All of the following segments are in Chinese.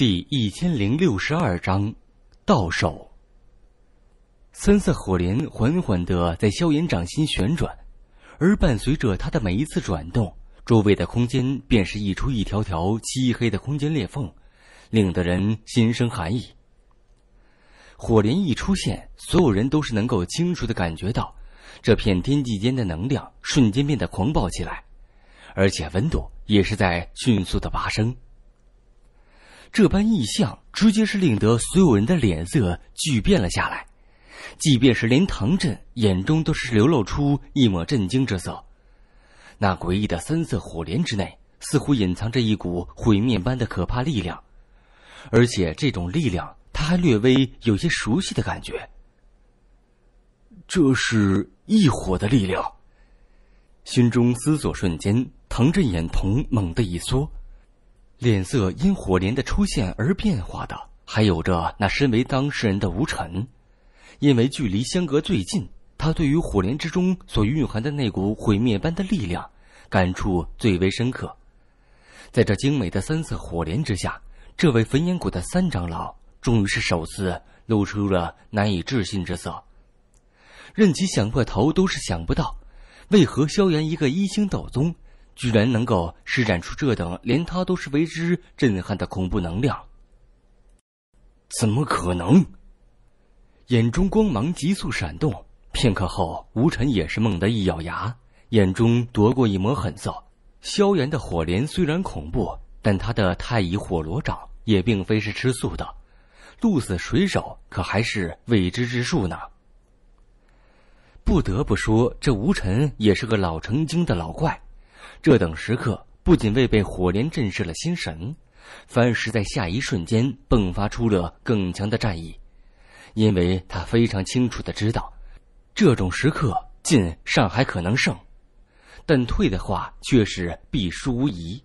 第一千零六十二章，到手。三色火莲缓缓的在萧炎掌心旋转，而伴随着它的每一次转动，周围的空间便是溢出一条条漆黑的空间裂缝，令得人心生寒意。火莲一出现，所有人都是能够清楚的感觉到，这片天地间的能量瞬间变得狂暴起来，而且温度也是在迅速的拔升。这般异象，直接是令得所有人的脸色巨变了下来，即便是连唐振眼中都是流露出一抹震惊之色。那诡异的三色火莲之内，似乎隐藏着一股毁灭般的可怕力量，而且这种力量他还略微有些熟悉的感觉。这是异火的力量。心中思索瞬间，唐振眼瞳猛地一缩。脸色因火莲的出现而变化的，还有着那身为当事人的吴尘。因为距离相隔最近，他对于火莲之中所蕴含的那股毁灭般的力量，感触最为深刻。在这精美的三色火莲之下，这位焚烟谷的三长老终于是首次露出了难以置信之色。任其想破头都是想不到，为何萧炎一个一星道宗。居然能够施展出这等连他都是为之震撼的恐怖能量，怎么可能？眼中光芒急速闪动，片刻后，吴尘也是猛地一咬牙，眼中夺过一抹狠色。萧炎的火莲虽然恐怖，但他的太乙火罗掌也并非是吃素的，鹿死谁手，可还是未知之数呢。不得不说，这吴尘也是个老成精的老怪。这等时刻，不仅未被火莲震慑了心神，反是在下一瞬间迸发出了更强的战意，因为他非常清楚的知道，这种时刻进尚还可能胜，但退的话却是必输无疑。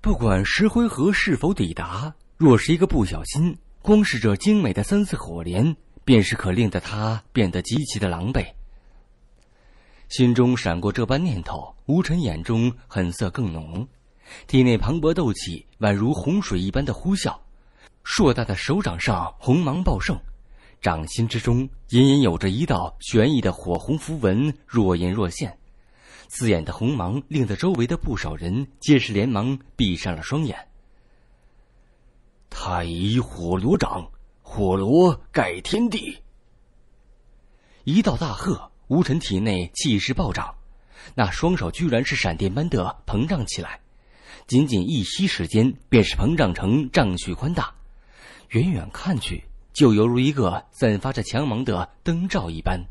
不管石灰河是否抵达，若是一个不小心，光是这精美的三色火莲，便是可令得他变得极其的狼狈。心中闪过这般念头，吴尘眼中狠色更浓，体内磅礴斗气宛如洪水一般的呼啸，硕大的手掌上红芒暴盛，掌心之中隐隐有着一道玄异的火红符文若隐若现，刺眼的红芒令得周围的不少人皆是连忙闭上了双眼。太乙火罗掌，火罗盖天地。一道大喝。吴晨体内气势暴涨，那双手居然是闪电般的膨胀起来，仅仅一息时间，便是膨胀成丈许宽大，远远看去，就犹如一个散发着强芒的灯罩一般。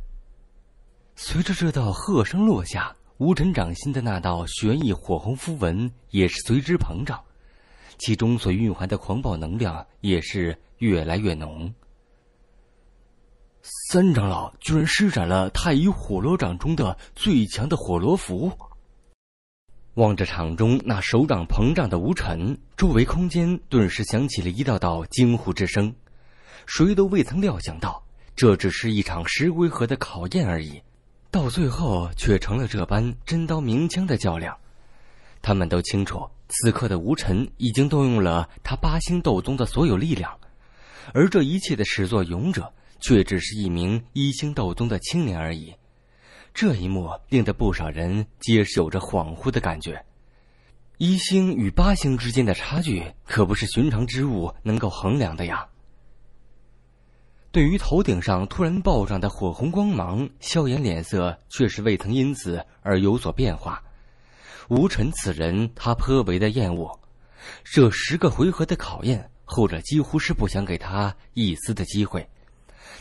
随着这道喝声落下，吴晨掌心的那道玄异火红符文也是随之膨胀，其中所蕴含的狂暴能量也是越来越浓。三长老居然施展了太乙火罗掌中的最强的火罗符。望着场中那手掌膨胀的吴尘，周围空间顿时响起了一道道惊呼之声。谁都未曾料想到，这只是一场石龟合的考验而已，到最后却成了这般真刀明枪的较量。他们都清楚，此刻的吴尘已经动用了他八星斗宗的所有力量，而这一切的始作俑者。却只是一名一星斗宗的青年而已，这一幕令得不少人皆是有着恍惚的感觉。一星与八星之间的差距，可不是寻常之物能够衡量的呀。对于头顶上突然暴涨的火红光芒，萧炎脸色却是未曾因此而有所变化。吴尘此人，他颇为的厌恶。这十个回合的考验，后者几乎是不想给他一丝的机会。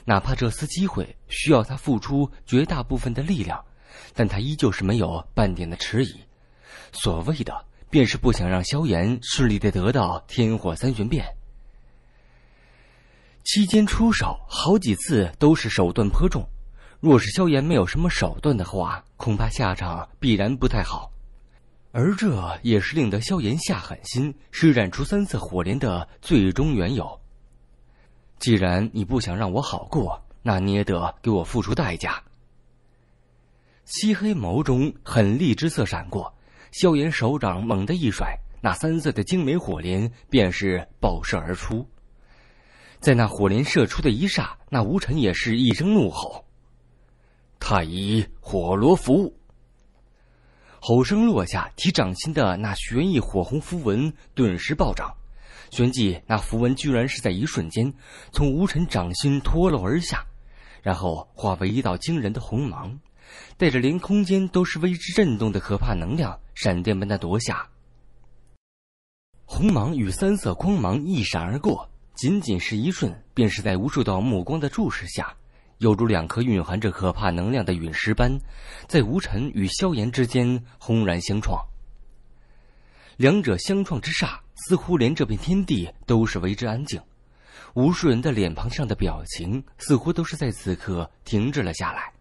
哪怕这次机会需要他付出绝大部分的力量，但他依旧是没有半点的迟疑。所谓的，便是不想让萧炎顺利的得到天火三玄变。期间出手好几次都是手段颇重，若是萧炎没有什么手段的话，恐怕下场必然不太好。而这也是令得萧炎下狠心施展出三色火莲的最终缘由。既然你不想让我好过，那你也得给我付出代价。漆黑眸中狠厉之色闪过，萧炎手掌猛地一甩，那三色的精美火莲便是爆射而出。在那火莲射出的一刹，那无尘也是一声怒吼：“太乙火罗符！”吼声落下，其掌心的那玄翼火红符文顿时暴涨。旋即，那符文居然是在一瞬间从吴尘掌心脱落而下，然后化为一道惊人的红芒，带着连空间都是为之震动的可怕能量，闪电般的夺下。红芒与三色光芒一闪而过，仅仅是一瞬，便是在无数道目光的注视下，犹如两颗蕴含着可怕能量的陨石般，在吴尘与萧炎之间轰然相撞。两者相撞之下。似乎连这片天地都是为之安静，无数人的脸庞上的表情似乎都是在此刻停滞了下来。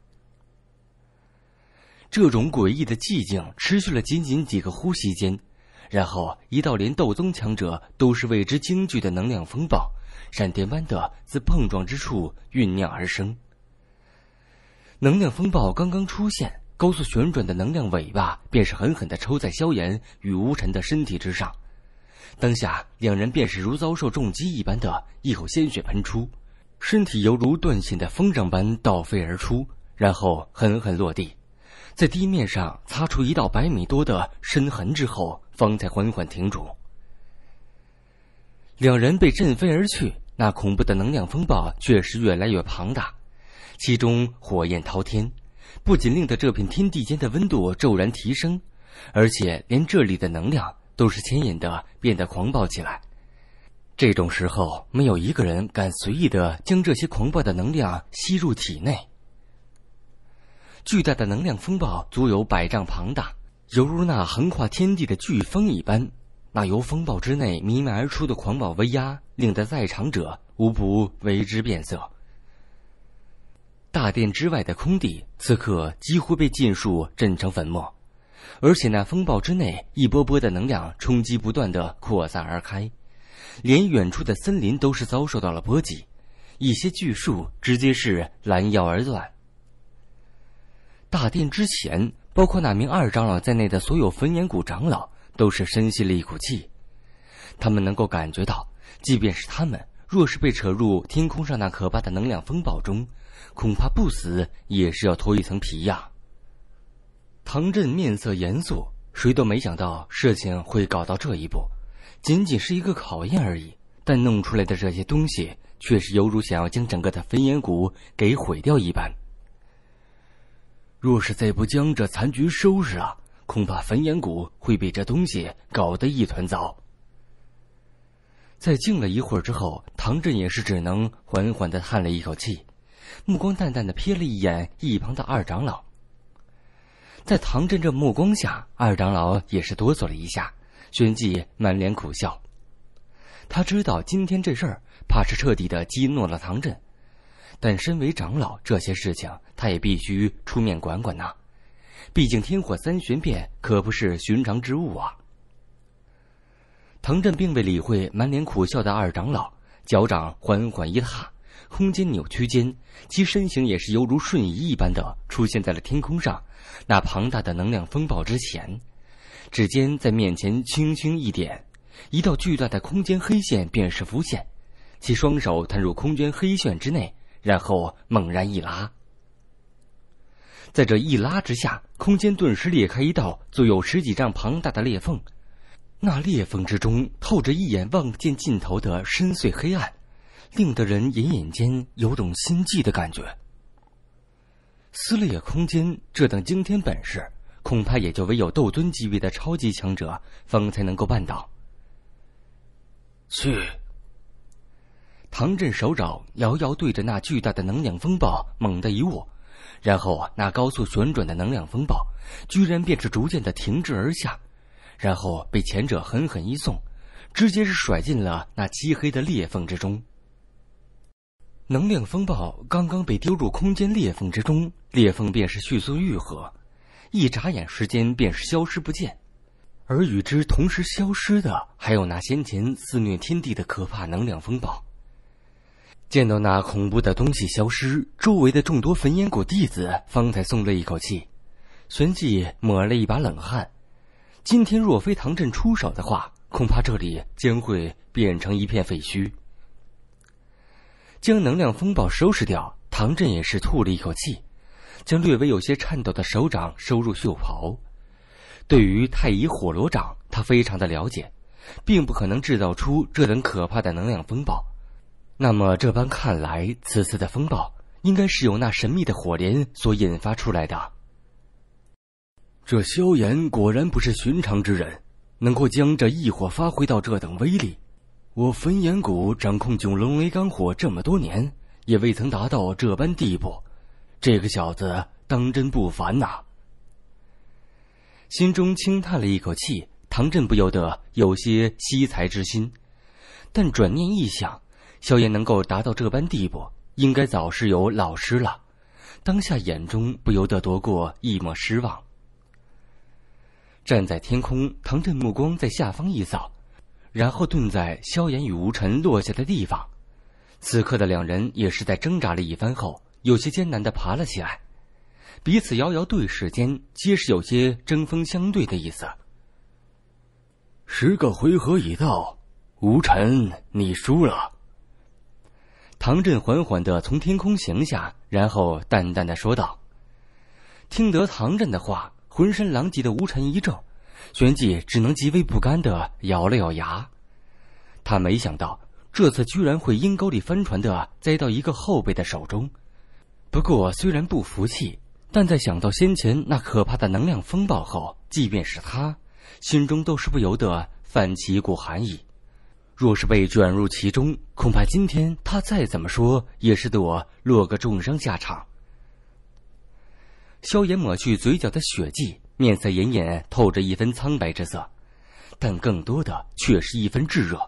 这种诡异的寂静持续了仅仅几个呼吸间，然后一道连斗宗强者都是为之惊惧的能量风暴，闪电般的自碰撞之处酝酿而生。能量风暴刚刚出现，高速旋转的能量尾巴便是狠狠的抽在萧炎与巫尘的身体之上。当下，两人便是如遭受重击一般的一口鲜血喷出，身体犹如断线的风筝般倒飞而出，然后狠狠落地，在地面上擦出一道百米多的深痕之后，方才缓缓停住。两人被震飞而去，那恐怖的能量风暴确实越来越庞大，其中火焰滔天，不仅令得这片天地间的温度骤然提升，而且连这里的能量。都是牵引的，变得狂暴起来。这种时候，没有一个人敢随意的将这些狂暴的能量吸入体内。巨大的能量风暴足有百丈庞大，犹如那横跨天地的飓风一般。那由风暴之内弥漫而出的狂暴威压，令得在场者无不为之变色。大殿之外的空地，此刻几乎被尽数震成粉末。而且那风暴之内，一波波的能量冲击不断的扩散而开，连远处的森林都是遭受到了波及，一些巨树直接是拦腰而断。大殿之前，包括那名二长老在内的所有焚炎谷长老都是深吸了一口气，他们能够感觉到，即便是他们若是被扯入天空上那可怕的能量风暴中，恐怕不死也是要脱一层皮呀。唐振面色严肃，谁都没想到事情会搞到这一步，仅仅是一个考验而已。但弄出来的这些东西，却是犹如想要将整个的焚岩谷给毁掉一般。若是再不将这残局收拾啊，恐怕焚岩谷会被这东西搞得一团糟。在静了一会儿之后，唐振也是只能缓缓的叹了一口气，目光淡淡的瞥了一眼一旁的二长老。在唐振这目光下，二长老也是哆嗦了一下，旋即满脸苦笑。他知道今天这事儿怕是彻底的激怒了唐振，但身为长老，这些事情他也必须出面管管呐。毕竟天火三玄变可不是寻常之物啊。唐振并未理会满脸苦笑的二长老，脚掌缓缓一踏，空间扭曲间，其身形也是犹如瞬移一般的出现在了天空上。那庞大的能量风暴之前，指尖在面前轻轻一点，一道巨大的空间黑线便是浮现。其双手探入空间黑线之内，然后猛然一拉。在这一拉之下，空间顿时裂开一道足有十几丈庞大的裂缝。那裂缝之中透着一眼望不见尽头的深邃黑暗，令得人隐隐间有种心悸的感觉。撕裂空间这等惊天本事，恐怕也就唯有斗尊级别的超级强者方才能够办到。去！唐震手爪遥遥对着那巨大的能量风暴猛地一握，然后那高速旋转的能量风暴居然便是逐渐的停滞而下，然后被前者狠狠一送，直接是甩进了那漆黑的裂缝之中。能量风暴刚刚被丢入空间裂缝之中，裂缝便是迅速愈合，一眨眼时间便是消失不见。而与之同时消失的，还有那先前肆虐天地的可怕能量风暴。见到那恐怖的东西消失，周围的众多焚烟谷弟子方才松了一口气，旋即抹了一把冷汗。今天若非唐镇出手的话，恐怕这里将会变成一片废墟。将能量风暴收拾掉，唐振也是吐了一口气，将略微有些颤抖的手掌收入袖袍。对于太乙火罗掌，他非常的了解，并不可能制造出这等可怕的能量风暴。那么这般看来，此次的风暴应该是由那神秘的火莲所引发出来的。这萧炎果然不是寻常之人，能够将这异火发挥到这等威力。我焚炎谷掌控九龙雷罡火这么多年，也未曾达到这般地步。这个小子当真不凡呐！心中轻叹了一口气，唐振不由得有些惜才之心。但转念一想，萧炎能够达到这般地步，应该早是有老师了。当下眼中不由得夺过一抹失望。站在天空，唐振目光在下方一扫。然后蹲在萧炎与吴尘落下的地方，此刻的两人也是在挣扎了一番后，有些艰难的爬了起来，彼此遥遥对视间，皆是有些针锋相对的意思。十个回合已到，吴尘，你输了。唐振缓缓的从天空行下，然后淡淡的说道。听得唐振的话，浑身狼藉的吴尘一怔。旋即，只能极为不甘的咬了咬牙。他没想到这次居然会阴沟里翻船的栽到一个后辈的手中。不过，虽然不服气，但在想到先前那可怕的能量风暴后，即便是他，心中都是不由得泛起一股寒意。若是被卷入其中，恐怕今天他再怎么说也是得落个重伤下场。萧炎抹去嘴角的血迹。面色隐隐透着一分苍白之色，但更多的却是一分炙热。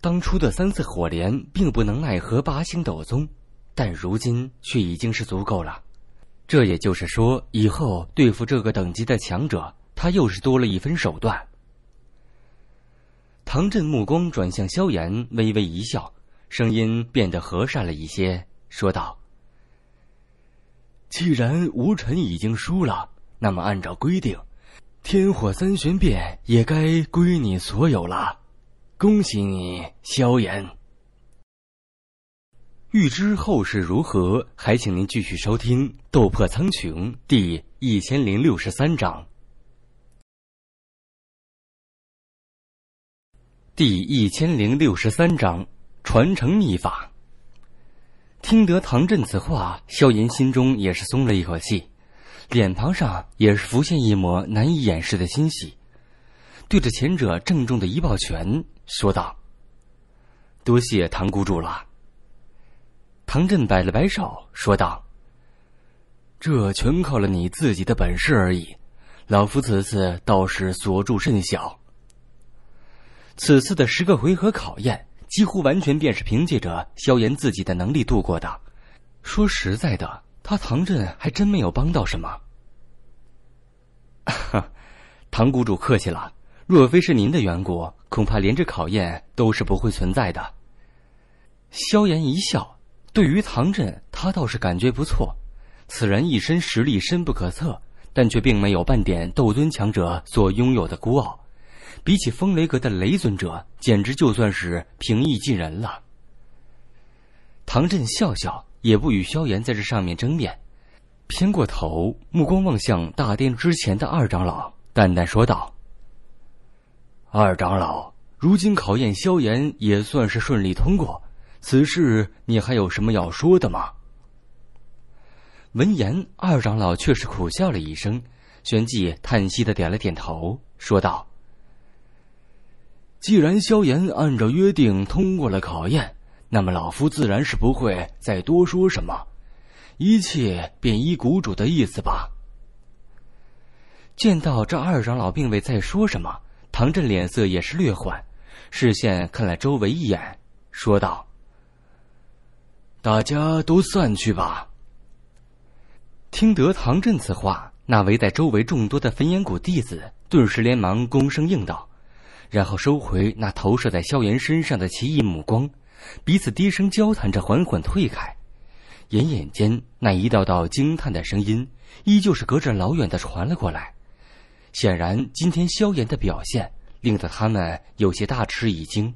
当初的三色火莲并不能奈何八星斗宗，但如今却已经是足够了。这也就是说，以后对付这个等级的强者，他又是多了一分手段。唐振目光转向萧炎，微微一笑，声音变得和善了一些，说道：“既然吴尘已经输了。”那么，按照规定，天火三玄变也该归你所有了。恭喜你，萧炎！欲知后事如何，还请您继续收听《斗破苍穹》第一千零六十三章。第一千零六十三章：传承秘法。听得唐振此话，萧炎心中也是松了一口气。脸庞上也是浮现一抹难以掩饰的欣喜，对着前者郑重的一抱拳，说道：“多谢唐谷主了。”唐振摆了摆手，说道：“这全靠了你自己的本事而已，老夫此次倒是所助甚小。此次的十个回合考验，几乎完全便是凭借着萧炎自己的能力度过的。说实在的。”他唐振还真没有帮到什么。唐谷主客气了，若非是您的缘故，恐怕连这考验都是不会存在的。萧炎一笑，对于唐振，他倒是感觉不错，此人一身实力深不可测，但却并没有半点斗尊强者所拥有的孤傲，比起风雷阁的雷尊者，简直就算是平易近人了。唐振笑笑。也不与萧炎在这上面争辩，偏过头，目光望向大殿之前的二长老，淡淡说道：“二长老，如今考验萧炎也算是顺利通过，此事你还有什么要说的吗？”闻言，二长老却是苦笑了一声，旋即叹息的点了点头，说道：“既然萧炎按照约定通过了考验。”那么老夫自然是不会再多说什么，一切便依谷主的意思吧。见到这二长老并未再说什么，唐振脸色也是略缓，视线看了周围一眼，说道：“大家都散去吧。”听得唐振此话，那围在周围众多的焚炎谷弟子顿时连忙躬声应道，然后收回那投射在萧炎身上的奇异目光。彼此低声交谈着，缓缓退开。隐隐间，那一道道惊叹的声音，依旧是隔着老远的传了过来。显然，今天萧炎的表现，令得他们有些大吃一惊。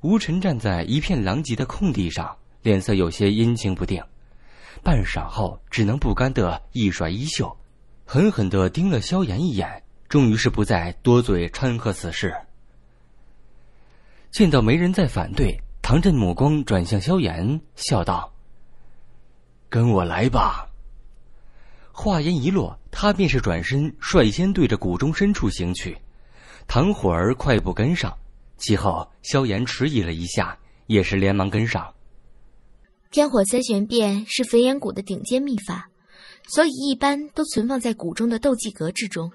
吴尘站在一片狼藉的空地上，脸色有些阴晴不定。半晌后，只能不甘的一甩衣袖，狠狠的盯了萧炎一眼，终于是不再多嘴掺和此事。见到没人再反对，唐振目光转向萧炎，笑道：“跟我来吧。”话音一落，他便是转身率先对着谷中深处行去。唐火儿快步跟上，其后萧炎迟疑了一下，也是连忙跟上。天火三玄变是焚炎谷的顶尖秘法，所以一般都存放在谷中的斗技阁之中。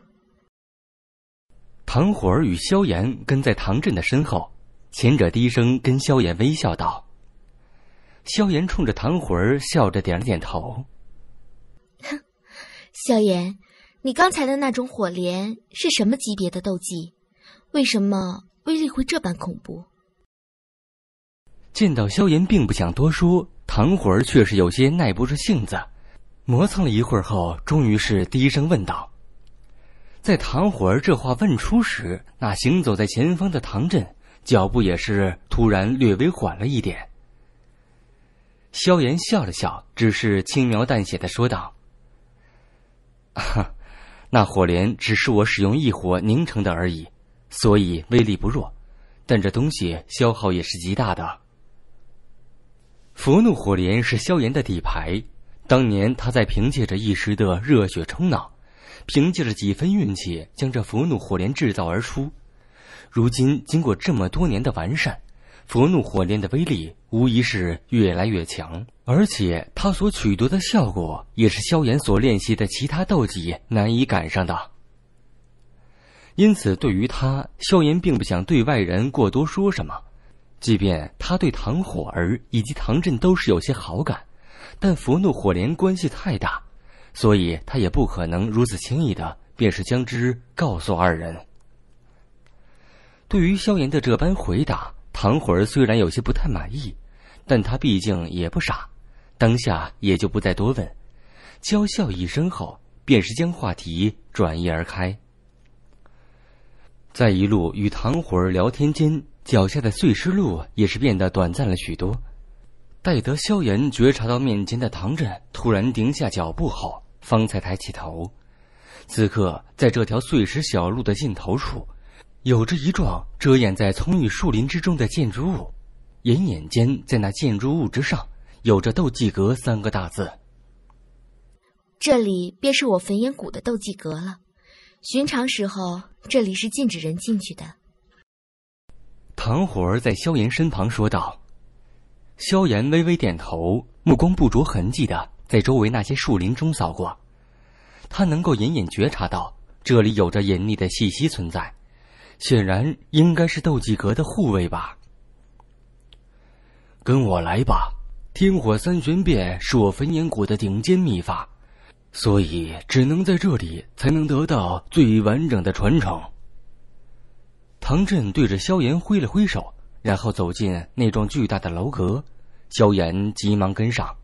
唐火儿与萧炎跟在唐振的身后。前者低声跟萧炎微笑道：“萧炎，冲着唐魂儿笑着点了点头。”“哼，萧炎，你刚才的那种火莲是什么级别的斗技？为什么威力会这般恐怖？”见到萧炎并不想多说，唐魂儿却是有些耐不住性子，磨蹭了一会儿后，终于是低声问道：“在唐魂儿这话问出时，那行走在前方的唐震脚步也是突然略微缓了一点。萧炎笑了笑，只是轻描淡写的说道：“哈，那火莲只是我使用异火凝成的而已，所以威力不弱，但这东西消耗也是极大的。”佛怒火莲是萧炎的底牌，当年他在凭借着一时的热血冲脑，凭借着几分运气将这佛怒火莲制造而出。如今经过这么多年的完善，佛怒火莲的威力无疑是越来越强，而且它所取得的效果也是萧炎所练习的其他斗技难以赶上的。因此，对于他，萧炎并不想对外人过多说什么。即便他对唐火儿以及唐振都是有些好感，但佛怒火莲关系太大，所以他也不可能如此轻易的便是将之告诉二人。对于萧炎的这般回答，唐魂儿虽然有些不太满意，但他毕竟也不傻，当下也就不再多问，娇笑一声后，便是将话题转移而开。在一路与唐魂儿聊天间，脚下的碎石路也是变得短暂了许多。待得萧炎觉察到面前的唐振突然停下脚步后，方才抬起头，此刻在这条碎石小路的尽头处。有着一幢遮掩在葱郁树林之中的建筑物，隐隐间在那建筑物之上有着“斗技阁”三个大字。这里便是我焚烟谷的斗技阁了。寻常时候，这里是禁止人进去的。唐虎儿在萧炎身旁说道。萧炎微微点头，目光不着痕迹的在周围那些树林中扫过，他能够隐隐觉察到这里有着隐匿的气息存在。显然应该是斗技阁的护卫吧。跟我来吧！天火三玄变是我焚炎谷的顶尖秘法，所以只能在这里才能得到最完整的传承。唐震对着萧炎挥了挥手，然后走进那幢巨大的楼阁，萧炎急忙跟上。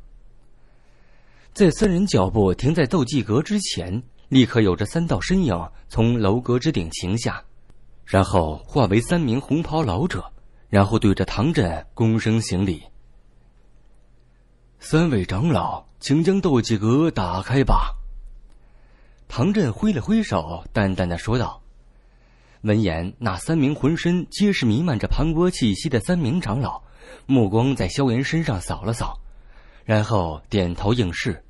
在三人脚步停在斗技阁之前，立刻有着三道身影从楼阁之顶停下。然后化为三名红袍老者，然后对着唐振躬身行礼。三位长老，请将斗气阁打开吧。唐振挥了挥手，淡淡的说道。闻言，那三名浑身皆是弥漫着磅礴气息的三名长老，目光在萧炎身上扫了扫，然后点头应是，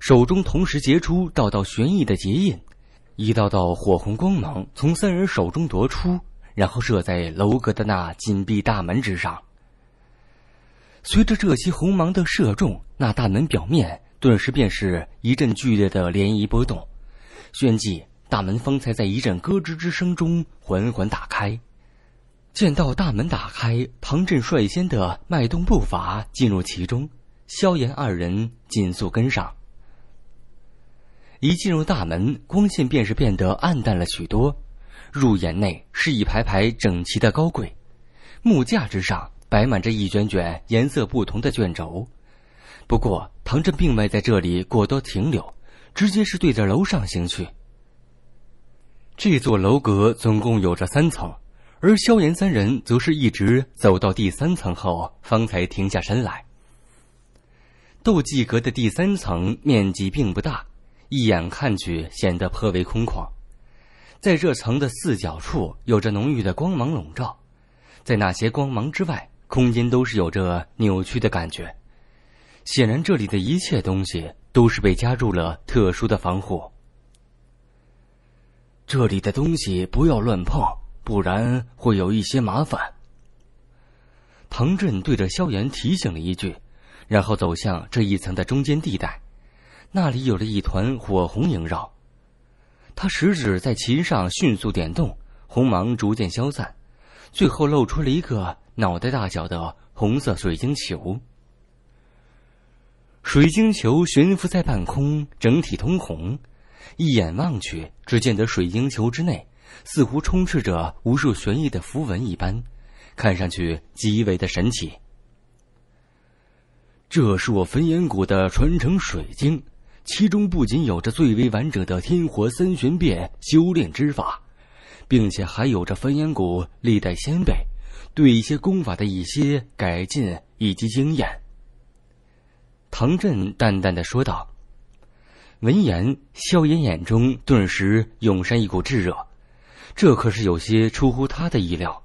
手中同时结出道道玄异的结印。一道道火红光芒从三人手中夺出，然后射在楼阁的那紧闭大门之上。随着这些红芒的射中，那大门表面顿时便是一阵剧烈的涟漪波动，旋即大门方才在一阵咯吱之声中缓缓打开。见到大门打开，唐震率先的迈动步伐进入其中，萧炎二人紧速跟上。一进入大门，光线便是变得暗淡了许多。入眼内是一排排整齐的高柜，木架之上摆满着一卷卷颜色不同的卷轴。不过唐振并未在这里过多停留，直接是对着楼上行去。这座楼阁总共有着三层，而萧炎三人则是一直走到第三层后方才停下身来。斗技阁的第三层面积并不大。一眼看去，显得颇为空旷，在这层的四角处有着浓郁的光芒笼罩，在那些光芒之外，空间都是有着扭曲的感觉。显然，这里的一切东西都是被加入了特殊的防护。这里的东西不要乱碰，不然会有一些麻烦。唐震对着萧炎提醒了一句，然后走向这一层的中间地带。那里有了一团火红萦绕，他食指在琴上迅速点动，红芒逐渐消散，最后露出了一个脑袋大小的红色水晶球。水晶球悬浮在半空，整体通红，一眼望去，只见得水晶球之内似乎充斥着无数旋翼的符文一般，看上去极为的神奇。这是我焚炎谷的传承水晶。其中不仅有着最为完整的天火三玄变修炼之法，并且还有着焚炎谷历代先辈对一些功法的一些改进以及经验。唐振淡淡的说道。闻言，萧炎眼中顿时涌上一股炙热，这可是有些出乎他的意料。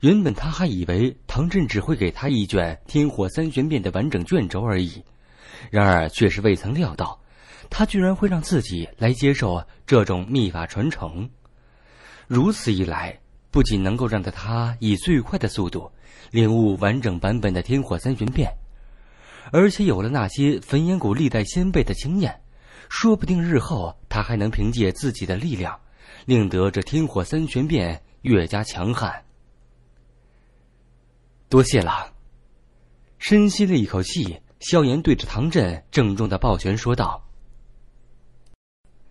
原本他还以为唐振只会给他一卷天火三玄变的完整卷轴而已。然而，却是未曾料到，他居然会让自己来接受这种秘法传承。如此一来，不仅能够让他以最快的速度领悟完整版本的天火三玄变，而且有了那些焚炎谷历代先辈的经验，说不定日后他还能凭借自己的力量，令得这天火三玄变越加强悍。多谢了。深吸了一口气。萧炎对着唐振郑重的抱拳说道：“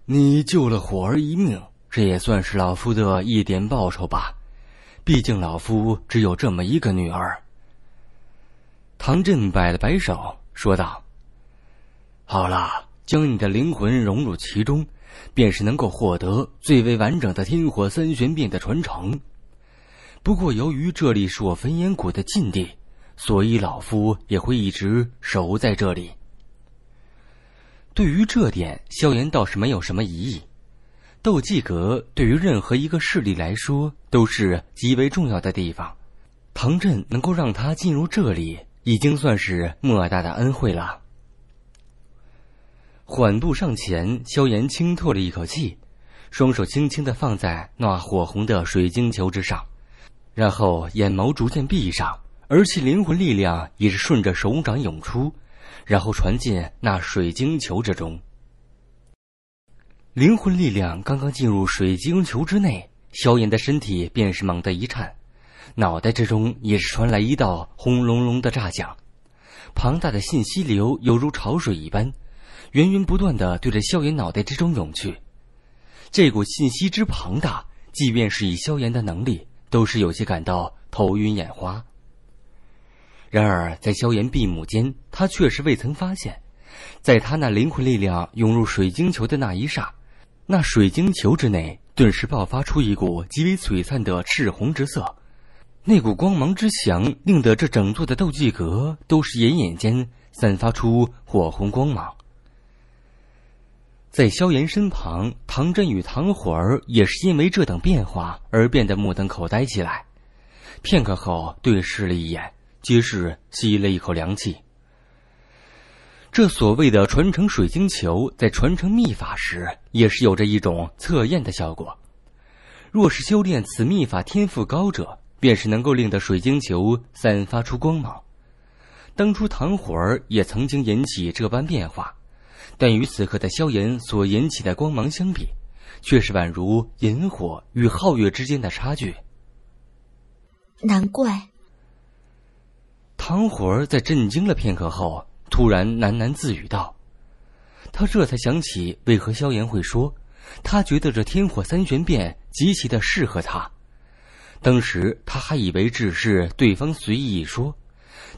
你救了火儿一命，这也算是老夫的一点报酬吧。毕竟老夫只有这么一个女儿。”唐振摆了摆手说道：“好了，将你的灵魂融入其中，便是能够获得最为完整的天火三玄变的传承。不过，由于这里是我焚炎谷的禁地。”所以老夫也会一直守在这里。对于这点，萧炎倒是没有什么异议。斗技阁对于任何一个势力来说都是极为重要的地方，唐震能够让他进入这里，已经算是莫大的恩惠了。缓步上前，萧炎轻吐了一口气，双手轻轻的放在那火红的水晶球之上，然后眼眸逐渐闭上。而其灵魂力量也是顺着手掌涌出，然后传进那水晶球之中。灵魂力量刚刚进入水晶球之内，萧炎的身体便是猛地一颤，脑袋之中也是传来一道轰隆隆的炸响。庞大的信息流犹如潮水一般，源源不断的对着萧炎脑袋之中涌去。这股信息之庞大，即便是以萧炎的能力，都是有些感到头晕眼花。然而，在萧炎闭目间，他确实未曾发现，在他那灵魂力量涌入水晶球的那一刹，那水晶球之内顿时爆发出一股极为璀璨的赤红之色，那股光芒之强，令得这整座的斗技阁都是隐隐间散发出火红光芒。在萧炎身旁，唐振与唐火儿也是因为这等变化而变得目瞪口呆起来，片刻后对视了一眼。皆是吸了一口凉气。这所谓的传承水晶球，在传承秘法时，也是有着一种测验的效果。若是修炼此秘法天赋高者，便是能够令得水晶球散发出光芒。当初唐火儿也曾经引起这般变化，但与此刻的萧炎所引起的光芒相比，却是宛如萤火与皓月之间的差距。难怪。唐虎在震惊了片刻后，突然喃喃自语道：“他这才想起，为何萧炎会说，他觉得这天火三玄变极其的适合他。当时他还以为只是对方随意一说，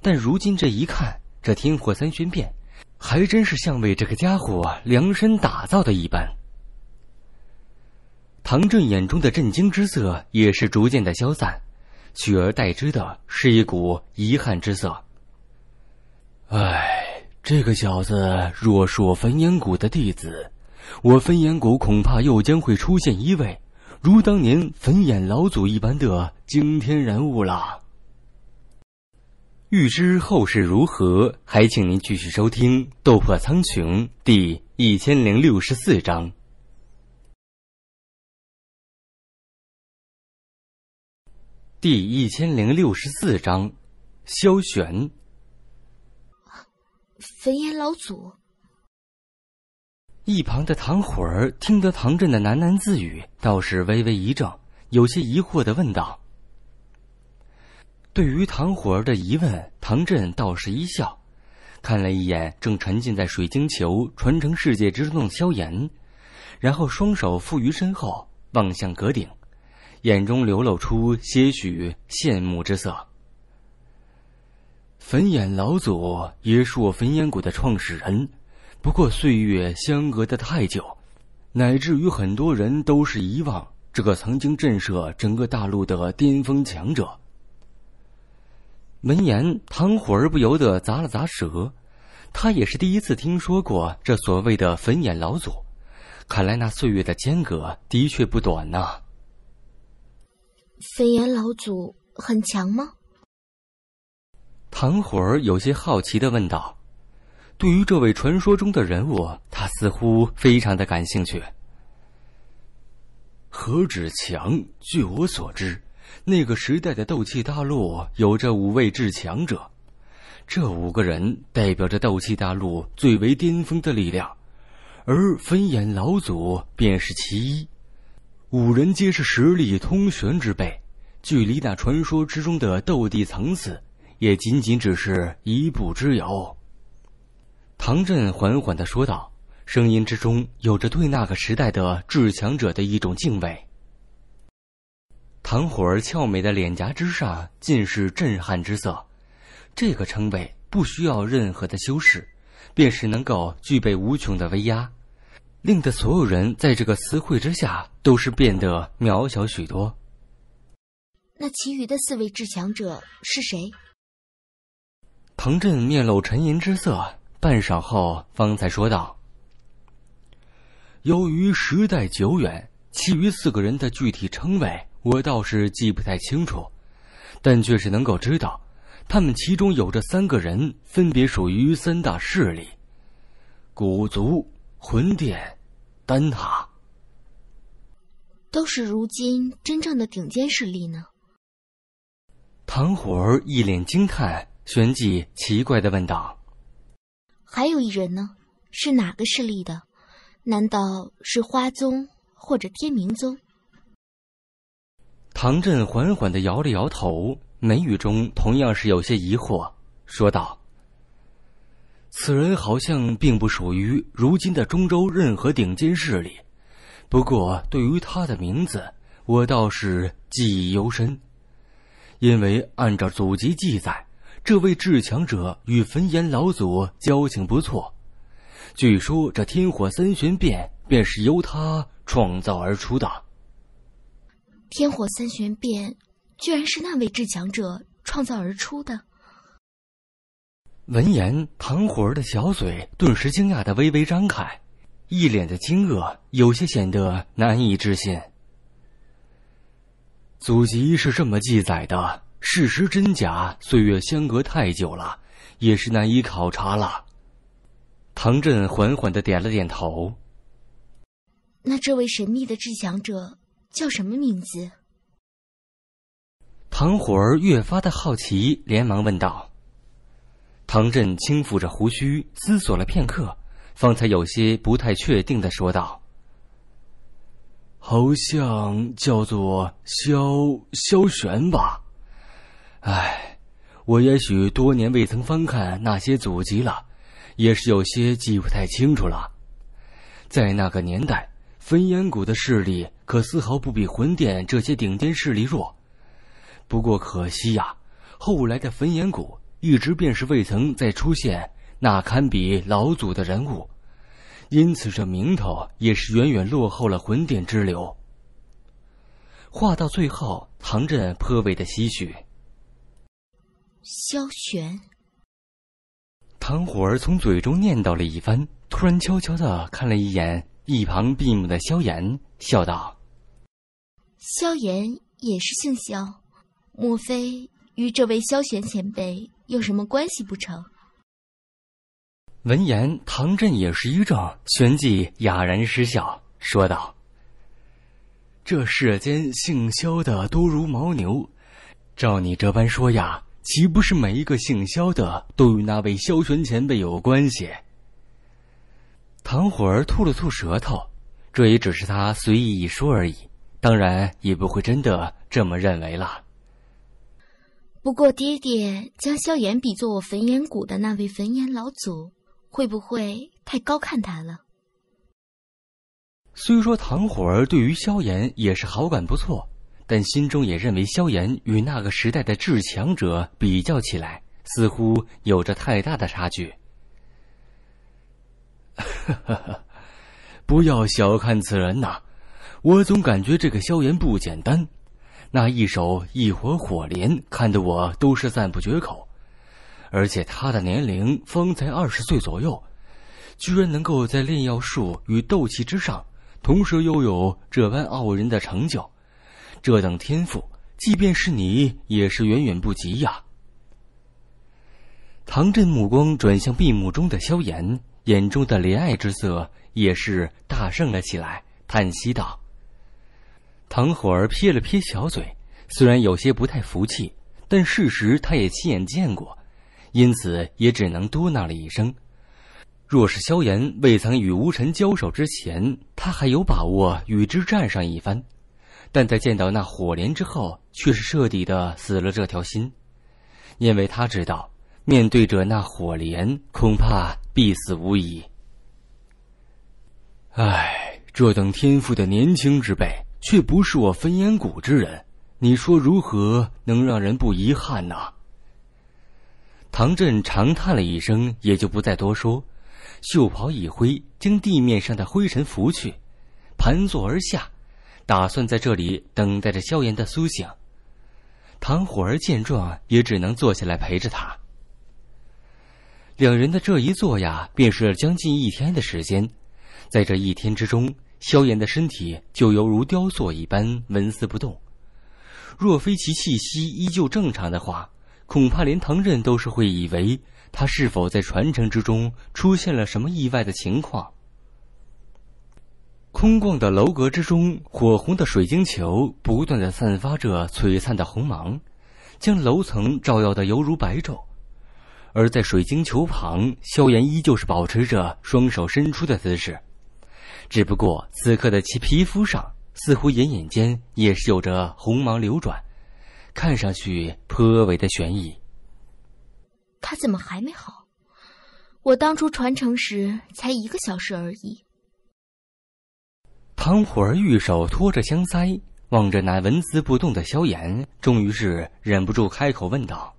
但如今这一看，这天火三玄变还真是像为这个家伙量身打造的一般。”唐震眼中的震惊之色也是逐渐的消散。取而代之的是一股遗憾之色。唉，这个小子若是我焚炎谷的弟子，我焚炎谷恐怕又将会出现一位如当年焚炎老祖一般的惊天人物了。欲知后事如何，还请您继续收听《斗破苍穹》第一千零六十四章。第一千零六十四章，萧玄。焚炎老祖。一旁的唐虎儿听得唐振的喃喃自语，倒是微微一怔，有些疑惑的问道：“对于唐虎儿的疑问，唐振倒是一笑，看了一眼正沉浸在水晶球传承世界之中的萧炎，然后双手负于身后，望向阁顶。”眼中流露出些许羡慕之色。焚眼老祖也是我焚烟谷的创始人，不过岁月相隔的太久，乃至于很多人都是遗忘这个曾经震慑整个大陆的巅峰强者。闻言，唐虎儿不由得咂了咂舌，他也是第一次听说过这所谓的焚眼老祖，看来那岁月的间隔的确不短呐。飞檐老祖很强吗？唐火儿有些好奇的问道。对于这位传说中的人物，他似乎非常的感兴趣。何止强，据我所知，那个时代的斗气大陆有着五位至强者，这五个人代表着斗气大陆最为巅峰的力量，而飞檐老祖便是其一。五人皆是实力通玄之辈，距离那传说之中的斗帝层次，也仅仅只是一步之遥。唐振缓缓的说道，声音之中有着对那个时代的至强者的一种敬畏。唐火儿俏美的脸颊之上尽是震撼之色，这个称谓不需要任何的修饰，便是能够具备无穷的威压。令得所有人在这个词汇之下都是变得渺小许多。那其余的四位至强者是谁？唐振面露沉吟之色，半晌后方才说道：“由于时代久远，其余四个人的具体称谓我倒是记不太清楚，但却是能够知道，他们其中有着三个人分别属于三大势力，古族。”魂殿、丹塔都是如今真正的顶尖势力呢。唐虎儿一脸惊叹，旋即奇怪的问道：“还有一人呢，是哪个势力的？难道是花宗或者天明宗？”唐震缓缓的摇了摇头，眉宇中同样是有些疑惑，说道。此人好像并不属于如今的中州任何顶尖势力，不过对于他的名字，我倒是记忆犹深，因为按照祖籍记载，这位至强者与焚炎老祖交情不错，据说这天火三玄变便是由他创造而出的。天火三玄变，居然是那位至强者创造而出的。闻言，唐虎儿的小嘴顿时惊讶的微微张开，一脸的惊愕，有些显得难以置信。祖籍是这么记载的，事实真假，岁月相隔太久了，也是难以考察了。唐振缓缓的点了点头。那这位神秘的智祥者叫什么名字？唐虎儿越发的好奇，连忙问道。唐振轻抚着胡须，思索了片刻，方才有些不太确定的说道：“好像叫做萧萧玄吧。哎，我也许多年未曾翻看那些祖籍了，也是有些记不太清楚了。在那个年代，焚炎谷的势力可丝毫不比魂殿这些顶尖势力弱。不过可惜呀，后来的焚炎谷。”一直便是未曾再出现那堪比老祖的人物，因此这名头也是远远落后了魂殿之流。话到最后，唐振颇为的唏嘘。萧玄，唐虎儿从嘴中念叨了一番，突然悄悄的看了一眼一旁闭目的萧炎，笑道：“萧炎也是姓萧，莫非与这位萧玄前辈？”有什么关系不成？闻言，唐振也是一怔，旋即哑然失笑，说道：“这世间姓萧的多如牦牛，照你这般说呀，岂不是每一个姓萧的都与那位萧玄前辈有关系？”唐虎儿吐了吐舌头，这也只是他随意一说而已，当然也不会真的这么认为了。不过，爹爹将萧炎比作我焚炎谷的那位焚炎老祖，会不会太高看他了？虽说唐火儿对于萧炎也是好感不错，但心中也认为萧炎与那个时代的至强者比较起来，似乎有着太大的差距。哈哈哈，不要小看此人呐，我总感觉这个萧炎不简单。那一手一火火莲，看得我都是赞不绝口。而且他的年龄方才二十岁左右，居然能够在炼药术与斗气之上，同时拥有这般傲人的成就，这等天赋，即便是你，也是远远不及呀。唐振目光转向闭目中的萧炎，眼中的怜爱之色也是大盛了起来，叹息道。唐火儿撇了撇小嘴，虽然有些不太服气，但事实他也亲眼见过，因此也只能嘟囔了一声。若是萧炎未曾与无尘交手之前，他还有把握与之战上一番，但在见到那火莲之后，却是彻底的死了这条心，因为他知道，面对着那火莲，恐怕必死无疑。唉，这等天赋的年轻之辈。却不是我分烟谷之人，你说如何能让人不遗憾呢？唐振长叹了一声，也就不再多说，袖袍一挥，将地面上的灰尘拂去，盘坐而下，打算在这里等待着萧炎的苏醒。唐虎儿见状，也只能坐下来陪着他。两人的这一坐呀，便是将近一天的时间，在这一天之中。萧炎的身体就犹如雕塑一般纹丝不动，若非其气息依旧正常的话，恐怕连藤刃都是会以为他是否在传承之中出现了什么意外的情况。空旷的楼阁之中，火红的水晶球不断的散发着璀璨的红芒，将楼层照耀的犹如白昼，而在水晶球旁，萧炎依旧是保持着双手伸出的姿势。只不过，此刻的其皮肤上似乎隐隐间也是有着红芒流转，看上去颇为的悬疑。他怎么还没好？我当初传承时才一个小时而已。唐虎儿玉手托着香腮，望着那纹丝不动的萧炎，终于是忍不住开口问道：“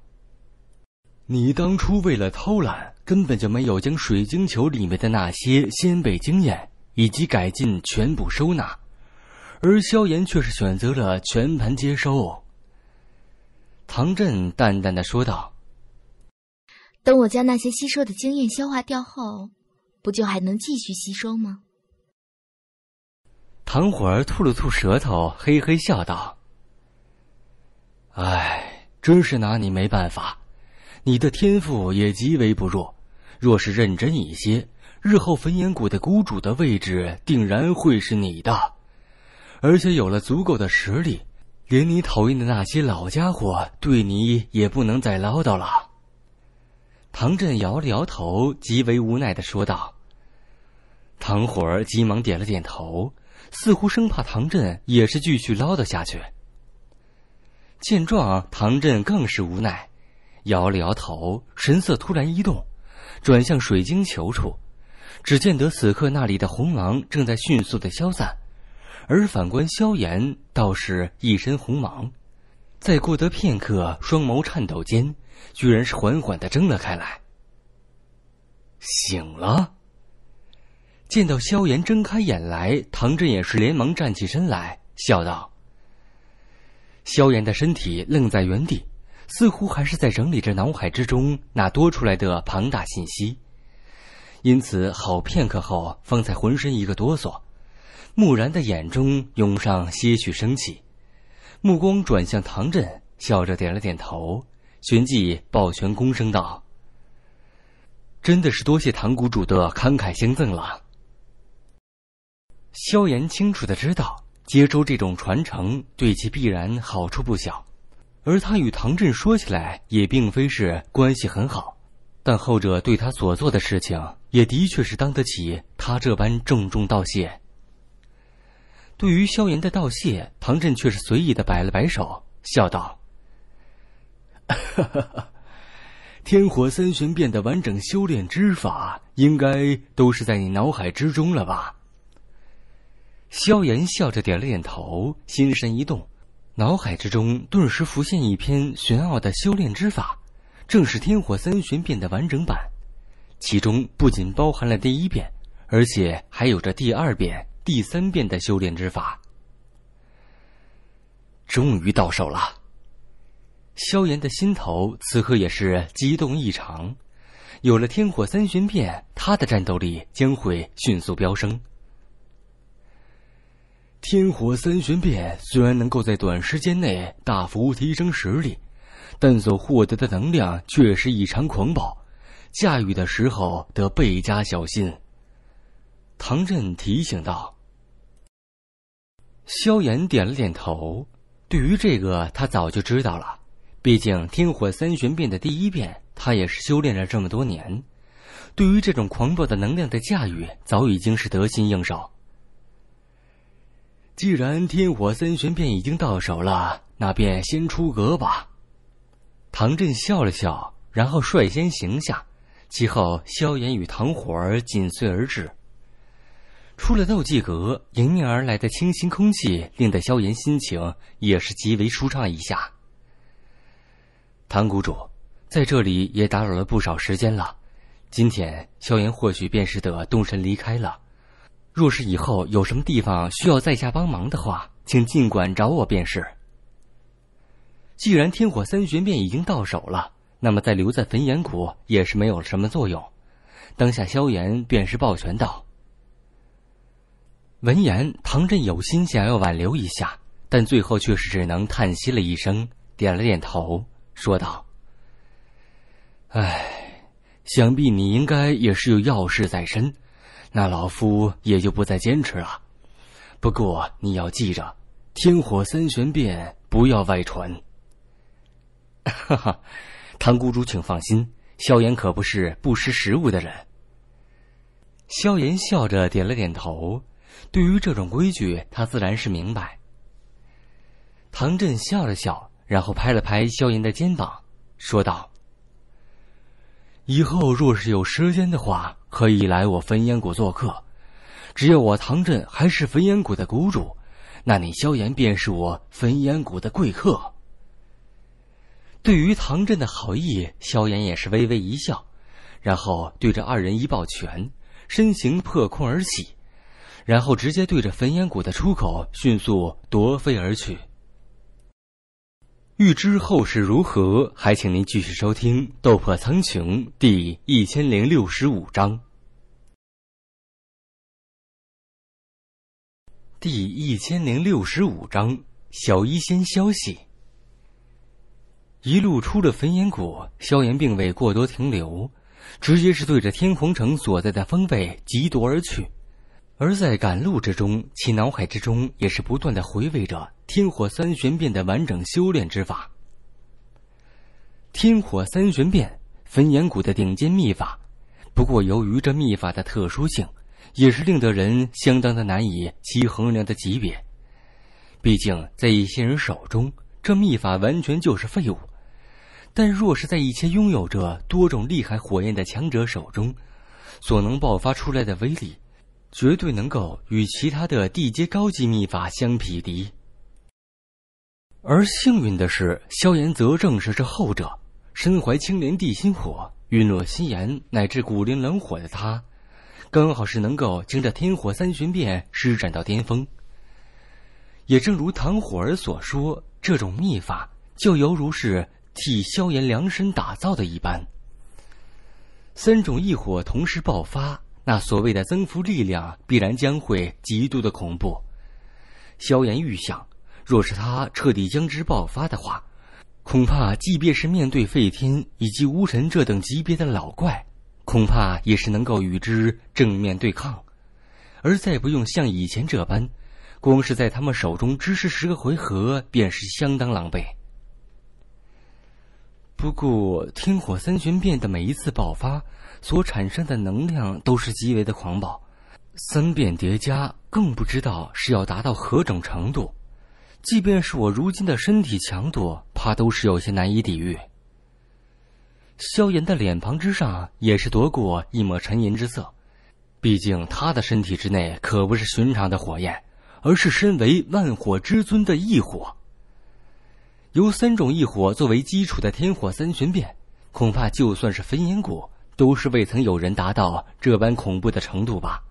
你当初为了偷懒，根本就没有将水晶球里面的那些先辈经验。”以及改进全部收纳，而萧炎却是选择了全盘接收。唐振淡淡的说道：“等我将那些吸收的经验消化掉后，不就还能继续吸收吗？”唐火儿吐了吐舌头，嘿嘿笑道：“哎，真是拿你没办法，你的天赋也极为不弱，若是认真一些。”日后焚炎谷的谷主的位置定然会是你的，而且有了足够的实力，连你讨厌的那些老家伙对你也不能再唠叨了。唐振摇了摇头，极为无奈的说道。唐火儿急忙点了点头，似乎生怕唐振也是继续唠叨下去。见状，唐振更是无奈，摇了摇头，神色突然一动，转向水晶球处。只见得此刻那里的红芒正在迅速的消散，而反观萧炎，倒是一身红芒。再过得片刻，双眸颤抖间，居然是缓缓的睁了开来。醒了。见到萧炎睁开眼来，唐振也是连忙站起身来，笑道：“萧炎的身体愣在原地，似乎还是在整理着脑海之中那多出来的庞大信息。”因此，好片刻后，方才浑身一个哆嗦，木然的眼中涌上些许生气，目光转向唐振，笑着点了点头，旋即抱拳躬声道：“真的是多谢唐谷主的慷慨相赠了。”萧炎清楚的知道，接收这种传承对其必然好处不小，而他与唐振说起来也并非是关系很好。但后者对他所做的事情，也的确是当得起他这般郑重道谢。对于萧炎的道谢，唐振却是随意的摆了摆手，笑道：“天火三玄变的完整修炼之法，应该都是在你脑海之中了吧？”萧炎笑着点了点头，心神一动，脑海之中顿时浮现一篇玄奥的修炼之法。正是《天火三玄变》的完整版，其中不仅包含了第一变，而且还有着第二变、第三变的修炼之法。终于到手了，萧炎的心头此刻也是激动异常。有了《天火三玄变》，他的战斗力将会迅速飙升。《天火三玄变》虽然能够在短时间内大幅提升实力。但所获得的能量却是异常狂暴，驾驭的时候得倍加小心。唐振提醒道。萧炎点了点头，对于这个他早就知道了，毕竟天火三玄变的第一变他也是修炼了这么多年，对于这种狂暴的能量的驾驭早已经是得心应手。既然天火三玄变已经到手了，那便先出阁吧。唐振笑了笑，然后率先行下，其后萧炎与唐火儿紧随而至。出了斗技阁，迎面而来的清新空气令得萧炎心情也是极为舒畅一下。唐谷主，在这里也打扰了不少时间了，今天萧炎或许便是得动身离开了。若是以后有什么地方需要在下帮忙的话，请尽管找我便是。既然天火三玄变已经到手了，那么再留在焚岩谷也是没有什么作用。当下萧炎便是抱拳道。闻言，唐振有心想要挽留一下，但最后却是只能叹息了一声，点了点头，说道：“哎，想必你应该也是有要事在身，那老夫也就不再坚持了。不过你要记着，天火三玄变不要外传。”哈哈，唐谷主，请放心，萧炎可不是不识时务的人。萧炎笑着点了点头，对于这种规矩，他自然是明白。唐震笑了笑，然后拍了拍萧炎的肩膀，说道：“以后若是有时间的话，可以来我焚烟谷做客。只要我唐震还是焚烟谷的谷主，那你萧炎便是我焚烟谷的贵客。”对于唐振的好意，萧炎也是微微一笑，然后对着二人一抱拳，身形破空而起，然后直接对着焚烟谷的出口迅速夺飞而去。欲知后事如何，还请您继续收听《斗破苍穹》第一千零六十五章。第一千零六十五章：小医仙消息。一路出了焚炎谷，萧炎并未过多停留，直接是对着天狂城所在的方位急夺而去。而在赶路之中，其脑海之中也是不断的回味着天火三玄变的完整修炼之法。天火三玄变，焚炎谷的顶尖秘法。不过，由于这秘法的特殊性，也是令得人相当的难以其衡量的级别。毕竟，在一些人手中，这秘法完全就是废物。但若是在一些拥有着多种厉害火焰的强者手中，所能爆发出来的威力，绝对能够与其他的地阶高级秘法相匹敌。而幸运的是，萧炎则正是这后者，身怀青莲地心火、陨落心炎乃至古灵冷火的他，刚好是能够经着天火三玄变施展到巅峰。也正如唐火儿所说，这种秘法就犹如是。替萧炎量身打造的一般，三种异火同时爆发，那所谓的增幅力量必然将会极度的恐怖。萧炎预想，若是他彻底将之爆发的话，恐怕即便是面对废天以及巫神这等级别的老怪，恐怕也是能够与之正面对抗，而再不用像以前这般，光是在他们手中支持十个回合，便是相当狼狈。不过，天火三玄变的每一次爆发所产生的能量都是极为的狂暴，三变叠加更不知道是要达到何种程度。即便是我如今的身体强度，怕都是有些难以抵御。萧炎的脸庞之上也是夺过一抹沉吟之色，毕竟他的身体之内可不是寻常的火焰，而是身为万火之尊的异火。由三种异火作为基础的天火三玄变，恐怕就算是焚炎谷，都是未曾有人达到这般恐怖的程度吧。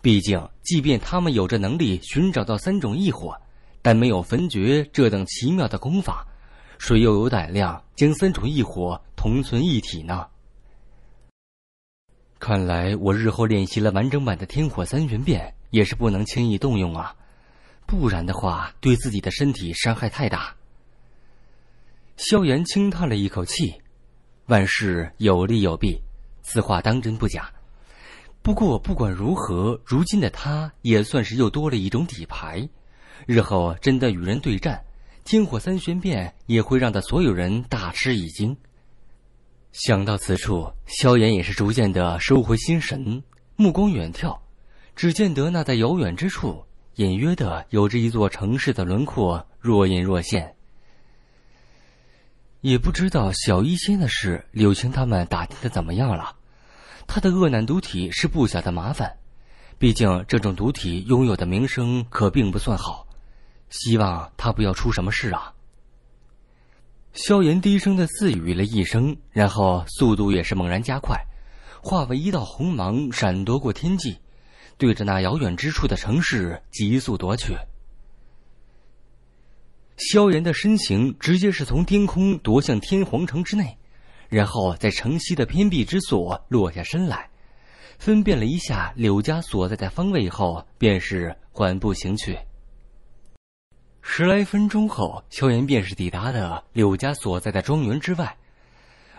毕竟，即便他们有着能力寻找到三种异火，但没有焚诀这等奇妙的功法，谁又有胆量将三种异火同存一体呢？看来我日后练习了完整版的天火三玄变，也是不能轻易动用啊，不然的话，对自己的身体伤害太大。萧炎轻叹了一口气，万事有利有弊，此话当真不假。不过不管如何，如今的他也算是又多了一种底牌，日后真的与人对战，天火三玄变也会让他所有人大吃一惊。想到此处，萧炎也是逐渐的收回心神，目光远眺，只见得那在遥远之处，隐约的有着一座城市的轮廓若隐若现。也不知道小医仙的事，柳青他们打听的怎么样了？他的恶难毒体是不小的麻烦，毕竟这种毒体拥有的名声可并不算好，希望他不要出什么事啊！萧炎低声的自语了一声，然后速度也是猛然加快，化为一道红芒闪夺过天际，对着那遥远之处的城市急速夺去。萧炎的身形直接是从天空夺向天皇城之内，然后在城西的偏僻之所落下身来，分辨了一下柳家所在的方位后，便是缓步行去。十来分钟后，萧炎便是抵达的柳家所在的庄园之外，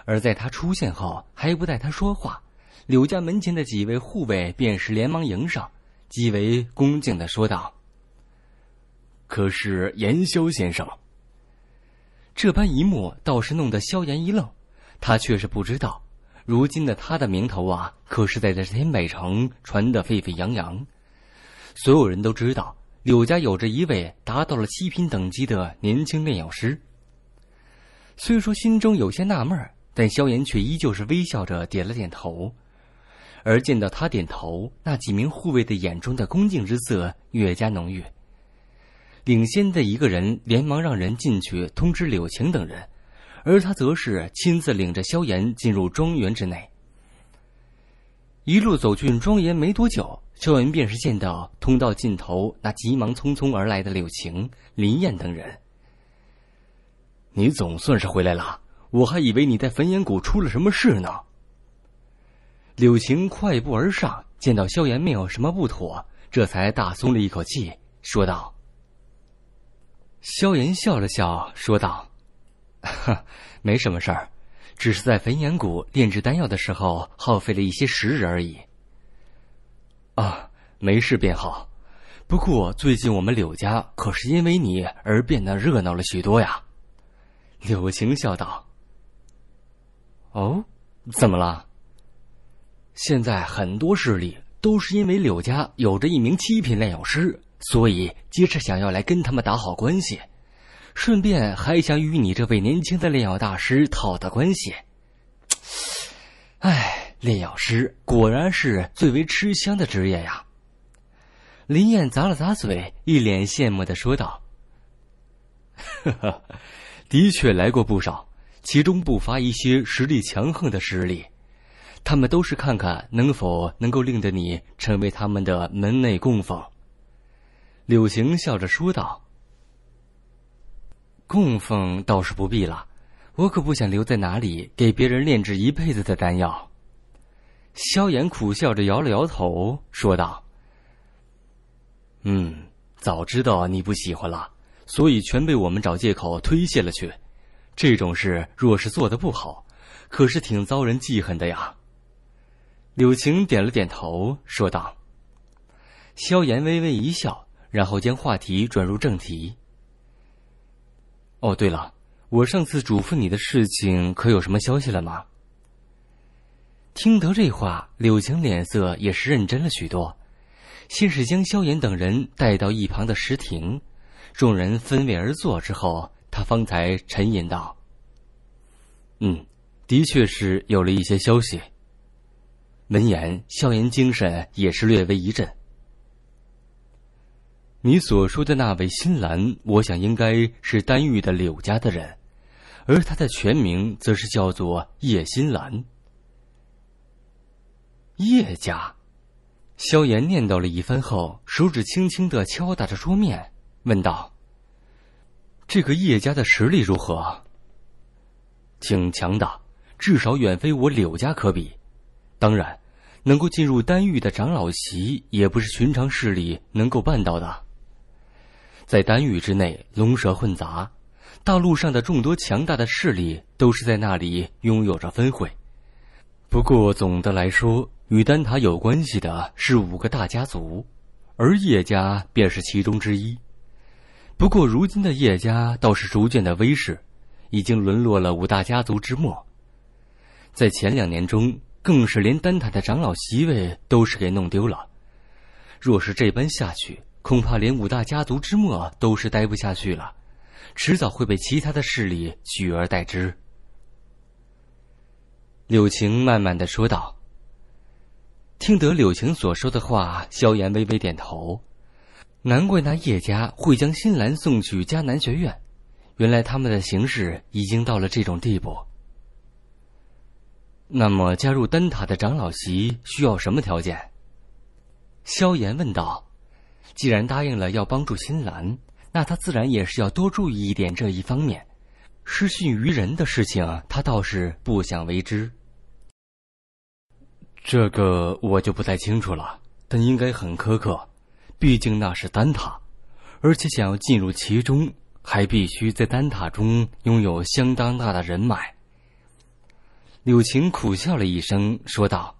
而在他出现后，还不待他说话，柳家门前的几位护卫便是连忙迎上，极为恭敬的说道。可是严修先生，这般一幕倒是弄得萧炎一愣，他却是不知道，如今的他的名头啊，可是在这天北城传得沸沸扬扬，所有人都知道柳家有着一位达到了七品等级的年轻炼药师。虽说心中有些纳闷，但萧炎却依旧是微笑着点了点头，而见到他点头，那几名护卫的眼中的恭敬之色越加浓郁。领先的一个人连忙让人进去通知柳晴等人，而他则是亲自领着萧炎进入庄园之内。一路走进庄园没多久，萧炎便是见到通道尽头那急忙匆匆而来的柳晴、林燕等人。“你总算是回来了，我还以为你在焚炎谷出了什么事呢。”柳晴快步而上，见到萧炎没有什么不妥，这才大松了一口气，说道。萧炎笑了笑，说道：“哈，没什么事儿，只是在焚炎谷炼制丹药的时候耗费了一些时日而已。啊，没事便好。不过最近我们柳家可是因为你而变得热闹了许多呀。”柳晴笑道：“哦，怎么了？现在很多势力都是因为柳家有着一名七品炼药师。”所以，皆是想要来跟他们打好关系，顺便还想与你这位年轻的炼药大师套套关系。哎，炼药师果然是最为吃香的职业呀。林燕咂了咂嘴，一脸羡慕的说道：“ 的确来过不少，其中不乏一些实力强横的实力，他们都是看看能否能够令得你成为他们的门内供奉。”柳晴笑着说道：“供奉倒是不必了，我可不想留在哪里给别人炼制一辈子的丹药。”萧炎苦笑着摇了摇头，说道：“嗯，早知道你不喜欢了，所以全被我们找借口推卸了去。这种事若是做的不好，可是挺遭人记恨的呀。”柳晴点了点头，说道：“萧炎微微一笑。”然后将话题转入正题。哦，对了，我上次嘱咐你的事情，可有什么消息了吗？听得这话，柳青脸色也是认真了许多。先是将萧炎等人带到一旁的石亭，众人分位而坐之后，他方才沉吟道：“嗯，的确是有了一些消息。”闻言，萧炎精神也是略微一振。你所说的那位新兰，我想应该是丹玉的柳家的人，而他的全名则是叫做叶新兰。叶家，萧炎念叨了一番后，手指轻轻的敲打着桌面，问道：“这个叶家的实力如何？”“挺强大，至少远非我柳家可比。当然，能够进入丹玉的长老席，也不是寻常势力能够办到的。”在丹域之内，龙蛇混杂，大陆上的众多强大的势力都是在那里拥有着分会。不过总的来说，与丹塔有关系的是五个大家族，而叶家便是其中之一。不过如今的叶家倒是逐渐的威势，已经沦落了五大家族之末。在前两年中，更是连丹塔的长老席位都是给弄丢了。若是这般下去，恐怕连五大家族之末都是待不下去了，迟早会被其他的势力取而代之。”柳晴慢慢的说道。听得柳晴所说的话，萧炎微微点头。难怪那叶家会将新兰送去迦南学院，原来他们的形势已经到了这种地步。那么，加入丹塔的长老席需要什么条件？”萧炎问道。既然答应了要帮助新兰，那他自然也是要多注意一点这一方面。失信于人的事情，他倒是不想为之。这个我就不太清楚了，但应该很苛刻，毕竟那是丹塔，而且想要进入其中，还必须在丹塔中拥有相当大的人脉。柳晴苦笑了一声，说道：“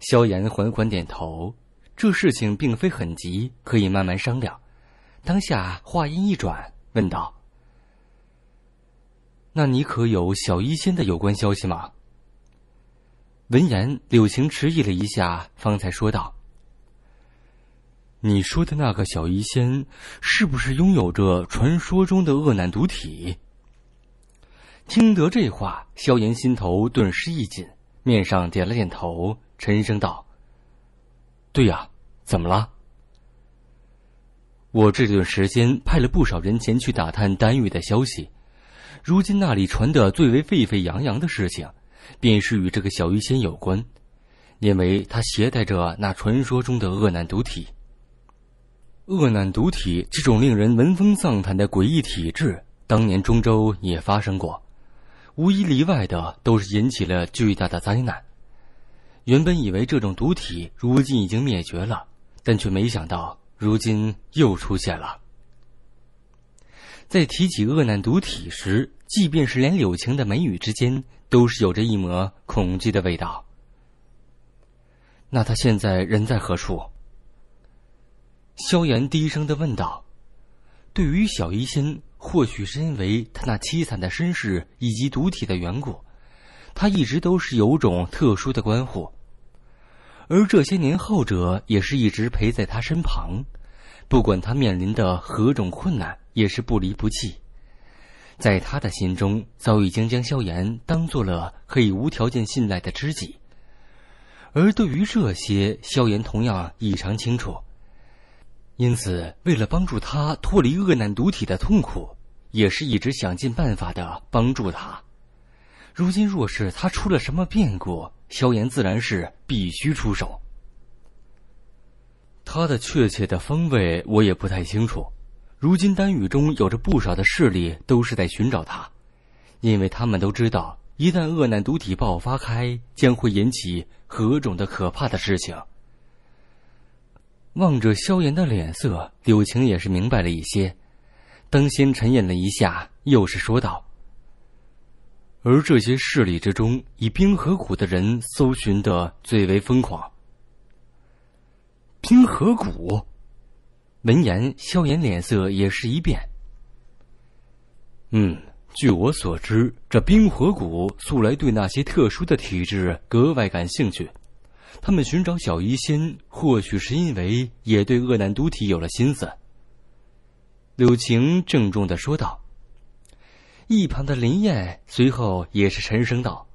萧炎缓缓点头。”这事情并非很急，可以慢慢商量。当下话音一转，问道：“那你可有小医仙的有关消息吗？”闻言，柳晴迟疑了一下，方才说道：“你说的那个小医仙，是不是拥有着传说中的恶难毒体？”听得这话，萧炎心头顿时一紧，面上点了点头，沉声道。对呀，怎么了？我这段时间派了不少人前去打探丹玉的消息，如今那里传得最为沸沸扬扬的事情，便是与这个小鱼仙有关，因为他携带着那传说中的恶难毒体。恶难毒体这种令人闻风丧胆的诡异体质，当年中州也发生过，无一例外的都是引起了巨大的灾难。原本以为这种毒体如今已经灭绝了，但却没想到如今又出现了。在提起恶难毒体时，即便是连柳晴的眉宇之间都是有着一抹恐惧的味道。那他现在人在何处？萧炎低声的问道。对于小医仙，或许是因为他那凄惨的身世以及毒体的缘故，他一直都是有种特殊的关护。而这些年，后者也是一直陪在他身旁，不管他面临的何种困难，也是不离不弃。在他的心中，早已经将萧炎当做了可以无条件信赖的知己。而对于这些，萧炎同样异常清楚。因此，为了帮助他脱离恶难毒体的痛苦，也是一直想尽办法的帮助他。如今，若是他出了什么变故，萧炎自然是必须出手。他的确切的方位我也不太清楚，如今丹羽中有着不少的势力都是在寻找他，因为他们都知道，一旦恶难毒体爆发开，将会引起何种的可怕的事情。望着萧炎的脸色，柳晴也是明白了一些，当先沉吟了一下，又是说道。而这些势力之中，以冰河谷的人搜寻的最为疯狂。冰河谷，闻言，萧炎脸色也是一变。嗯，据我所知，这冰河谷素来对那些特殊的体质格外感兴趣，他们寻找小医仙，或许是因为也对恶难毒体有了心思。柳晴郑重的说道。一旁的林燕随后也是沉声道：“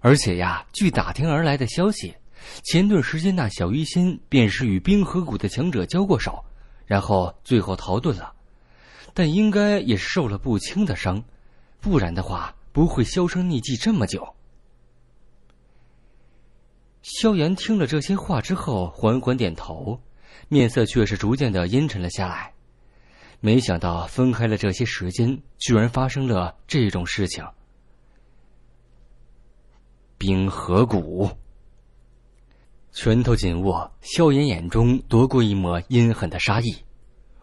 而且呀，据打听而来的消息，前段时间那小鱼仙便是与冰河谷的强者交过手，然后最后逃遁了，但应该也是受了不轻的伤，不然的话不会销声匿迹这么久。”萧炎听了这些话之后，缓缓点头，面色却是逐渐的阴沉了下来。没想到分开了这些时间，居然发生了这种事情。冰河谷。拳头紧握，萧炎眼中夺过一抹阴狠的杀意。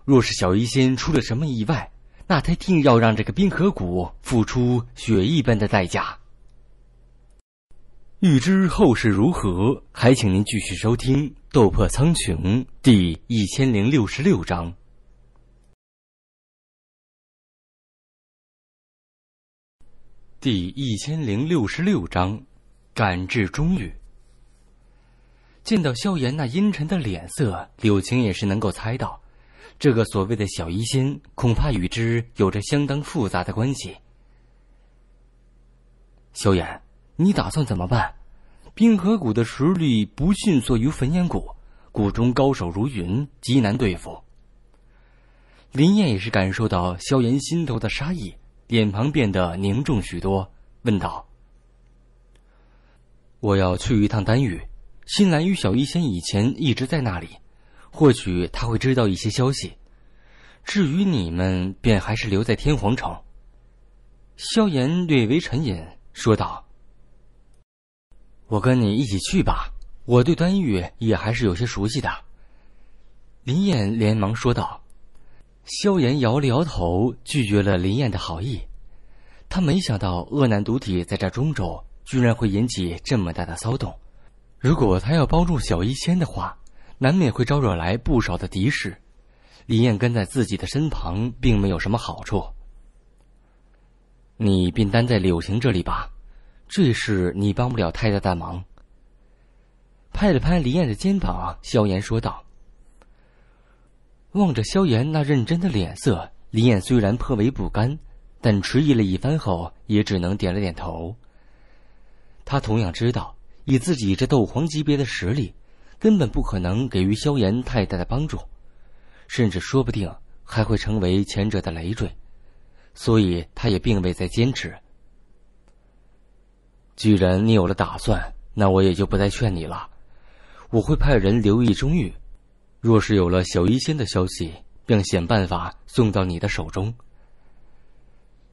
若是小医仙出了什么意外，那他定要让这个冰河谷付出血一般的代价。欲知后事如何，还请您继续收听《斗破苍穹》第一千零六十六章。第一千零六十六章，赶至中域。见到萧炎那阴沉的脸色，柳青也是能够猜到，这个所谓的小医仙恐怕与之有着相当复杂的关系。萧炎，你打算怎么办？冰河谷的实力不逊色于焚炎谷，谷中高手如云，极难对付。林燕也是感受到萧炎心头的杀意。脸庞变得凝重许多，问道：“我要去一趟丹玉，新兰与小医仙以前一直在那里，或许他会知道一些消息。至于你们，便还是留在天皇城。”萧炎略微沉吟，说道：“我跟你一起去吧，我对丹玉也还是有些熟悉的。”林燕连忙说道。萧炎摇了摇头，拒绝了林燕的好意。他没想到恶难毒体在这中州居然会引起这么大的骚动，如果他要帮助小医仙的话，难免会招惹来不少的敌视。林燕跟在自己的身旁，并没有什么好处。你便待在柳行这里吧，这事你帮不了太大的忙。拍了拍林燕的肩膀，萧炎说道。望着萧炎那认真的脸色，林燕虽然颇为不甘，但迟疑了一番后，也只能点了点头。他同样知道，以自己这斗皇级别的实力，根本不可能给予萧炎太大的帮助，甚至说不定还会成为前者的累赘，所以他也并未再坚持。既然你有了打算，那我也就不再劝你了，我会派人留意中玉，若是有了小医仙的消息，便想办法送到你的手中。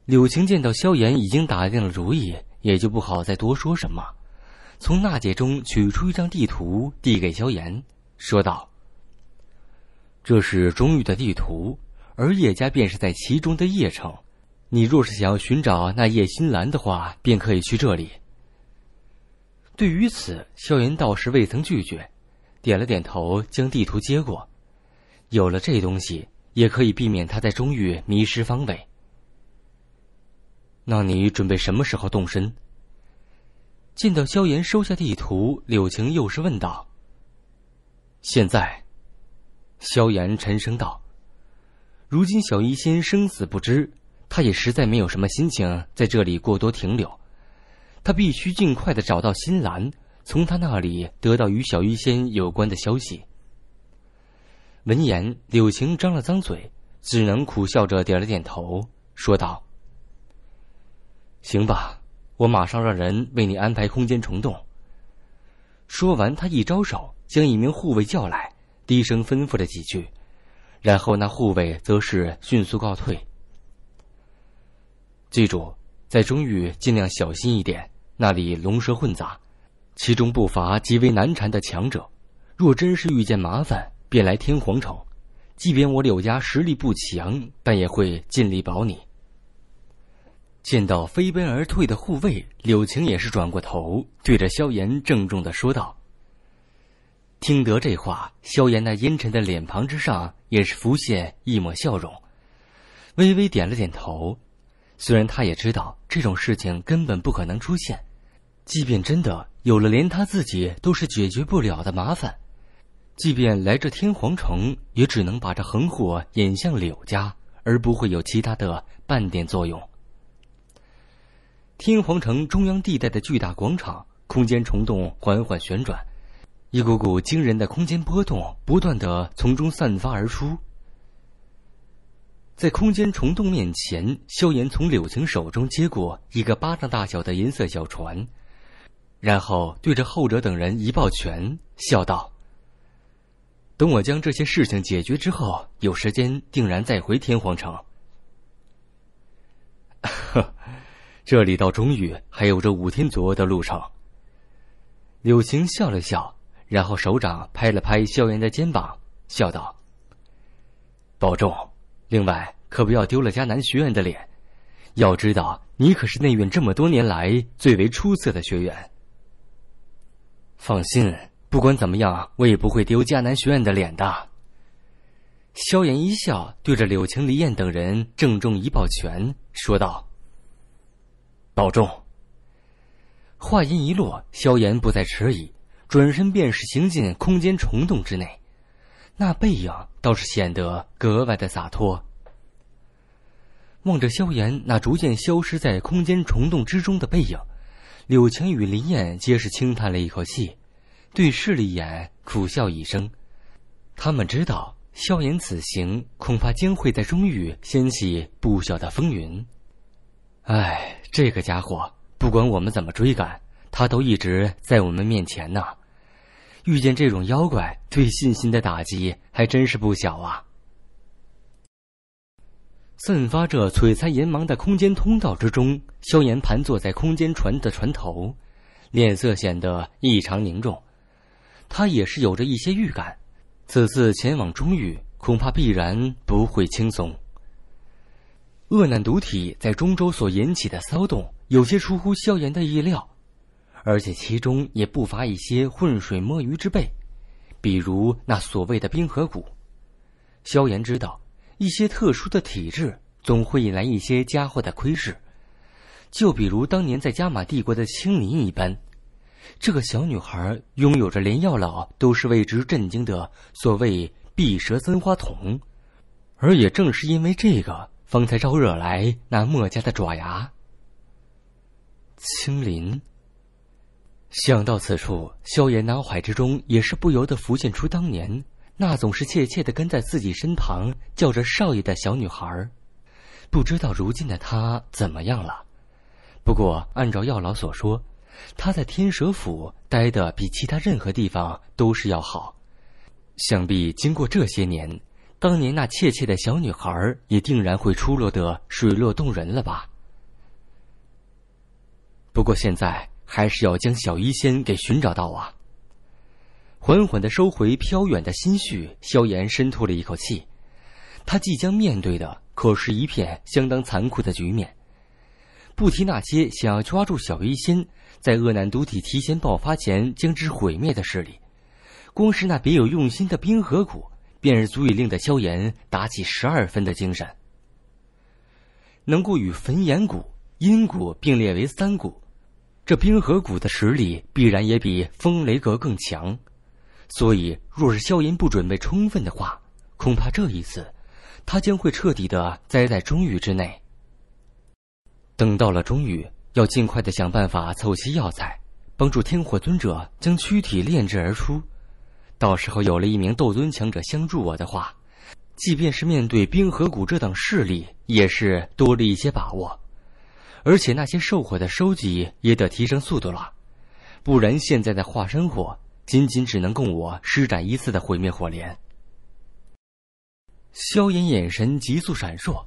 柳晴见到萧炎已经打定了主意，也就不好再多说什么，从纳戒中取出一张地图，递给萧炎，说道：“这是中域的地图，而叶家便是在其中的叶城。你若是想要寻找那叶心兰的话，便可以去这里。”对于此，萧炎倒是未曾拒绝。点了点头，将地图接过。有了这东西，也可以避免他在中域迷失方位。那你准备什么时候动身？见到萧炎收下地图，柳晴又是问道。现在，萧炎沉声道：“如今小医仙生死不知，他也实在没有什么心情在这里过多停留。他必须尽快的找到新兰。”从他那里得到与小医仙有关的消息。闻言，柳晴张了张嘴，只能苦笑着点了点头，说道：“行吧，我马上让人为你安排空间虫洞。”说完，他一招手，将一名护卫叫来，低声吩咐了几句，然后那护卫则是迅速告退。记住，在中域尽量小心一点，那里龙蛇混杂。其中不乏极为难缠的强者，若真是遇见麻烦，便来天皇城。即便我柳家实力不强，但也会尽力保你。见到飞奔而退的护卫，柳晴也是转过头，对着萧炎郑重的说道。听得这话，萧炎那阴沉的脸庞之上也是浮现一抹笑容，微微点了点头。虽然他也知道这种事情根本不可能出现，即便真的。有了，连他自己都是解决不了的麻烦。即便来这天皇城，也只能把这横祸引向柳家，而不会有其他的半点作用。天皇城中央地带的巨大广场，空间虫洞缓缓旋转，一股股惊人的空间波动不断的从中散发而出。在空间虫洞面前，萧炎从柳晴手中接过一个巴掌大小的银色小船。然后对着后者等人一抱拳，笑道：“等我将这些事情解决之后，有时间定然再回天皇城。”这里到中域还有着五天左右的路程。柳晴笑了笑，然后手掌拍了拍萧炎的肩膀，笑道：“保重，另外可不要丢了迦南学院的脸，要知道你可是内院这么多年来最为出色的学员。”放心，不管怎么样，我也不会丢迦南学院的脸的。萧炎一笑，对着柳青、离燕等人郑重一抱拳，说道：“保重。”话音一落，萧炎不再迟疑，转身便是行进空间虫洞之内，那背影倒是显得格外的洒脱。望着萧炎那逐渐消失在空间虫洞之中的背影。柳晴与林燕皆是轻叹了一口气，对视了一眼，苦笑一声。他们知道，萧炎此行恐怕将会在中域掀起不小的风云。唉，这个家伙，不管我们怎么追赶，他都一直在我们面前呢。遇见这种妖怪，对信心的打击还真是不小啊。散发着璀璨银芒的空间通道之中，萧炎盘坐在空间船的船头，脸色显得异常凝重。他也是有着一些预感，此次前往中域，恐怕必然不会轻松。恶难毒体在中州所引起的骚动，有些出乎萧炎的意料，而且其中也不乏一些浑水摸鱼之辈，比如那所谓的冰河谷。萧炎知道。一些特殊的体质总会引来一些家伙的窥视，就比如当年在加玛帝国的青林一般。这个小女孩拥有着连药老都是为之震惊的所谓碧蛇簪花瞳，而也正是因为这个，方才招惹来那墨家的爪牙。青林。想到此处，萧炎脑海之中也是不由得浮现出当年。那总是怯怯的跟在自己身旁叫着“少爷”的小女孩，不知道如今的她怎么样了。不过按照药老所说，她在天蛇府待的比其他任何地方都是要好。想必经过这些年，当年那怯怯的小女孩也定然会出落得水落动人了吧。不过现在还是要将小医仙给寻找到啊。缓缓的收回飘远的心绪，萧炎深吐了一口气。他即将面对的可是一片相当残酷的局面。不提那些想要抓住小医仙，在恶难毒体提前爆发前将之毁灭的势力，光是那别有用心的冰河谷，便是足以令得萧炎打起十二分的精神。能够与焚炎谷、阴谷并列为三谷，这冰河谷的实力必然也比风雷阁更强。所以，若是萧炎不准备充分的话，恐怕这一次，他将会彻底的栽在忠域之内。等到了终于，要尽快的想办法凑齐药材，帮助天火尊者将躯体炼制而出。到时候有了一名斗尊强者相助我的话，即便是面对冰河谷这等势力，也是多了一些把握。而且那些兽火的收集也得提升速度了，不然现在的化身火。仅仅只能供我施展一次的毁灭火莲，萧炎眼神急速闪烁。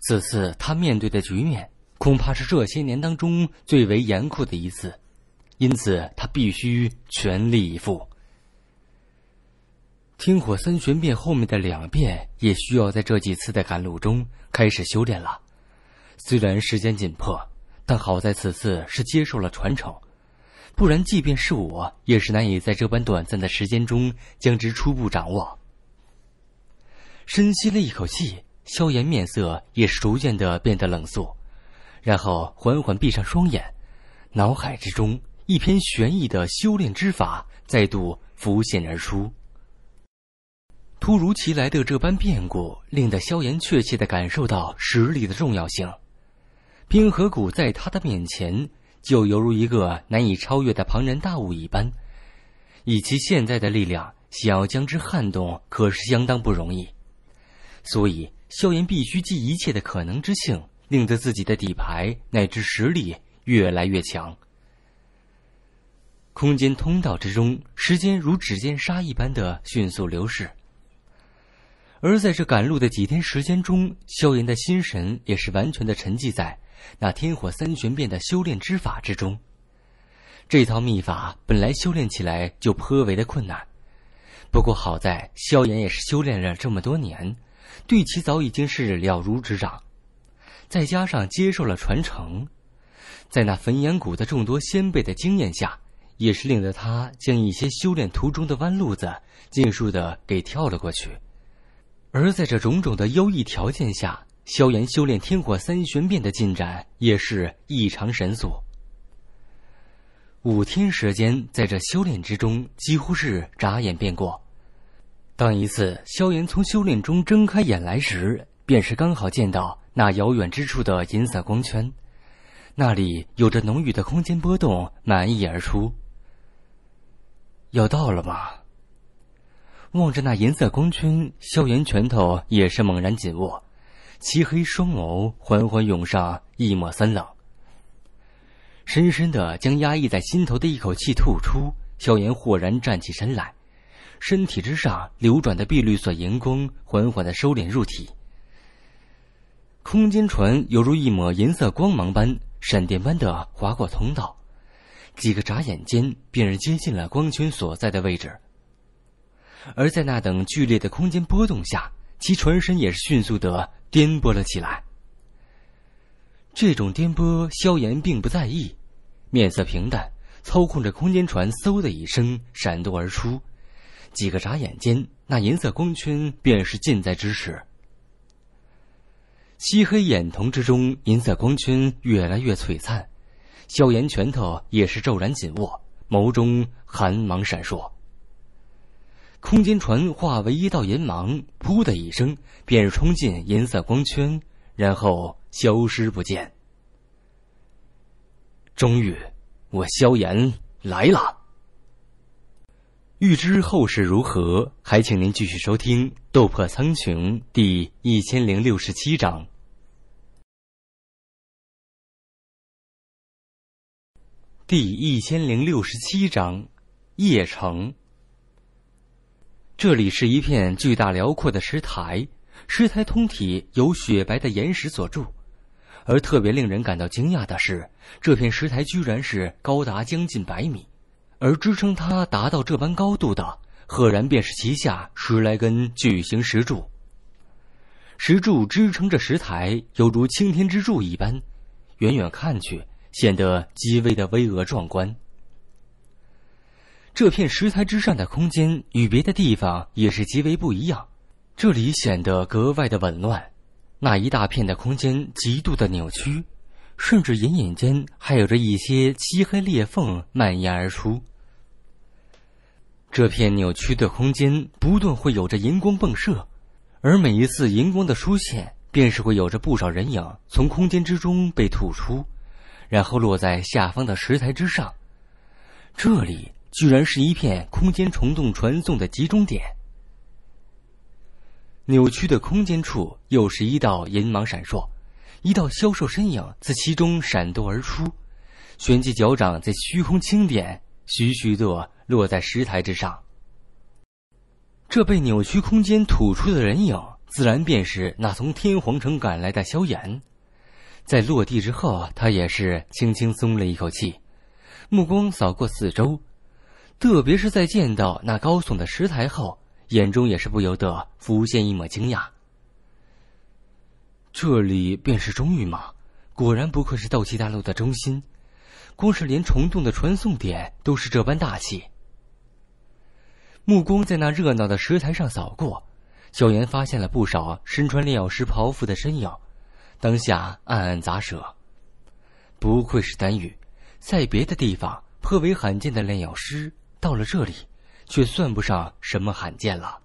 此次他面对的局面，恐怕是这些年当中最为严酷的一次，因此他必须全力以赴。听火三玄变后面的两变，也需要在这几次的赶路中开始修炼了。虽然时间紧迫，但好在此次是接受了传承。不然，即便是我，也是难以在这般短暂的时间中将之初步掌握。深吸了一口气，萧炎面色也逐渐的变得冷肃，然后缓缓闭上双眼，脑海之中一篇玄异的修炼之法再度浮现而出。突如其来的这般变故，令得萧炎确切的感受到实力的重要性。冰河谷在他的面前。就犹如一个难以超越的庞然大物一般，以其现在的力量，想要将之撼动，可是相当不容易。所以，萧炎必须尽一切的可能之性，令得自己的底牌乃至实力越来越强。空间通道之中，时间如指尖沙一般的迅速流逝。而在这赶路的几天时间中，萧炎的心神也是完全的沉寂在。那天火三玄变的修炼之法之中，这套秘法本来修炼起来就颇为的困难。不过好在萧炎也是修炼了这么多年，对其早已经是了如指掌。再加上接受了传承，在那焚炎谷的众多先辈的经验下，也是令得他将一些修炼途中的弯路子尽数的给跳了过去。而在这种种的优异条件下。萧炎修炼天火三玄变的进展也是异常神速。五天时间，在这修炼之中几乎是眨眼便过。当一次萧炎从修炼中睁开眼来时，便是刚好见到那遥远之处的银色光圈，那里有着浓郁的空间波动满溢而出。要到了吗？望着那银色光圈，萧炎拳头也是猛然紧握。漆黑双眸缓缓涌上一抹森冷，深深的将压抑在心头的一口气吐出。萧炎豁然站起身来，身体之上流转的碧绿色荧光缓缓的收敛入体。空间船犹如一抹银色光芒般，闪电般的划过通道，几个眨眼间便是接近了光圈所在的位置。而在那等剧烈的空间波动下，其船身也是迅速的。颠簸了起来。这种颠簸，萧炎并不在意，面色平淡，操控着空间船，嗖的一声闪动而出。几个眨眼间，那银色光圈便是近在咫尺。漆黑眼瞳之中，银色光圈越来越璀璨，萧炎拳头也是骤然紧握，眸中寒芒闪烁。空间船化为一道银芒，噗的一声，便冲进银色光圈，然后消失不见。终于，我萧炎来了。欲知后事如何，还请您继续收听《斗破苍穹》第一千零六十七章。第一千零六十七章，叶城。这里是一片巨大辽阔的石台，石台通体由雪白的岩石所筑，而特别令人感到惊讶的是，这片石台居然是高达将近百米，而支撑它达到这般高度的，赫然便是旗下十来根巨型石柱。石柱支撑着石台，犹如擎天之柱一般，远远看去，显得极为的巍峨壮观。这片石台之上的空间与别的地方也是极为不一样，这里显得格外的紊乱，那一大片的空间极度的扭曲，甚至隐隐间还有着一些漆黑裂缝蔓延而出。这片扭曲的空间不断会有着荧光迸射，而每一次荧光的出现，便是会有着不少人影从空间之中被吐出，然后落在下方的石台之上，这里。居然是一片空间虫洞传送的集中点。扭曲的空间处又是一道银芒闪烁，一道消瘦身影自其中闪动而出，旋即脚掌在虚空轻点，徐徐落落在石台之上。这被扭曲空间吐出的人影，自然便是那从天皇城赶来的萧炎。在落地之后，他也是轻轻松了一口气，目光扫过四周。特别是在见到那高耸的石台后，眼中也是不由得浮现一抹惊讶。这里便是中域吗？果然不愧是斗气大陆的中心，光是连虫洞的传送点都是这般大气。目光在那热闹的石台上扫过，萧炎发现了不少身穿炼药师袍服的身影，当下暗暗咂舌。不愧是丹羽，在别的地方颇为罕见的炼药师。到了这里，却算不上什么罕见了。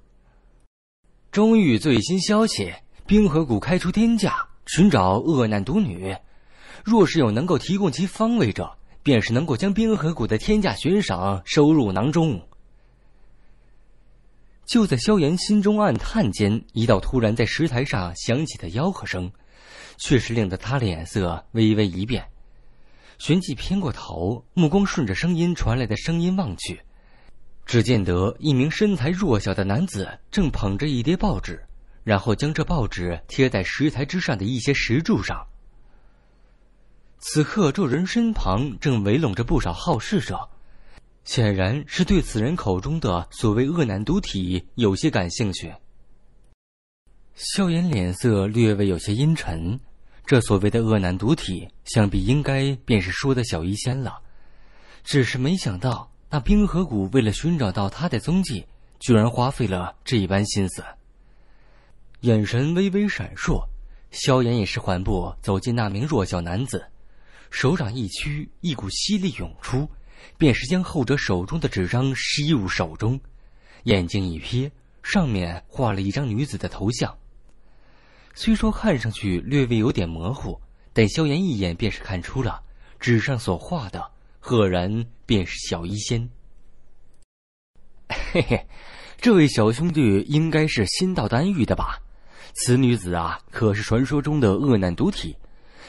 终于最新消息：冰河谷开出天价寻找恶难毒女，若是有能够提供其方位者，便是能够将冰河谷的天价悬赏收入囊中。就在萧炎心中暗叹间，一道突然在石台上响起的吆喝声，却是令得他脸色微微一变，旋即偏过头，目光顺着声音传来的声音望去。只见得一名身材弱小的男子正捧着一叠报纸，然后将这报纸贴在石台之上的一些石柱上。此刻，这人身旁正围拢着不少好事者，显然是对此人口中的所谓恶男毒体有些感兴趣。萧炎脸色略微有些阴沉，这所谓的恶男毒体，想必应该便是说的小医仙了，只是没想到。那冰河谷为了寻找到他的踪迹，居然花费了这般心思。眼神微微闪烁，萧炎也是缓步走进那名弱小男子，手掌一屈，一股吸力涌出，便是将后者手中的纸张吸入手中。眼睛一瞥，上面画了一张女子的头像。虽说看上去略微有点模糊，但萧炎一眼便是看出了纸上所画的。赫然便是小医仙。嘿嘿，这位小兄弟应该是新到丹域的吧？此女子啊，可是传说中的恶难毒体，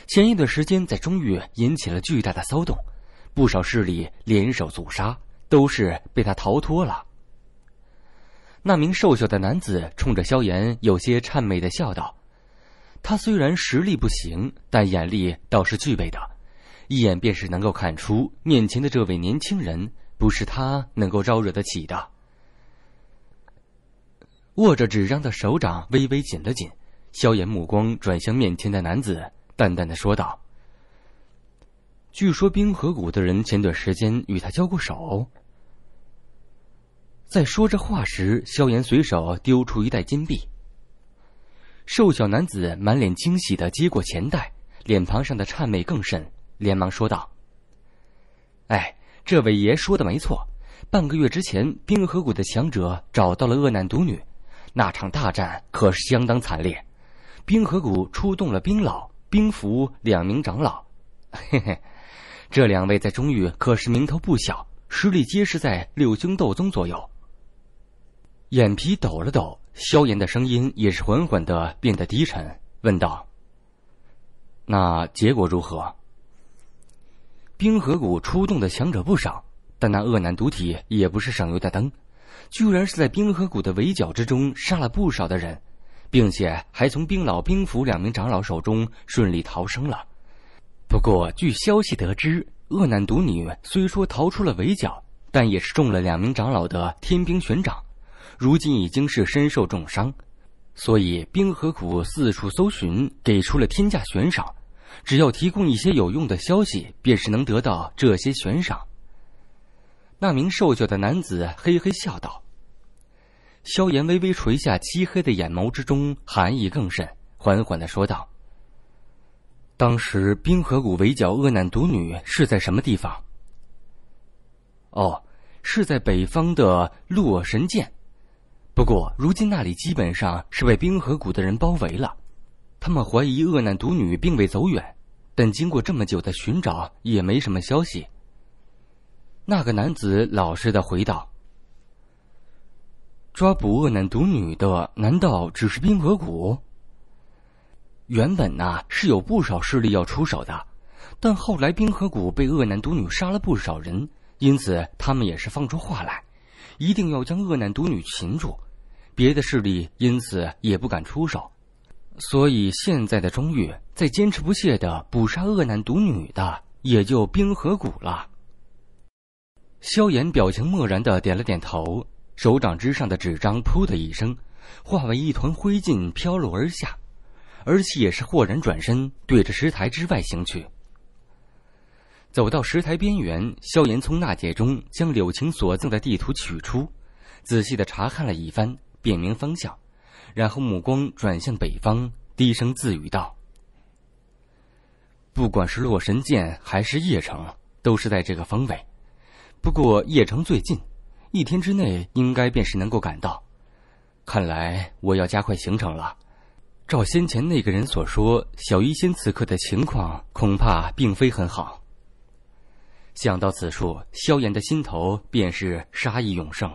前一段时间在中域引起了巨大的骚动，不少势力联手阻杀，都是被他逃脱了。那名瘦小的男子冲着萧炎有些谄媚的笑道：“他虽然实力不行，但眼力倒是具备的。”一眼便是能够看出，面前的这位年轻人不是他能够招惹得起的。握着纸张的手掌微微紧了紧，萧炎目光转向面前的男子，淡淡的说道：“据说冰河谷的人前段时间与他交过手。”在说这话时，萧炎随手丢出一袋金币。瘦小男子满脸惊喜的接过钱袋，脸庞上的谄媚更甚。连忙说道：“哎，这位爷说的没错。半个月之前，冰河谷的强者找到了恶难毒女，那场大战可是相当惨烈。冰河谷出动了冰老、冰符两名长老，嘿嘿，这两位在中域可是名头不小，实力皆是在六星斗宗左右。”眼皮抖了抖，萧炎的声音也是缓缓的变得低沉，问道：“那结果如何？”冰河谷出动的强者不少，但那恶男毒体也不是省油的灯，居然是在冰河谷的围剿之中杀了不少的人，并且还从冰老、冰府两名长老手中顺利逃生了。不过，据消息得知，恶男毒女虽说逃出了围剿，但也是中了两名长老的天兵玄掌，如今已经是身受重伤，所以冰河谷四处搜寻，给出了天价悬赏。只要提供一些有用的消息，便是能得到这些悬赏。那名瘦小的男子嘿嘿笑道。萧炎微微垂下漆黑的眼眸之中，寒意更甚，缓缓的说道：“当时冰河谷围剿恶难毒女是在什么地方？”“哦，是在北方的洛神涧，不过如今那里基本上是被冰河谷的人包围了。”他们怀疑恶难毒女并未走远，但经过这么久的寻找，也没什么消息。那个男子老实的回道：“抓捕恶难毒女的，难道只是冰河谷？原本呐是有不少势力要出手的，但后来冰河谷被恶男毒女杀了不少人，因此他们也是放出话来，一定要将恶难毒女擒住。别的势力因此也不敢出手。”所以，现在的中域在坚持不懈的捕杀恶男毒女的，也就冰河谷了。萧炎表情漠然的点了点头，手掌之上的纸张“噗”的一声，化为一团灰烬飘落而下，而且也是豁然转身，对着石台之外行去。走到石台边缘，萧炎从纳戒中将柳青所赠的地图取出，仔细的查看了一番，辨明方向。然后目光转向北方，低声自语道：“不管是洛神剑还是邺城，都是在这个方位。不过邺城最近，一天之内应该便是能够赶到。看来我要加快行程了。照先前那个人所说，小医仙此刻的情况恐怕并非很好。”想到此处，萧炎的心头便是杀意涌盛。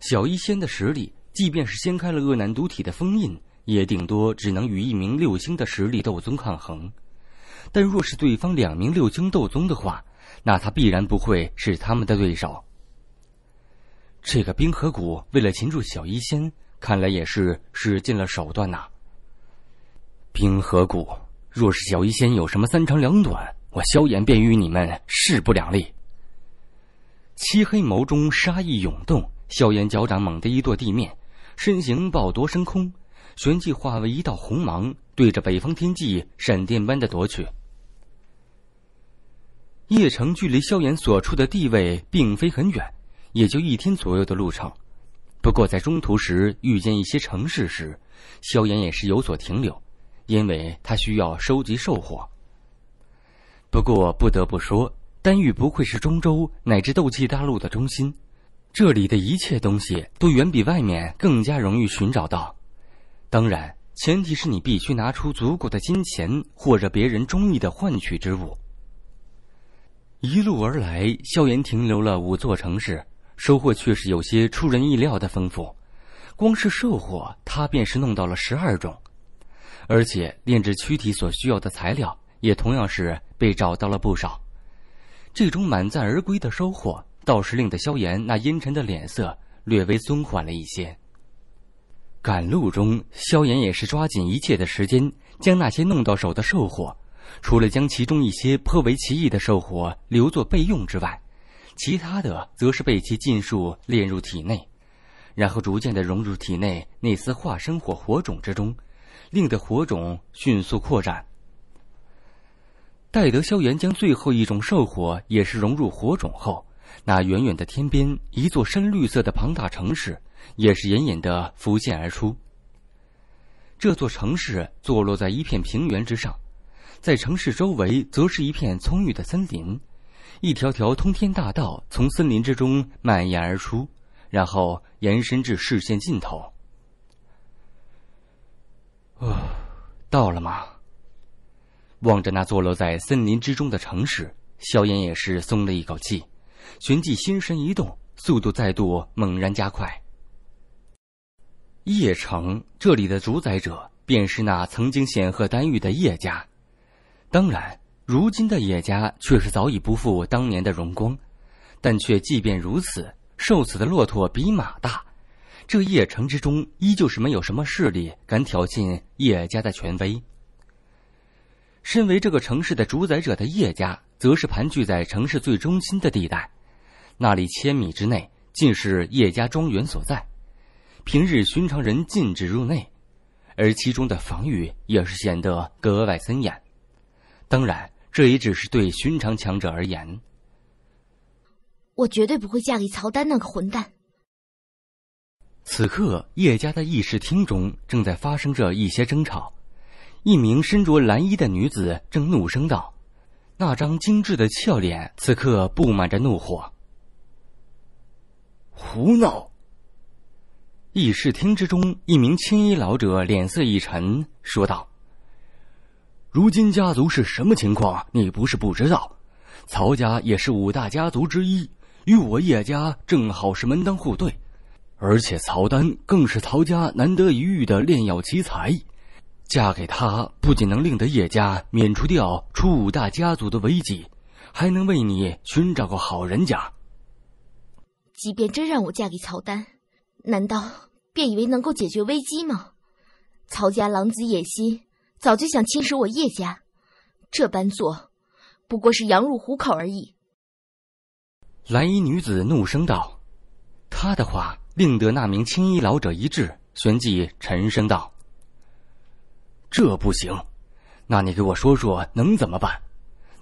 小医仙的实力。即便是掀开了恶难毒体的封印，也顶多只能与一名六星的实力斗宗抗衡。但若是对方两名六星斗宗的话，那他必然不会是他们的对手。这个冰河谷为了擒住小医仙，看来也是使尽了手段呐。冰河谷，若是小医仙有什么三长两短，我萧炎便与你们势不两立。漆黑眸中杀意涌动，萧炎脚掌猛地一跺地面。身形暴夺升空，旋即化为一道红芒，对着北方天际闪电般的夺去。邺城距离萧炎所处的地位并非很远，也就一天左右的路程。不过在中途时遇见一些城市时，萧炎也是有所停留，因为他需要收集兽火。不过不得不说，丹玉不愧是中州乃至斗气大陆的中心。这里的一切东西都远比外面更加容易寻找到，当然，前提是你必须拿出足够的金钱或者别人中意的换取之物。一路而来，萧炎停留了五座城市，收获却是有些出人意料的丰富。光是兽货，他便是弄到了十二种，而且炼制躯体所需要的材料，也同样是被找到了不少。这种满载而归的收获。倒是令得萧炎那阴沉的脸色略微松缓了一些。赶路中，萧炎也是抓紧一切的时间，将那些弄到手的兽火，除了将其中一些颇为奇异的兽火留作备用之外，其他的则是被其尽数炼入体内，然后逐渐的融入体内那丝化生火火种之中，令得火种迅速扩展。待得萧炎将最后一种兽火也是融入火种后，那远远的天边，一座深绿色的庞大城市，也是隐隐的浮现而出。这座城市坐落在一片平原之上，在城市周围则是一片葱郁的森林，一条条通天大道从森林之中蔓延而出，然后延伸至视线尽头。哦，到了吗？望着那坐落在森林之中的城市，萧炎也是松了一口气。旋即心神一动，速度再度猛然加快。叶城这里的主宰者，便是那曾经显赫丹域的叶家。当然，如今的叶家却是早已不复当年的荣光，但却即便如此，瘦死的骆驼比马大，这叶城之中依旧是没有什么势力敢挑衅叶家的权威。身为这个城市的主宰者的叶家，则是盘踞在城市最中心的地带。那里千米之内尽是叶家庄园所在，平日寻常人禁止入内，而其中的防御也是显得格外森严。当然，这也只是对寻常强者而言。我绝对不会嫁给曹丹那个混蛋。此刻，叶家的议事厅中正在发生着一些争吵，一名身着蓝衣的女子正怒声道：“那张精致的俏脸此刻布满着怒火。”胡闹！议事厅之中，一名青衣老者脸色一沉，说道：“如今家族是什么情况？你不是不知道。曹家也是五大家族之一，与我叶家正好是门当户对。而且曹丹更是曹家难得一遇的炼药奇才，嫁给他不仅能令得叶家免除掉出五大家族的危机，还能为你寻找个好人家。”即便真让我嫁给曹丹，难道便以为能够解决危机吗？曹家狼子野心，早就想侵蚀我叶家，这般做，不过是羊入虎口而已。蓝衣女子怒声道：“她的话令得那名青衣老者一滞，旋即沉声道：‘这不行，那你给我说说能怎么办？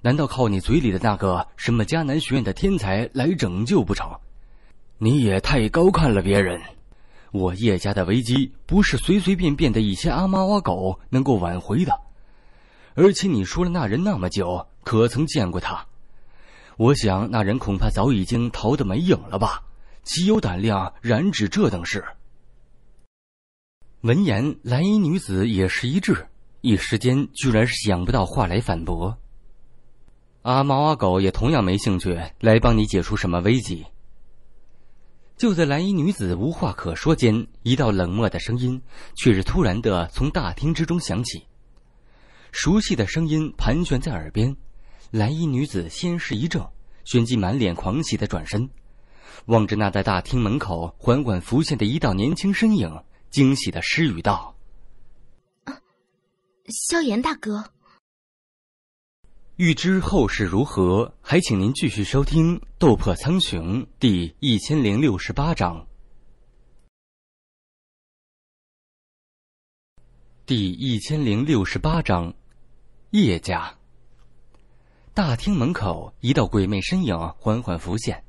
难道靠你嘴里的那个什么迦南学院的天才来拯救不成？’”你也太高看了别人，我叶家的危机不是随随便便的一些阿猫阿狗能够挽回的。而且你说了那人那么久，可曾见过他？我想那人恐怕早已经逃得没影了吧？岂有胆量染指这等事？闻言，蓝衣女子也是一滞，一时间居然是想不到话来反驳。阿猫阿狗也同样没兴趣来帮你解除什么危机。就在蓝衣女子无话可说间，一道冷漠的声音却是突然的从大厅之中响起。熟悉的声音盘旋在耳边，蓝衣女子先是一怔，旋即满脸狂喜的转身，望着那在大厅门口缓缓浮现的一道年轻身影，惊喜的失语道：“啊，萧炎大哥！”欲知后事如何，还请您继续收听《斗破苍穹》第一千零六十八章。第一千零六十八章，叶家。大厅门口，一道鬼魅身影缓缓浮现，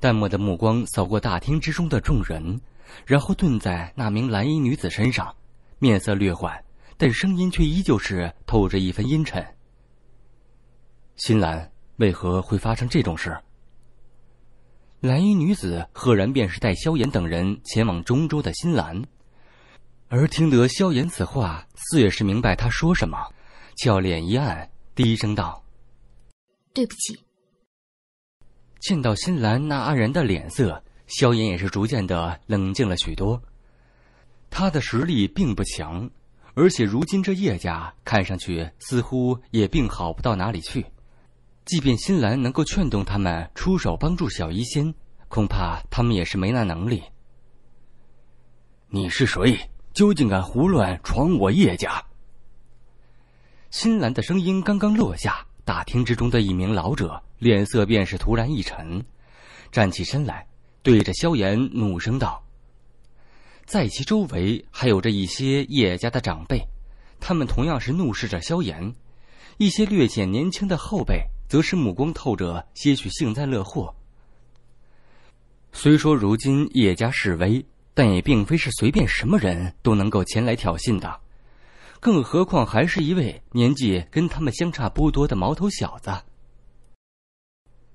淡漠的目光扫过大厅之中的众人，然后顿在那名蓝衣女子身上，面色略缓，但声音却依旧是透着一分阴沉。新兰为何会发生这种事？蓝衣女子赫然便是带萧炎等人前往中州的新兰，而听得萧炎此话，似也是明白他说什么，俏脸一暗，低声道：“对不起。”见到新兰那黯然的脸色，萧炎也是逐渐的冷静了许多。他的实力并不强，而且如今这叶家看上去似乎也并好不到哪里去。即便新兰能够劝动他们出手帮助小医仙，恐怕他们也是没那能力。你是谁？究竟敢胡乱闯我叶家？新兰的声音刚刚落下，大厅之中的一名老者脸色便是突然一沉，站起身来，对着萧炎怒声道。在其周围还有着一些叶家的长辈，他们同样是怒视着萧炎，一些略显年轻的后辈。则是目光透着些许幸灾乐祸。虽说如今叶家势微，但也并非是随便什么人都能够前来挑衅的，更何况还是一位年纪跟他们相差不多的毛头小子。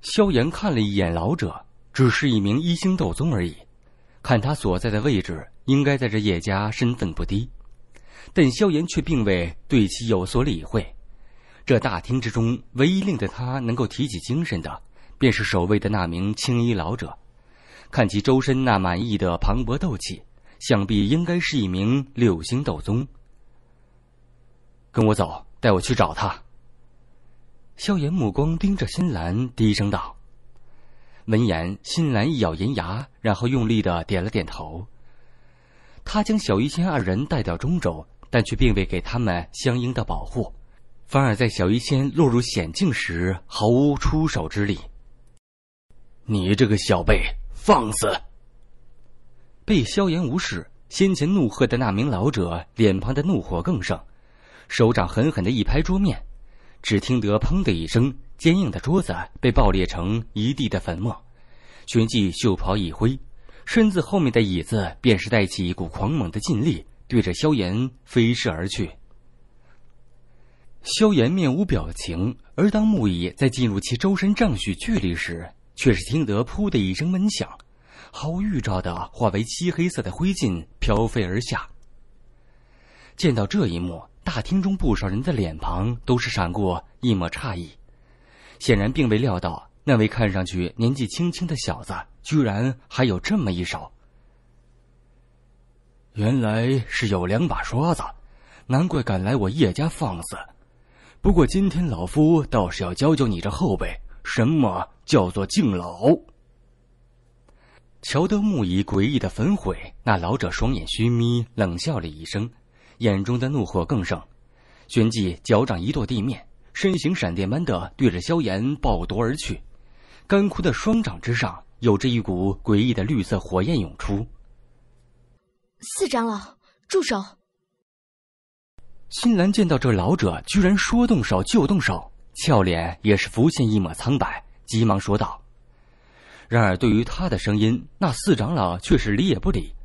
萧炎看了一眼老者，只是一名一星斗宗而已，看他所在的位置，应该在这叶家身份不低，但萧炎却并未对其有所理会。这大厅之中，唯一令得他能够提起精神的，便是守卫的那名青衣老者。看其周身那满意的磅礴斗气，想必应该是一名六星斗宗。跟我走，带我去找他。萧炎目光盯着新兰，低声道：“闻言，新兰一咬银牙，然后用力的点了点头。他将小医仙二人带到中州，但却并未给他们相应的保护。”反而在小医仙落入险境时毫无出手之力。你这个小辈，放肆！被萧炎无视，先前怒喝的那名老者脸庞的怒火更盛，手掌狠狠的一拍桌面，只听得“砰”的一声，坚硬的桌子被爆裂成一地的粉末。旋即袖袍一挥，身子后面的椅子便是带起一股狂猛的劲力，对着萧炎飞射而去。萧炎面无表情，而当木叶在进入其周身丈许距离时，却是听得“噗”的一声闷响，毫无预兆的化为漆黑色的灰烬飘飞而下。见到这一幕，大厅中不少人的脸庞都是闪过一抹诧异，显然并未料到那位看上去年纪轻轻的小子居然还有这么一手。原来是有两把刷子，难怪敢来我叶家放肆。不过今天老夫倒是要教教你这后辈，什么叫做敬老。乔德木以诡异的焚毁，那老者双眼虚眯，冷笑了一声，眼中的怒火更盛，旋即脚掌一跺地面，身形闪电般的对着萧炎暴夺而去，干枯的双掌之上，有着一股诡异的绿色火焰涌出。四长老，住手！新兰见到这老者，居然说动手就动手，俏脸也是浮现一抹苍白，急忙说道。然而对于他的声音，那四长老却是理也不理。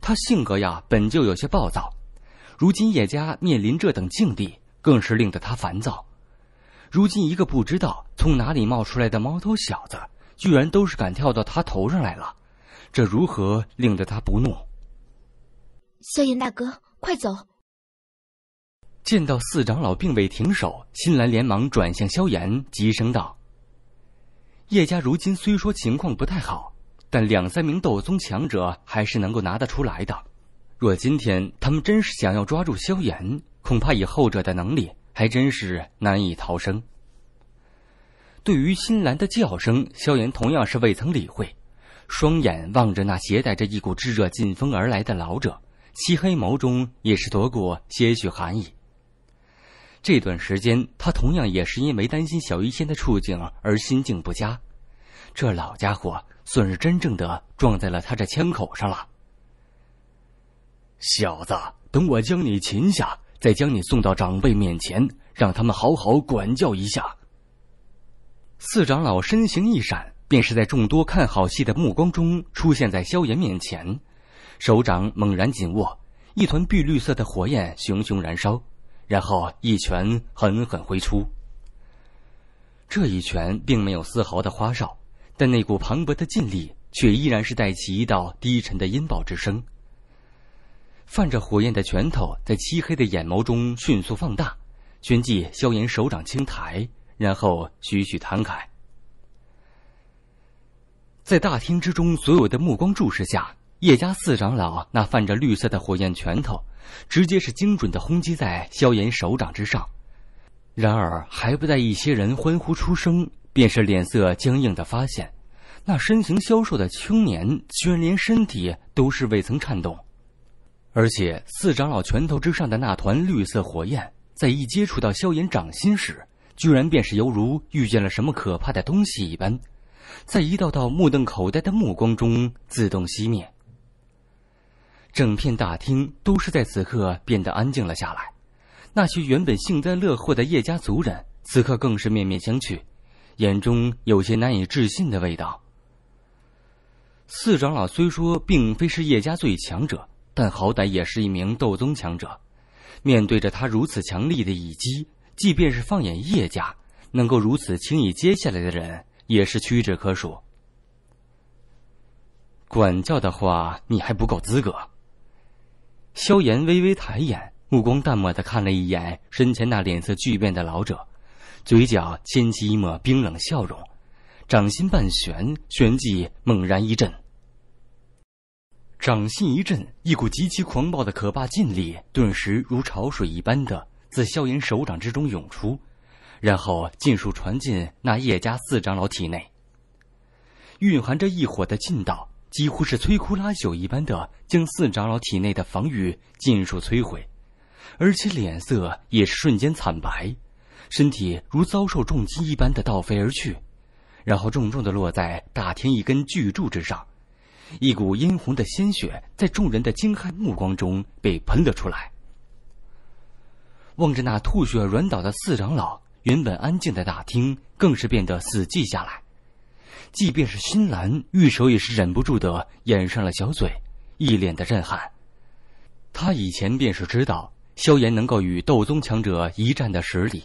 他性格呀，本就有些暴躁，如今叶家面临这等境地，更是令得他烦躁。如今一个不知道从哪里冒出来的毛头小子，居然都是敢跳到他头上来了，这如何令得他不怒？萧炎大哥，快走！见到四长老并未停手，新兰连忙转向萧炎，急声道：“叶家如今虽说情况不太好，但两三名斗宗强者还是能够拿得出来的。若今天他们真是想要抓住萧炎，恐怕以后者的能力还真是难以逃生。”对于新兰的叫声，萧炎同样是未曾理会，双眼望着那携带着一股炙热劲风而来的老者，漆黑眸中也是躲过些许寒意。这段时间，他同样也是因为担心小医仙的处境而心境不佳。这老家伙算是真正的撞在了他这枪口上了。小子，等我将你擒下，再将你送到长辈面前，让他们好好管教一下。四长老身形一闪，便是在众多看好戏的目光中出现在萧炎面前，手掌猛然紧握，一团碧绿色的火焰熊熊燃烧。然后一拳狠狠挥出。这一拳并没有丝毫的花哨，但那股磅礴的劲力却依然是带起一道低沉的音爆之声。泛着火焰的拳头在漆黑的眼眸中迅速放大，旋即萧炎手掌轻抬，然后徐徐弹开。在大厅之中，所有的目光注视下，叶家四长老那泛着绿色的火焰拳头。直接是精准的轰击在萧炎手掌之上，然而还不待一些人欢呼出声，便是脸色僵硬的发现，那身形消瘦的青年居然连身体都是未曾颤动，而且四长老拳头之上的那团绿色火焰，在一接触到萧炎掌心时，居然便是犹如遇见了什么可怕的东西一般，在一道道目瞪口呆的目光中自动熄灭。整片大厅都是在此刻变得安静了下来，那些原本幸灾乐祸的叶家族人，此刻更是面面相觑，眼中有些难以置信的味道。四长老虽说并非是叶家最强者，但好歹也是一名斗宗强者，面对着他如此强力的一击，即便是放眼叶家，能够如此轻易接下来的人也是屈指可数。管教的话，你还不够资格。萧炎微微抬眼，目光淡漠的看了一眼身前那脸色巨变的老者，嘴角牵起一抹冰冷笑容，掌心半悬，旋即猛然一震。掌心一震，一股极其狂暴的可怕劲力顿时如潮水一般的自萧炎手掌之中涌出，然后尽数传进那叶家四长老体内，蕴含着一火的劲道。几乎是摧枯拉朽一般的，将四长老体内的防御尽数摧毁，而且脸色也是瞬间惨白，身体如遭受重击一般的倒飞而去，然后重重的落在大厅一根巨柱之上，一股殷红的鲜血在众人的惊骇目光中被喷了出来。望着那吐血软倒的四长老，原本安静的大厅更是变得死寂下来。即便是新兰玉手也是忍不住的掩上了小嘴，一脸的震撼。他以前便是知道萧炎能够与斗宗强者一战的实力，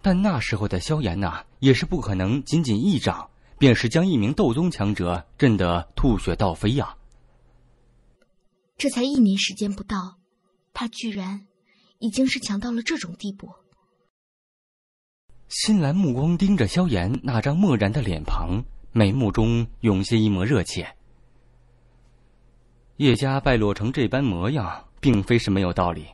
但那时候的萧炎呐，也是不可能仅仅一掌便是将一名斗宗强者震得吐血倒飞呀。这才一年时间不到，他居然已经是强到了这种地步。新兰目光盯着萧炎那张漠然的脸庞。眉目中涌现一抹热切。叶家败落成这般模样，并非是没有道理。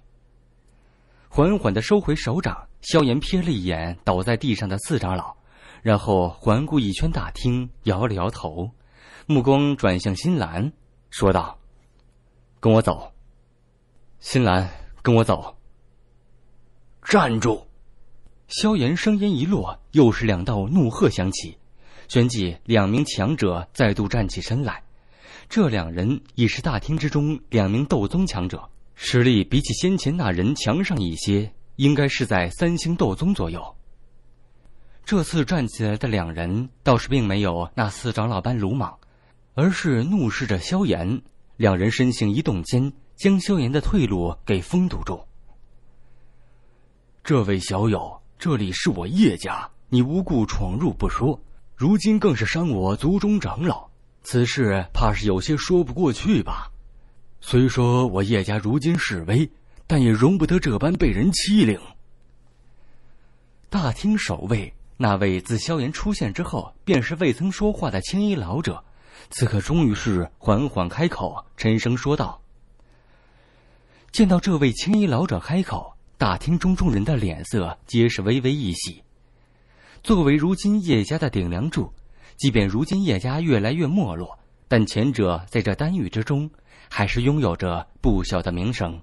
缓缓的收回手掌，萧炎瞥了一眼倒在地上的四长老，然后环顾一圈大厅，摇了摇头，目光转向新兰，说道：“跟我走。”新兰，跟我走。站住！萧炎声音一落，又是两道怒喝响起。旋即，两名强者再度站起身来。这两人已是大厅之中两名斗宗强者，实力比起先前那人强上一些，应该是在三星斗宗左右。这次站起来的两人倒是并没有那四长老般鲁莽，而是怒视着萧炎。两人身形一动间，将萧炎的退路给封堵住。这位小友，这里是我叶家，你无故闯入不说。如今更是伤我族中长老，此事怕是有些说不过去吧。虽说我叶家如今势微，但也容不得这般被人欺凌。大厅守卫那位自萧炎出现之后便是未曾说话的青衣老者，此刻终于是缓缓开口，沉声说道：“见到这位青衣老者开口，大厅中众人的脸色皆是微微一喜。”作为如今叶家的顶梁柱，即便如今叶家越来越没落，但前者在这丹域之中，还是拥有着不小的名声。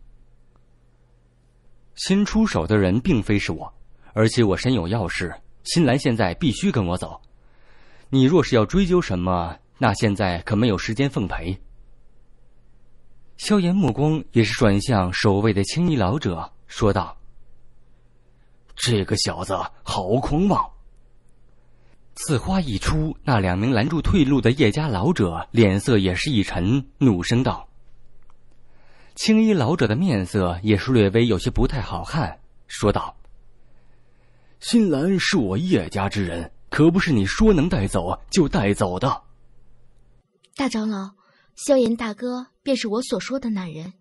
新出手的人并非是我，而且我身有要事，新兰现在必须跟我走。你若是要追究什么，那现在可没有时间奉陪。萧炎目光也是转向守卫的青衣老者，说道：“这个小子好狂妄。”此话一出，那两名拦住退路的叶家老者脸色也是一沉，怒声道：“青衣老者的面色也是略微有些不太好看，说道：‘新兰是我叶家之人，可不是你说能带走就带走的。’大长老，萧炎大哥便是我所说的那人，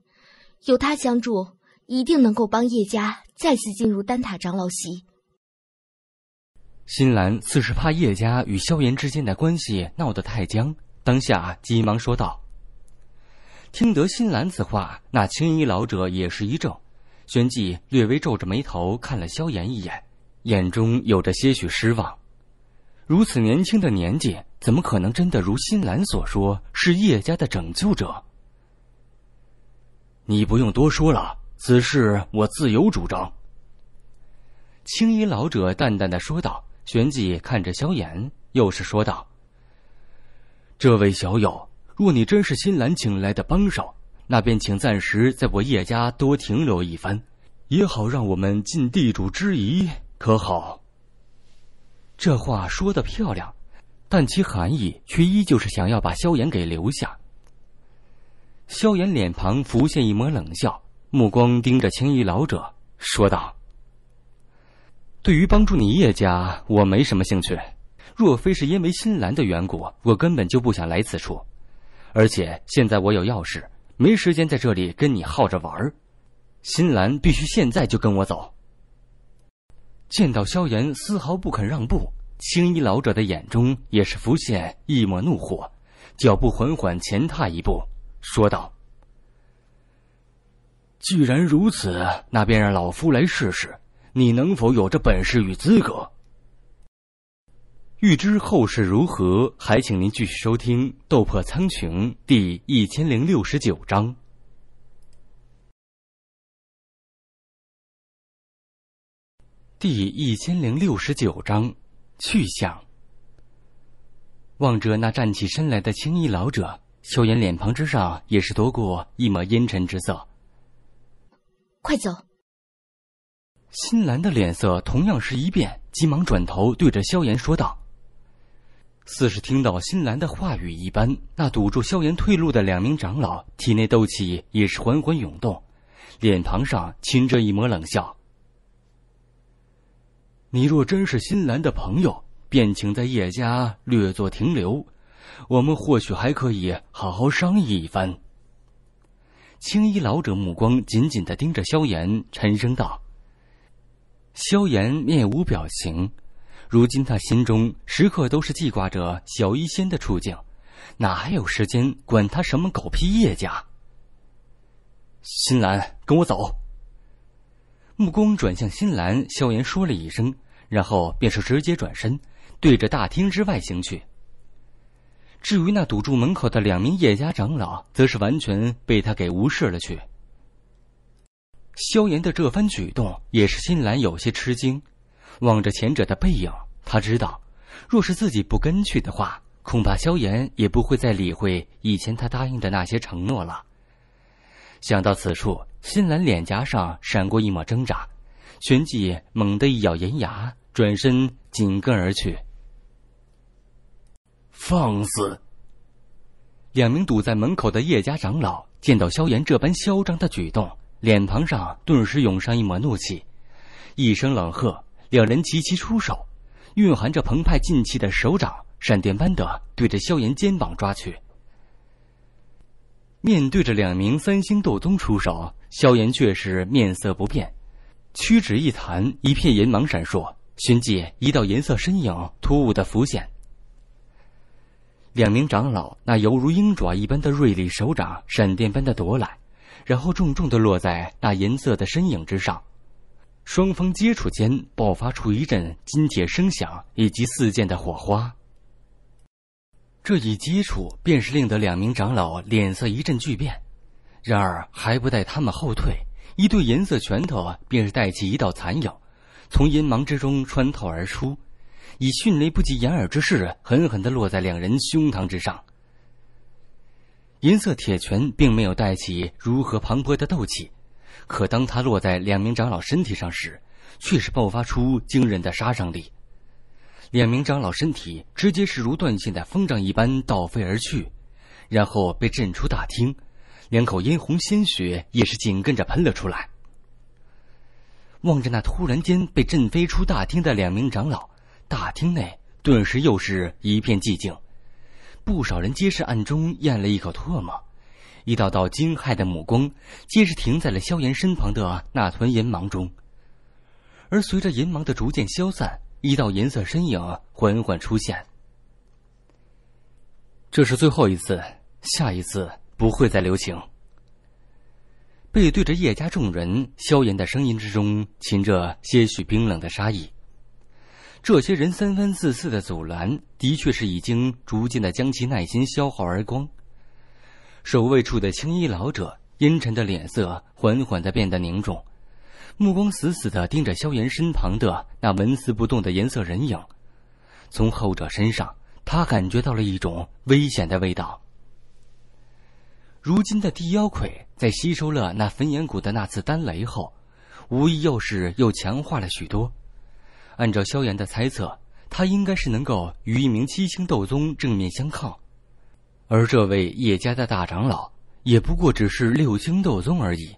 有他相助，一定能够帮叶家再次进入丹塔长老席。”新兰似是怕叶家与萧炎之间的关系闹得太僵，当下急忙说道：“听得新兰此话，那青衣老者也是一怔，旋即略微皱着眉头看了萧炎一眼，眼中有着些许失望。如此年轻的年纪，怎么可能真的如新兰所说是叶家的拯救者？”“你不用多说了，此事我自有主张。”青衣老者淡淡的说道。旋即看着萧炎，又是说道：“这位小友，若你真是新兰请来的帮手，那便请暂时在我叶家多停留一番，也好让我们尽地主之谊，可好？”这话说的漂亮，但其含义却依旧是想要把萧炎给留下。萧炎脸庞浮现一抹冷笑，目光盯着青衣老者，说道。对于帮助你叶家，我没什么兴趣。若非是因为新兰的缘故，我根本就不想来此处。而且现在我有要事，没时间在这里跟你耗着玩儿。新兰必须现在就跟我走。见到萧炎丝毫不肯让步，青衣老者的眼中也是浮现一抹怒火，脚步缓缓前踏一步，说道：“既然如此，那便让老夫来试试。”你能否有这本事与资格？欲知后事如何，还请您继续收听《斗破苍穹》第一千零六十九章。第一千零六十九章，去向。望着那站起身来的青衣老者，萧炎脸庞之上也是多过一抹阴沉之色。快走！新兰的脸色同样是一变，急忙转头对着萧炎说道。似是听到新兰的话语一般，那堵住萧炎退路的两名长老体内斗气也是缓缓涌动，脸庞上噙着一抹冷笑。你若真是新兰的朋友，便请在叶家略作停留，我们或许还可以好好商议一番。青衣老者目光紧紧的盯着萧炎，沉声道。萧炎面无表情，如今他心中时刻都是记挂着小医仙的处境，哪还有时间管他什么狗屁叶家？新兰，跟我走。目光转向新兰，萧炎说了一声，然后便是直接转身，对着大厅之外行去。至于那堵住门口的两名叶家长老，则是完全被他给无视了去。萧炎的这番举动也是新兰有些吃惊，望着前者的背影，他知道，若是自己不跟去的话，恐怕萧炎也不会再理会以前他答应的那些承诺了。想到此处，新兰脸颊上闪过一抹挣扎，旋即猛地一咬银牙，转身紧跟而去。放肆！两名堵在门口的叶家长老见到萧炎这般嚣张的举动。脸庞上顿时涌上一抹怒气，一声冷喝，两人齐齐出手，蕴含着澎湃劲气的手掌，闪电般的对着萧炎肩膀抓去。面对着两名三星斗宗出手，萧炎却是面色不变，屈指一弹，一片银芒闪烁，旋即一道银色身影突兀的浮现。两名长老那犹如鹰爪一般的锐利手掌，闪电般的夺来。然后重重的落在那银色的身影之上，双方接触间爆发出一阵金铁声响以及四溅的火花。这一接触，便是令得两名长老脸色一阵巨变。然而还不待他们后退，一对银色拳头便是带起一道残影，从银芒之中穿透而出，以迅雷不及掩耳之势，狠狠的落在两人胸膛之上。银色铁拳并没有带起如何磅礴的斗气，可当他落在两名长老身体上时，却是爆发出惊人的杀伤力。两名长老身体直接是如断线的风筝一般倒飞而去，然后被震出大厅，两口殷红鲜血也是紧跟着喷了出来。望着那突然间被震飞出大厅的两名长老，大厅内顿时又是一片寂静。不少人皆是暗中咽了一口唾沫，一道道惊骇的目光皆是停在了萧炎身旁的那团银芒中。而随着银芒的逐渐消散，一道银色身影缓缓出现。这是最后一次，下一次不会再留情。背对着叶家众人，萧炎的声音之中噙着些许冰冷的杀意。这些人三番四次的阻拦，的确是已经逐渐的将其耐心消耗而光。守卫处的青衣老者阴沉的脸色缓缓的变得凝重，目光死死的盯着萧炎身旁的那纹丝不动的颜色人影。从后者身上，他感觉到了一种危险的味道。如今的地妖魁在吸收了那焚炎谷的那次丹雷后，无疑又是又强化了许多。按照萧炎的猜测，他应该是能够与一名七星斗宗正面相抗，而这位叶家的大长老也不过只是六星斗宗而已，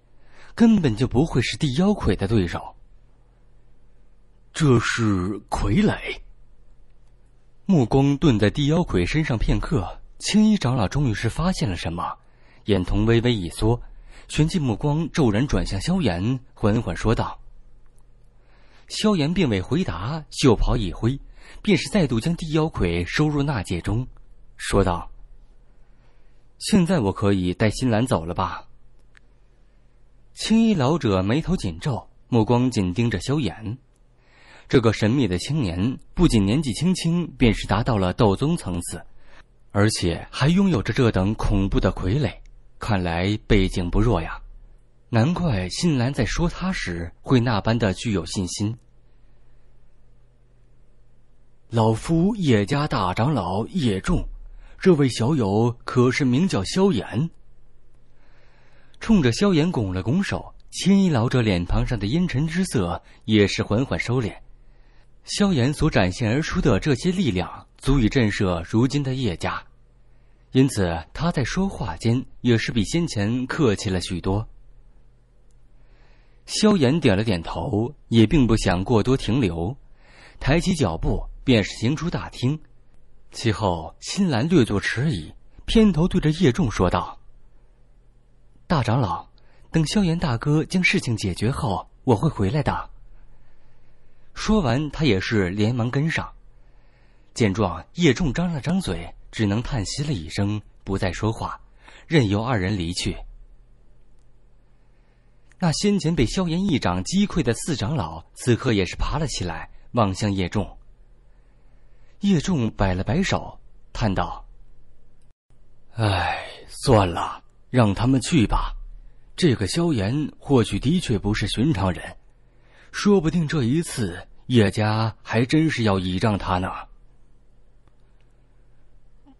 根本就不会是地妖魁的对手。这是傀儡。目光顿在地妖魁身上片刻，青衣长老终于是发现了什么，眼瞳微微一缩，旋即目光骤然转向萧炎，缓缓说道。萧炎并未回答，袖袍一挥，便是再度将地妖傀收入纳戒中，说道：“现在我可以带新兰走了吧？”青衣老者眉头紧皱，目光紧盯着萧炎。这个神秘的青年不仅年纪轻轻，便是达到了斗宗层次，而且还拥有着这等恐怖的傀儡，看来背景不弱呀。难怪新兰在说他时会那般的具有信心。老夫叶家大长老叶仲，这位小友可是名叫萧炎？冲着萧炎拱了拱手，青衣老者脸庞上的阴沉之色也是缓缓收敛。萧炎所展现而出的这些力量，足以震慑如今的叶家，因此他在说话间也是比先前客气了许多。萧炎点了点头，也并不想过多停留，抬起脚步便是行出大厅。其后，新兰略作迟疑，偏头对着叶重说道：“大长老，等萧炎大哥将事情解决后，我会回来的。”说完，他也是连忙跟上。见状，叶重张了张嘴，只能叹息了一声，不再说话，任由二人离去。那先前被萧炎一掌击溃的四长老，此刻也是爬了起来，望向叶重。叶重摆了摆手，叹道：“唉，算了，让他们去吧。这个萧炎或许的确不是寻常人，说不定这一次叶家还真是要倚仗他呢。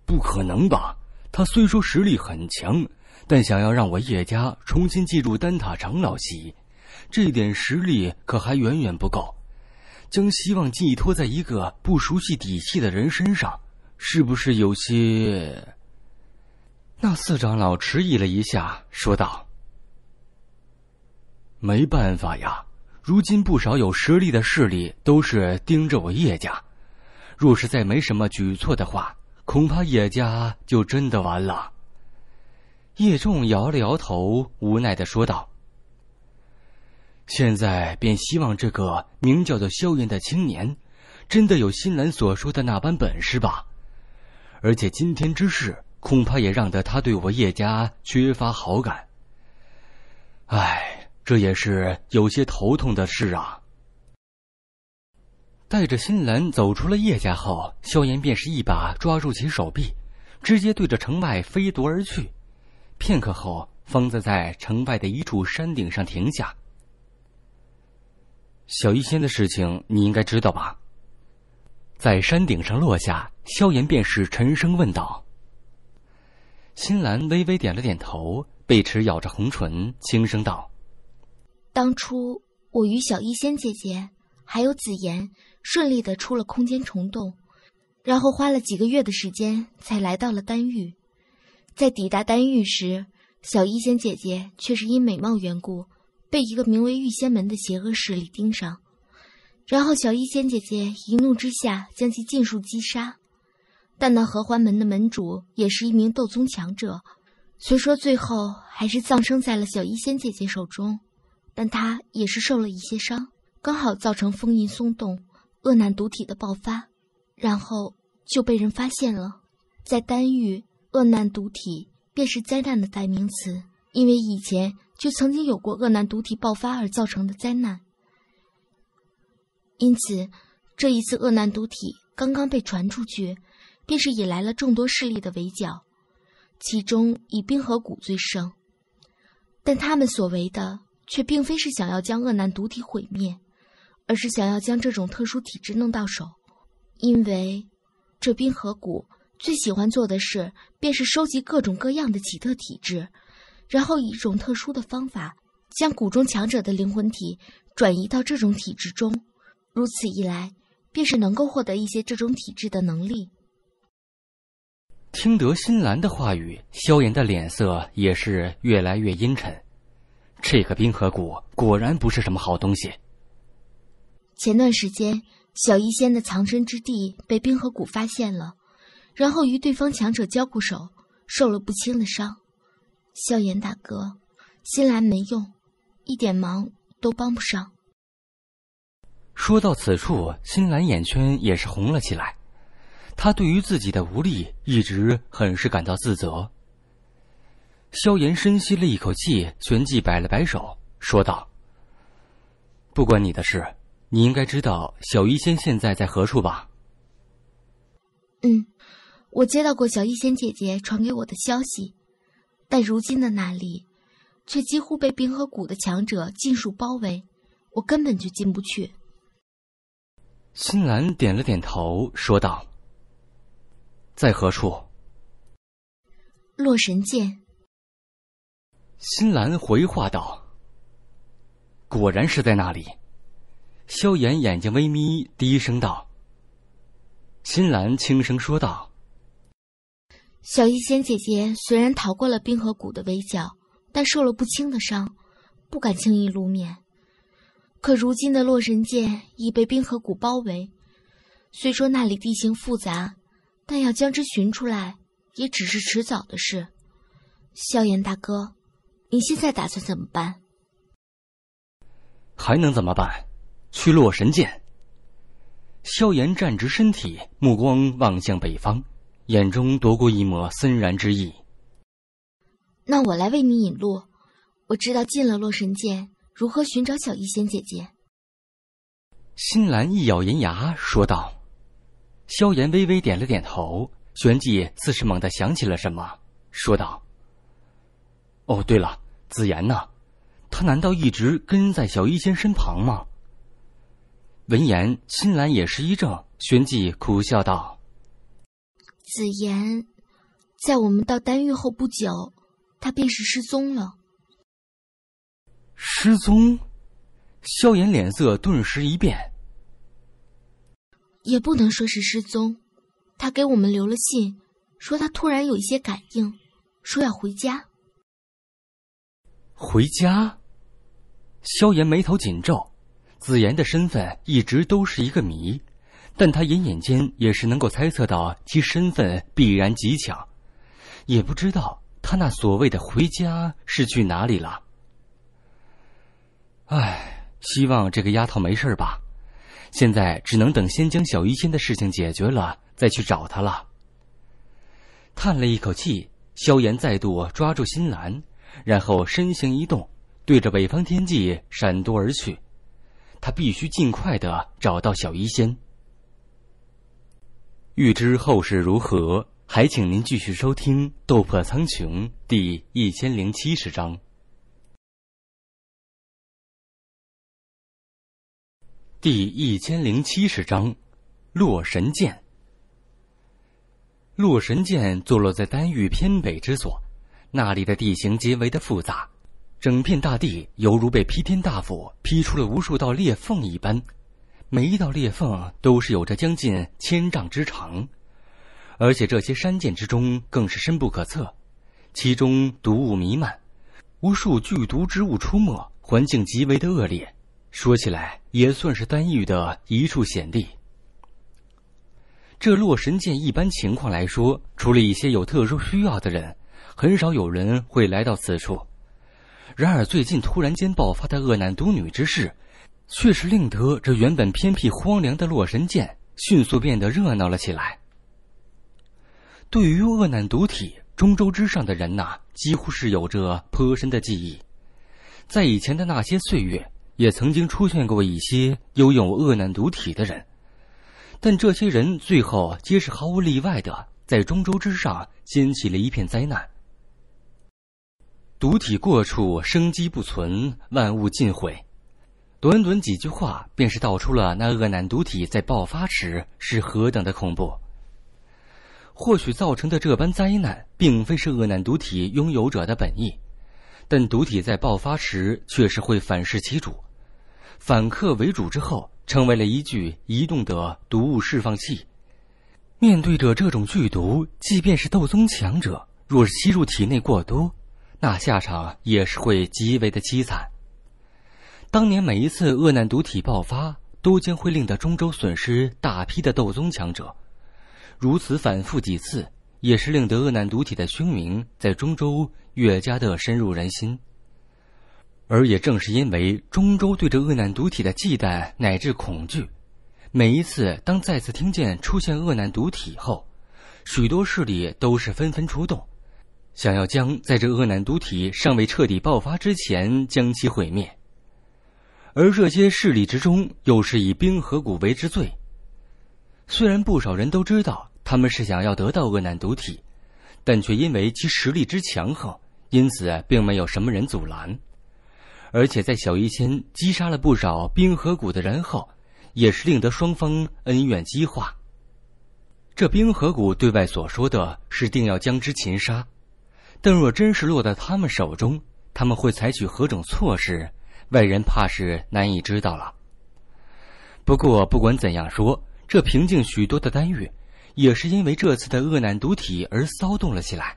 不可能吧？”他虽说实力很强，但想要让我叶家重新进入丹塔长老系，这点实力可还远远不够。将希望寄托在一个不熟悉底细的人身上，是不是有些？那四长老迟疑了一下，说道：“没办法呀，如今不少有实力的势力都是盯着我叶家，若是再没什么举措的话。”恐怕叶家就真的完了。叶重摇了摇头，无奈的说道：“现在便希望这个名叫做萧炎的青年，真的有新兰所说的那般本事吧。而且今天之事，恐怕也让得他对我叶家缺乏好感。唉，这也是有些头痛的事啊。”带着新兰走出了叶家后，萧炎便是一把抓住其手臂，直接对着城外飞夺而去。片刻后，方子在城外的一处山顶上停下。小医仙的事情，你应该知道吧？在山顶上落下，萧炎便是沉声问道。新兰微微点了点头，贝齿咬着红唇，轻声道：“当初我与小医仙姐姐，还有紫妍。”顺利的出了空间虫洞，然后花了几个月的时间才来到了丹域。在抵达丹域时，小医仙姐姐却是因美貌缘故，被一个名为御仙门的邪恶势力盯上。然后，小医仙姐姐一怒之下将其尽数击杀。但那合欢门的门主也是一名斗宗强者，虽说最后还是葬身在了小医仙姐姐手中，但他也是受了一些伤，刚好造成封印松动。恶难毒体的爆发，然后就被人发现了。在丹域，恶难毒体便是灾难的代名词，因为以前就曾经有过恶难毒体爆发而造成的灾难。因此，这一次恶难毒体刚刚被传出去，便是引来了众多势力的围剿，其中以冰河谷最盛。但他们所为的，却并非是想要将恶难毒体毁灭。而是想要将这种特殊体质弄到手，因为，这冰河谷最喜欢做的事便是收集各种各样的奇特体质，然后以一种特殊的方法，将谷中强者的灵魂体转移到这种体质中，如此一来，便是能够获得一些这种体质的能力。听得新兰的话语，萧炎的脸色也是越来越阴沉。这个冰河谷果然不是什么好东西。前段时间，小医仙的藏身之地被冰河谷发现了，然后与对方强者交过手，受了不轻的伤。萧炎大哥，新兰没用，一点忙都帮不上。说到此处，新兰眼圈也是红了起来，他对于自己的无力一直很是感到自责。萧炎深吸了一口气，旋即摆了摆手，说道：“不关你的事。”你应该知道小医仙现在在何处吧？嗯，我接到过小医仙姐姐传给我的消息，但如今的那里，却几乎被冰河谷的强者尽数包围，我根本就进不去。新兰点了点头，说道：“在何处？”洛神剑。新兰回话道：“果然是在那里。”萧炎眼睛微眯，低声道：“新兰轻声说道：‘小医仙姐姐虽然逃过了冰河谷的围剿，但受了不轻的伤，不敢轻易露面。可如今的洛神剑已被冰河谷包围，虽说那里地形复杂，但要将之寻出来，也只是迟早的事。’萧炎大哥，你现在打算怎么办？还能怎么办？”去洛神涧。萧炎站直身体，目光望向北方，眼中夺过一抹森然之意。那我来为你引路，我知道进了洛神涧如何寻找小医仙姐姐。新兰一咬银牙说道，萧炎微微点了点头，旋即似是猛地想起了什么，说道：“哦，对了，紫妍呢？他难道一直跟在小医仙身旁吗？”闻言，青兰也是一怔，旋即苦笑道：“紫言，在我们到丹域后不久，他便是失踪了。”失踪？萧炎脸色顿时一变。也不能说是失踪，他给我们留了信，说他突然有一些感应，说要回家。回家？萧炎眉头紧皱。子言的身份一直都是一个谜，但他隐隐间也是能够猜测到其身份必然极强，也不知道他那所谓的“回家”是去哪里了。唉，希望这个丫头没事吧。现在只能等，先将小医仙的事情解决了，再去找她了。叹了一口气，萧炎再度抓住新兰，然后身形一动，对着北方天际闪躲而去。他必须尽快的找到小医仙。欲知后事如何，还请您继续收听《斗破苍穹》第一千零七十章。第一千零七十章，洛神剑。洛神剑坐落在丹域偏北之所，那里的地形极为的复杂。整片大地犹如被劈天大斧劈出了无数道裂缝一般，每一道裂缝都是有着将近千丈之长，而且这些山涧之中更是深不可测，其中毒雾弥漫，无数剧毒之物出没，环境极为的恶劣。说起来也算是丹域的一处险地。这洛神剑一般情况来说，除了一些有特殊需要的人，很少有人会来到此处。然而，最近突然间爆发的恶难毒女之事，却是令得这原本偏僻荒凉的洛神剑迅速变得热闹了起来。对于恶难毒体，中州之上的人呐，几乎是有着颇深的记忆。在以前的那些岁月，也曾经出现过一些拥有恶难毒体的人，但这些人最后皆是毫无例外的，在中州之上掀起了一片灾难。毒体过处，生机不存，万物尽毁。短短几句话，便是道出了那恶难毒体在爆发时是何等的恐怖。或许造成的这般灾难，并非是恶难毒体拥有者的本意，但毒体在爆发时却是会反噬其主，反客为主之后，成为了一具移动的毒物释放器。面对着这种剧毒，即便是斗宗强者，若是吸入体内过多，那下场也是会极为的凄惨。当年每一次恶难毒体爆发，都将会令得中州损失大批的斗宗强者。如此反复几次，也是令得恶难毒体的凶名在中州越加的深入人心。而也正是因为中州对这恶难毒体的忌惮乃至恐惧，每一次当再次听见出现恶难毒体后，许多势力都是纷纷出动。想要将在这恶难毒体尚未彻底爆发之前将其毁灭，而这些势力之中又是以冰河谷为之最。虽然不少人都知道他们是想要得到恶难毒体，但却因为其实力之强横，因此并没有什么人阻拦。而且在小医仙击杀了不少冰河谷的人后，也是令得双方恩怨激化。这冰河谷对外所说的是定要将之擒杀。但若真是落在他们手中，他们会采取何种措施，外人怕是难以知道了。不过，不管怎样说，这平静许多的丹域，也是因为这次的恶难毒体而骚动了起来。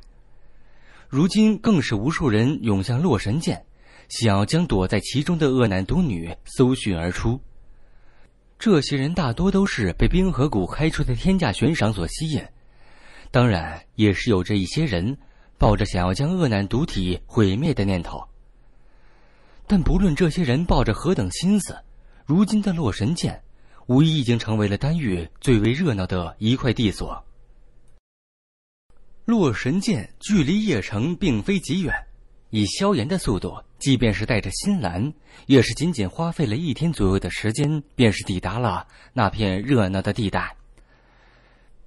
如今更是无数人涌向洛神剑，想要将躲在其中的恶难毒女搜寻而出。这些人大多都是被冰河谷开出的天价悬赏所吸引，当然，也是有着一些人。抱着想要将恶难独体毁灭的念头。但不论这些人抱着何等心思，如今的洛神剑，无疑已经成为了丹域最为热闹的一块地所。洛神剑距离邺城并非极远，以萧炎的速度，即便是带着新兰，也是仅仅花费了一天左右的时间，便是抵达了那片热闹的地带。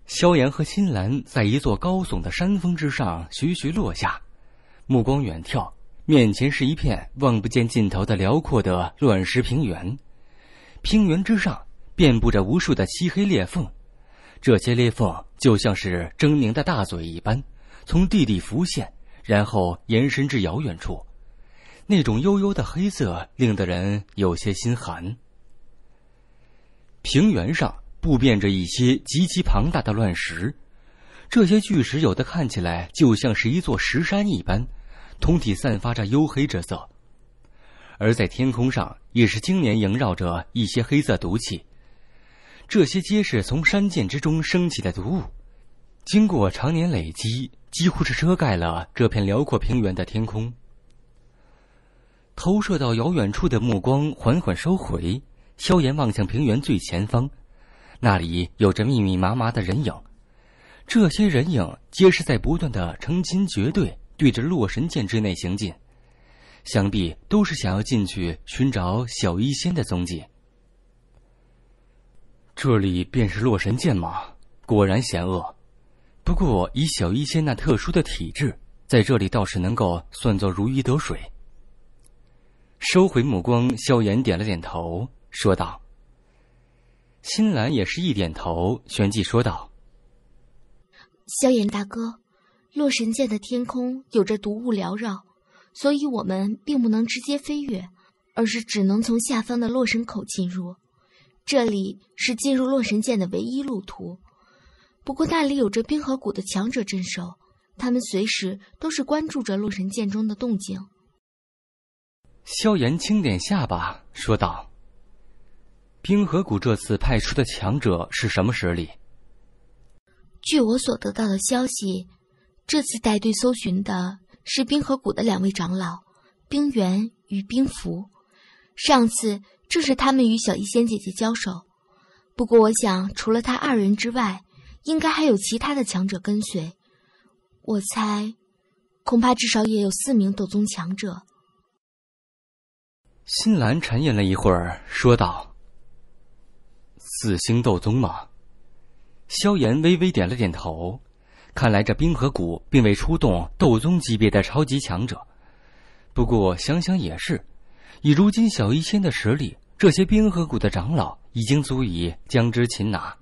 萧炎和新兰在一座高耸的山峰之上徐徐落下，目光远眺，面前是一片望不见尽头的辽阔的乱石平原。平原之上遍布着无数的漆黑裂缝，这些裂缝就像是狰狞的大嘴一般，从地底浮现，然后延伸至遥远处。那种幽幽的黑色令得人有些心寒。平原上。布遍着一些极其庞大的乱石，这些巨石有的看起来就像是一座石山一般，通体散发着黝黑之色；而在天空上，也是经年萦绕着一些黑色毒气，这些皆是从山涧之中升起的毒雾，经过常年累积，几乎是遮盖了这片辽阔平原的天空。投射到遥远处的目光缓缓收回，萧炎望向平原最前方。那里有着密密麻麻的人影，这些人影皆是在不断的成群结队对着洛神剑之内行进，想必都是想要进去寻找小医仙的踪迹。这里便是洛神剑吗？果然险恶，不过以小医仙那特殊的体质，在这里倒是能够算作如鱼得水。收回目光，萧炎点了点头，说道。新兰也是一点头，旋即说道：“萧炎大哥，洛神剑的天空有着毒雾缭绕，所以我们并不能直接飞跃，而是只能从下方的洛神口进入。这里是进入洛神剑的唯一路途。不过那里有着冰河谷的强者镇守，他们随时都是关注着洛神剑中的动静。”萧炎轻点下巴说道。冰河谷这次派出的强者是什么实力？据我所得到的消息，这次带队搜寻的是冰河谷的两位长老，冰原与冰符。上次正是他们与小医仙姐姐交手。不过，我想除了他二人之外，应该还有其他的强者跟随。我猜，恐怕至少也有四名斗宗强者。新兰沉吟了一会儿，说道。四星斗宗吗？萧炎微微点了点头。看来这冰河谷并未出动斗宗级别的超级强者。不过想想也是，以如今小医仙的实力，这些冰河谷的长老已经足以将之擒拿。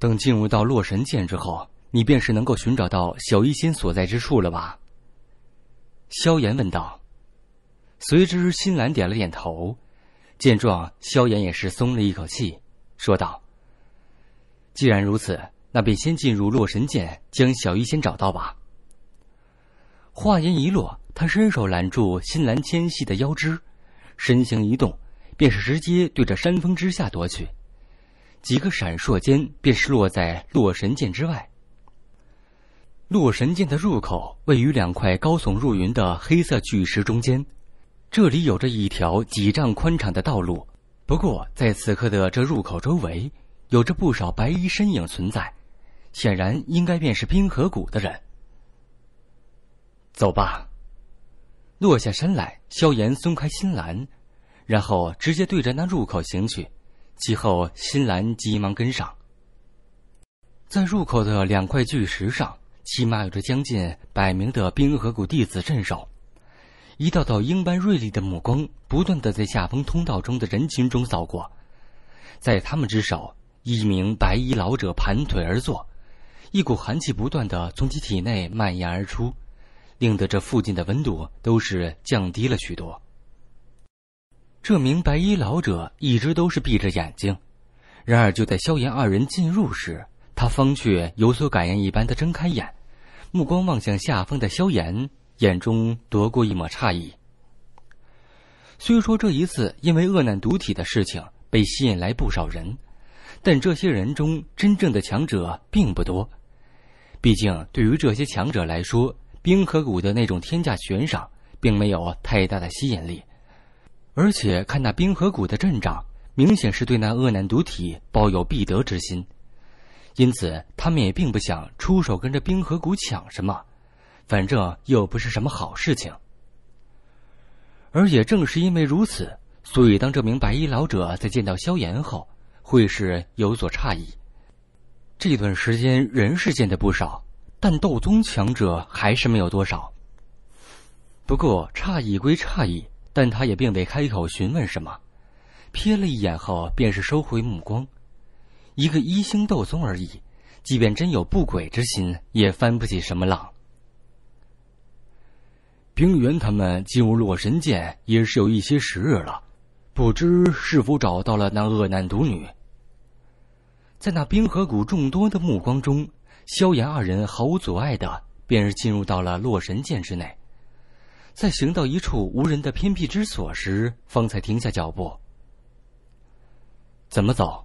等进入到洛神剑之后，你便是能够寻找到小医仙所在之处了吧？萧炎问道。随之，新兰点了点头。见状，萧炎也是松了一口气，说道：“既然如此，那便先进入洛神剑，将小玉仙找到吧。”话音一落，他伸手揽住新兰纤细的腰肢，身形一动，便是直接对着山峰之下夺去，几个闪烁间，便是落在洛神剑之外。洛神剑的入口位于两块高耸入云的黑色巨石中间。这里有着一条几丈宽敞的道路，不过在此刻的这入口周围，有着不少白衣身影存在，显然应该便是冰河谷的人。走吧。落下身来，萧炎松开心兰，然后直接对着那入口行去，其后心兰急忙跟上。在入口的两块巨石上，起码有着将近百名的冰河谷弟子镇守。一道道鹰般锐利的目光不断的在下方通道中的人群中扫过，在他们之手，一名白衣老者盘腿而坐，一股寒气不断的从其体内蔓延而出，令得这附近的温度都是降低了许多。这名白衣老者一直都是闭着眼睛，然而就在萧炎二人进入时，他方却有所感应一般的睁开眼，目光望向下方的萧炎。眼中夺过一抹诧异。虽说这一次因为恶难毒体的事情被吸引来不少人，但这些人中真正的强者并不多。毕竟对于这些强者来说，冰河谷的那种天价悬赏并没有太大的吸引力。而且看那冰河谷的阵仗，明显是对那恶难毒体抱有必得之心，因此他们也并不想出手跟着冰河谷抢什么。反正又不是什么好事情，而也正是因为如此，所以当这名白衣老者在见到萧炎后，会是有所诧异。这段时间人是见的不少，但斗宗强者还是没有多少。不过诧异归诧异，但他也并未开口询问什么，瞥了一眼后便是收回目光。一个一星斗宗而已，即便真有不轨之心，也翻不起什么浪。冰原他们进入洛神剑也是有一些时日了，不知是否找到了那恶难毒女。在那冰河谷众多的目光中，萧炎二人毫无阻碍的便是进入到了洛神剑之内，在行到一处无人的偏僻之所时，方才停下脚步。怎么走？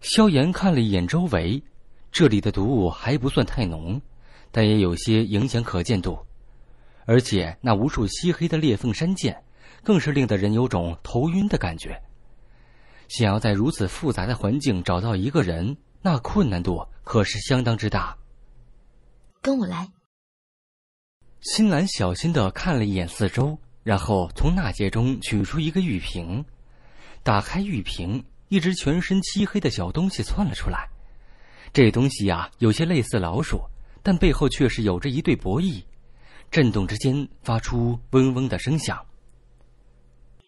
萧炎看了一眼周围，这里的毒雾还不算太浓，但也有些影响可见度。而且那无数漆黑的裂缝山涧，更是令得人有种头晕的感觉。想要在如此复杂的环境找到一个人，那困难度可是相当之大。跟我来。新兰小心的看了一眼四周，然后从纳戒中取出一个玉瓶，打开玉瓶，一只全身漆黑的小东西窜了出来。这东西呀，有些类似老鼠，但背后却是有着一对薄翼。震动之间，发出嗡嗡的声响。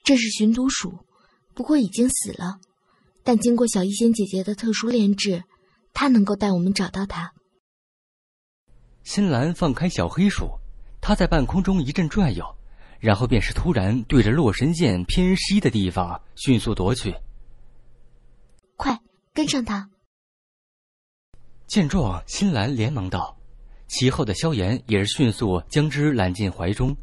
这是寻毒鼠，不过已经死了。但经过小医仙姐姐的特殊炼制，它能够带我们找到它。新兰放开小黑鼠，它在半空中一阵转悠，然后便是突然对着洛神剑偏西的地方迅速夺去。快，跟上它！见状，新兰连忙道。其后的萧炎也是迅速将之揽进怀中，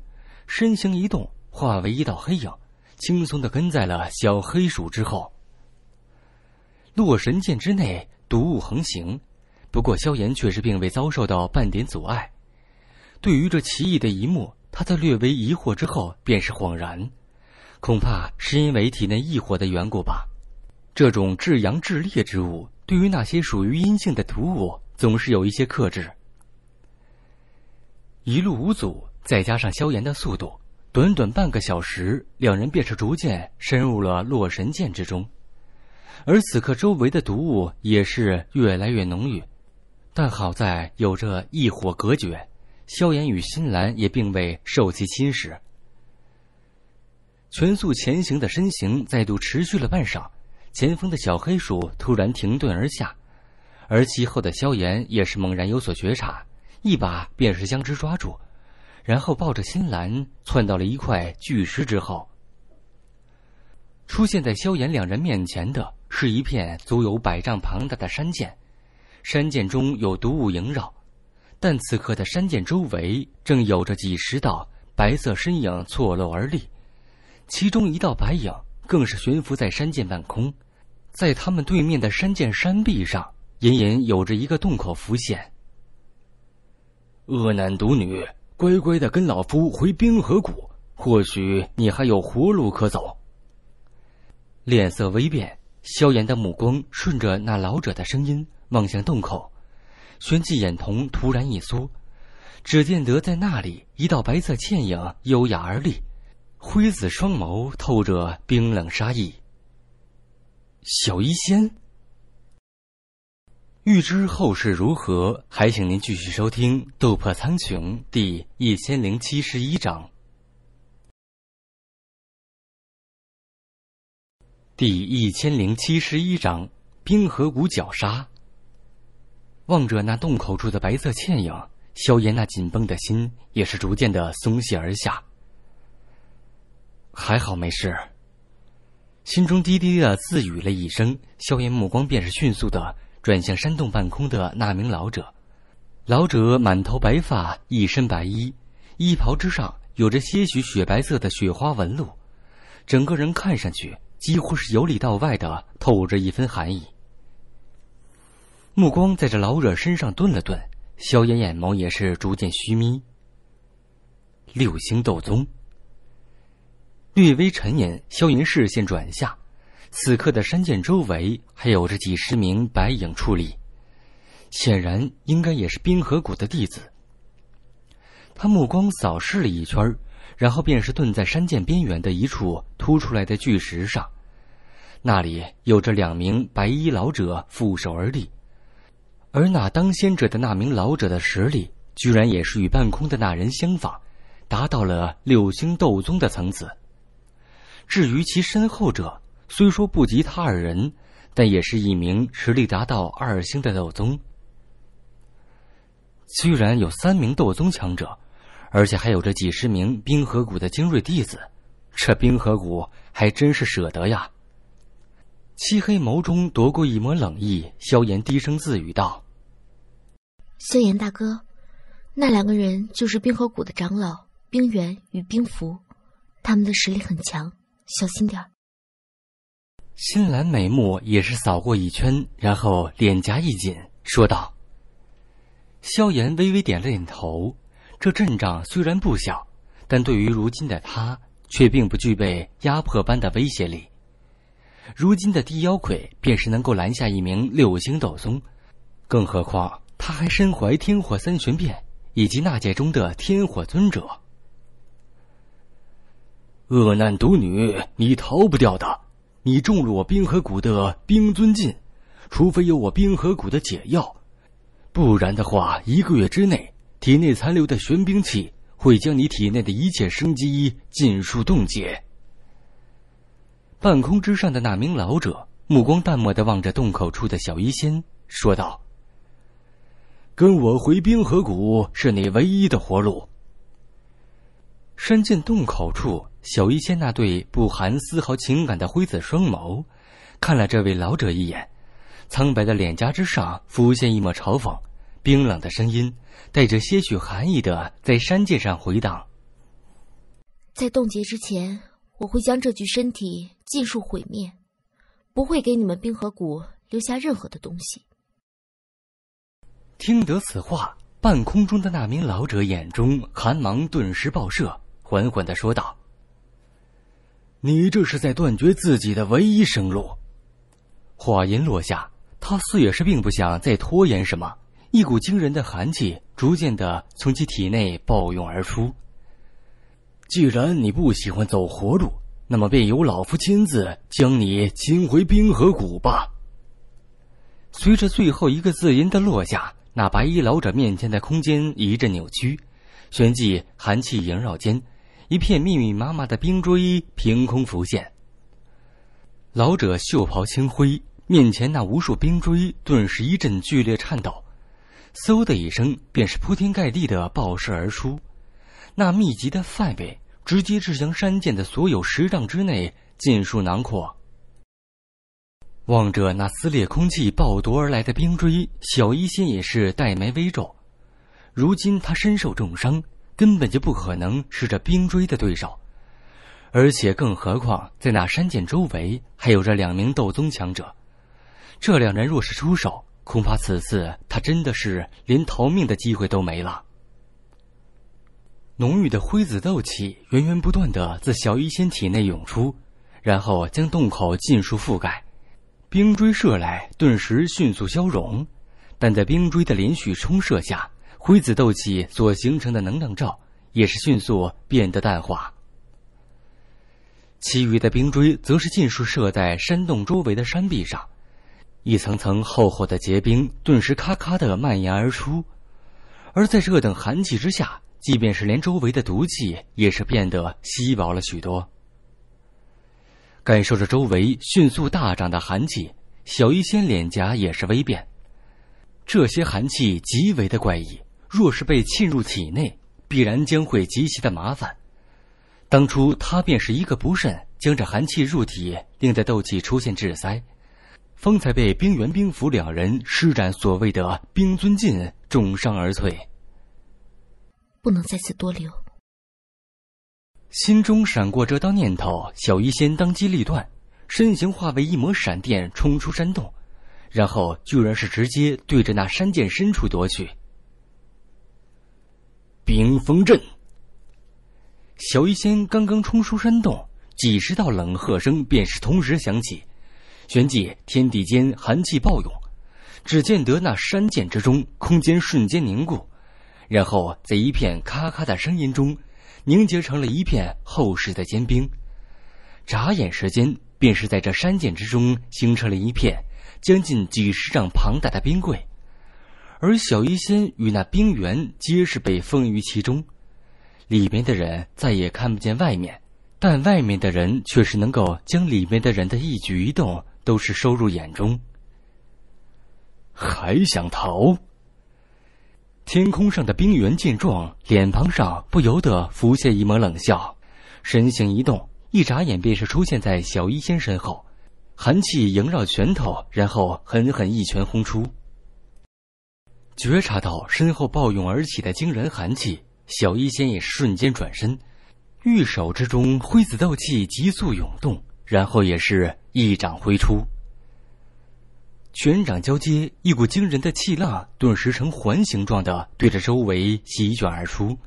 身形一动，化为一道黑影，轻松的跟在了小黑鼠之后。洛神剑之内，毒物横行，不过萧炎却是并未遭受到半点阻碍。对于这奇异的一幕，他在略微疑惑之后，便是恍然，恐怕是因为体内异火的缘故吧。这种至阳至烈之物，对于那些属于阴性的毒物，总是有一些克制。一路无阻，再加上萧炎的速度，短短半个小时，两人便是逐渐深入了洛神剑之中。而此刻周围的毒雾也是越来越浓郁，但好在有着异火隔绝，萧炎与新兰也并未受其侵蚀。全速前行的身形再度持续了半晌，前方的小黑鼠突然停顿而下，而其后的萧炎也是猛然有所觉察。一把便是将之抓住，然后抱着新兰窜到了一块巨石之后。出现在萧炎两人面前的是一片足有百丈庞大的山涧，山涧中有毒雾萦绕，但此刻的山涧周围正有着几十道白色身影错落而立，其中一道白影更是悬浮在山涧半空，在他们对面的山涧山壁上，隐隐有着一个洞口浮现。恶男毒女，乖乖的跟老夫回冰河谷，或许你还有活路可走。脸色微变，萧炎的目光顺着那老者的声音望向洞口，旋即眼瞳突然一缩，只见得在那里一道白色倩影优雅而立，灰紫双眸透着冰冷杀意。小医仙。欲知后事如何，还请您继续收听《斗破苍穹》第一千零七十一章。第一千零七十一章：冰河谷绞杀。望着那洞口处的白色倩影，萧炎那紧绷的心也是逐渐的松懈而下。还好没事。心中低低的自语了一声，萧炎目光便是迅速的。转向山洞半空的那名老者，老者满头白发，一身白衣，衣袍之上有着些许雪白色的雪花纹路，整个人看上去几乎是由里到外的透着一分寒意。目光在这老者身上顿了顿，萧炎眼眸也是逐渐虚眯。六星斗宗。略微沉吟，萧炎视线转下。此刻的山涧周围还有着几十名白影矗立，显然应该也是冰河谷的弟子。他目光扫视了一圈，然后便是顿在山涧边缘的一处凸出来的巨石上，那里有着两名白衣老者负手而立，而那当先者的那名老者的实力居然也是与半空的那人相仿，达到了六星斗宗的层次。至于其身后者，虽说不及他二人，但也是一名实力达到二星的斗宗。居然有三名斗宗强者，而且还有着几十名冰河谷的精锐弟子，这冰河谷还真是舍得呀！漆黑眸中夺过一抹冷意，萧炎低声自语道：“萧炎大哥，那两个人就是冰河谷的长老冰原与冰符，他们的实力很强，小心点儿。”新兰眉目也是扫过一圈，然后脸颊一紧，说道：“萧炎微微点了点头。这阵仗虽然不小，但对于如今的他却并不具备压迫般的威胁力。如今的地妖魁便是能够拦下一名六星斗宗，更何况他还身怀天火三玄变以及纳界中的天火尊者。恶难独女，你逃不掉的。”你中了我冰河谷的冰尊禁，除非有我冰河谷的解药，不然的话，一个月之内，体内残留的玄冰气会将你体内的一切生机尽数冻结。半空之上的那名老者目光淡漠的望着洞口处的小医仙，说道：“跟我回冰河谷，是你唯一的活路。”伸进洞口处。小医仙那对不含丝毫情感的灰紫双眸，看了这位老者一眼，苍白的脸颊之上浮现一抹嘲讽，冰冷的声音带着些许寒意的在山涧上回荡：“在冻结之前，我会将这具身体尽数毁灭，不会给你们冰河谷留下任何的东西。”听得此话，半空中的那名老者眼中寒芒顿时爆射，缓缓的说道。你这是在断绝自己的唯一生路。话音落下，他似也是并不想再拖延什么，一股惊人的寒气逐渐的从其体内暴涌而出。既然你不喜欢走活路，那么便由老夫亲自将你擒回冰河谷吧。随着最后一个字音的落下，那白衣老者面前的空间一阵扭曲，旋即寒气萦绕间。一片密密麻麻的冰锥凭空浮现，老者袖袍轻挥，面前那无数冰锥顿时一阵剧烈颤抖，嗖的一声，便是铺天盖地的爆射而出。那密集的范围直接将山涧的所有十丈之内尽数囊括。望着那撕裂空气、爆夺而来的冰锥，小一仙也是黛眉微皱。如今他身受重伤。根本就不可能是这冰锥的对手，而且更何况在那山涧周围还有着两名斗宗强者，这两人若是出手，恐怕此次他真的是连逃命的机会都没了。浓郁的灰紫斗气源源不断的自小医仙体内涌出，然后将洞口尽数覆盖。冰锥射来，顿时迅速消融，但在冰锥的连续冲射下。灰子斗气所形成的能量罩也是迅速变得淡化，其余的冰锥则是尽数射在山洞周围的山壁上，一层层厚厚的结冰顿时咔咔的蔓延而出，而在这等寒气之下，即便是连周围的毒气也是变得稀薄了许多。感受着周围迅速大涨的寒气，小医仙脸颊也是微变，这些寒气极为的怪异。若是被沁入体内，必然将会极其的麻烦。当初他便是一个不慎，将这寒气入体，令得斗气出现滞塞，方才被冰原冰府两人施展所谓的冰尊劲重伤而退。不能在此多留。心中闪过这道念头，小医仙当机立断，身形化为一抹闪电冲出山洞，然后居然是直接对着那山涧深处夺去。冰封阵。小医仙刚刚冲出山洞，几十道冷喝声便是同时响起，旋即天地间寒气暴涌。只见得那山涧之中，空间瞬间凝固，然后在一片咔咔的声音中，凝结成了一片厚实的坚冰。眨眼时间，便是在这山涧之中形成了一片将近几十丈庞大的冰柜。而小医仙与那冰原皆是被封于其中，里面的人再也看不见外面，但外面的人却是能够将里面的人的一举一动都是收入眼中。还想逃？天空上的冰原见状，脸庞上不由得浮现一抹冷笑，身形一动，一眨眼便是出现在小医仙身后，寒气萦绕拳头，然后狠狠一拳轰出。觉察到身后暴涌而起的惊人寒气，小医仙也瞬间转身，玉手之中灰紫斗气急速涌动，然后也是一掌挥出。拳掌交接，一股惊人的气浪顿时呈环形状的对着周围席卷而出。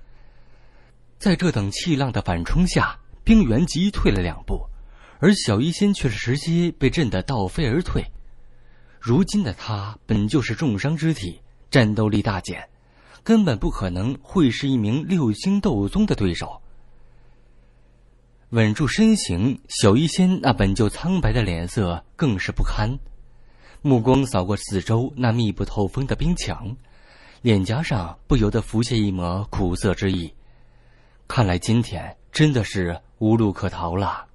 在这等气浪的反冲下，冰原急退了两步，而小医仙却是直接被震得倒飞而退。如今的他本就是重伤之体。战斗力大减，根本不可能会是一名六星斗宗的对手。稳住身形，小医仙那本就苍白的脸色更是不堪，目光扫过四周那密不透风的冰墙，脸颊上不由得浮现一抹苦涩之意。看来今天真的是无路可逃了。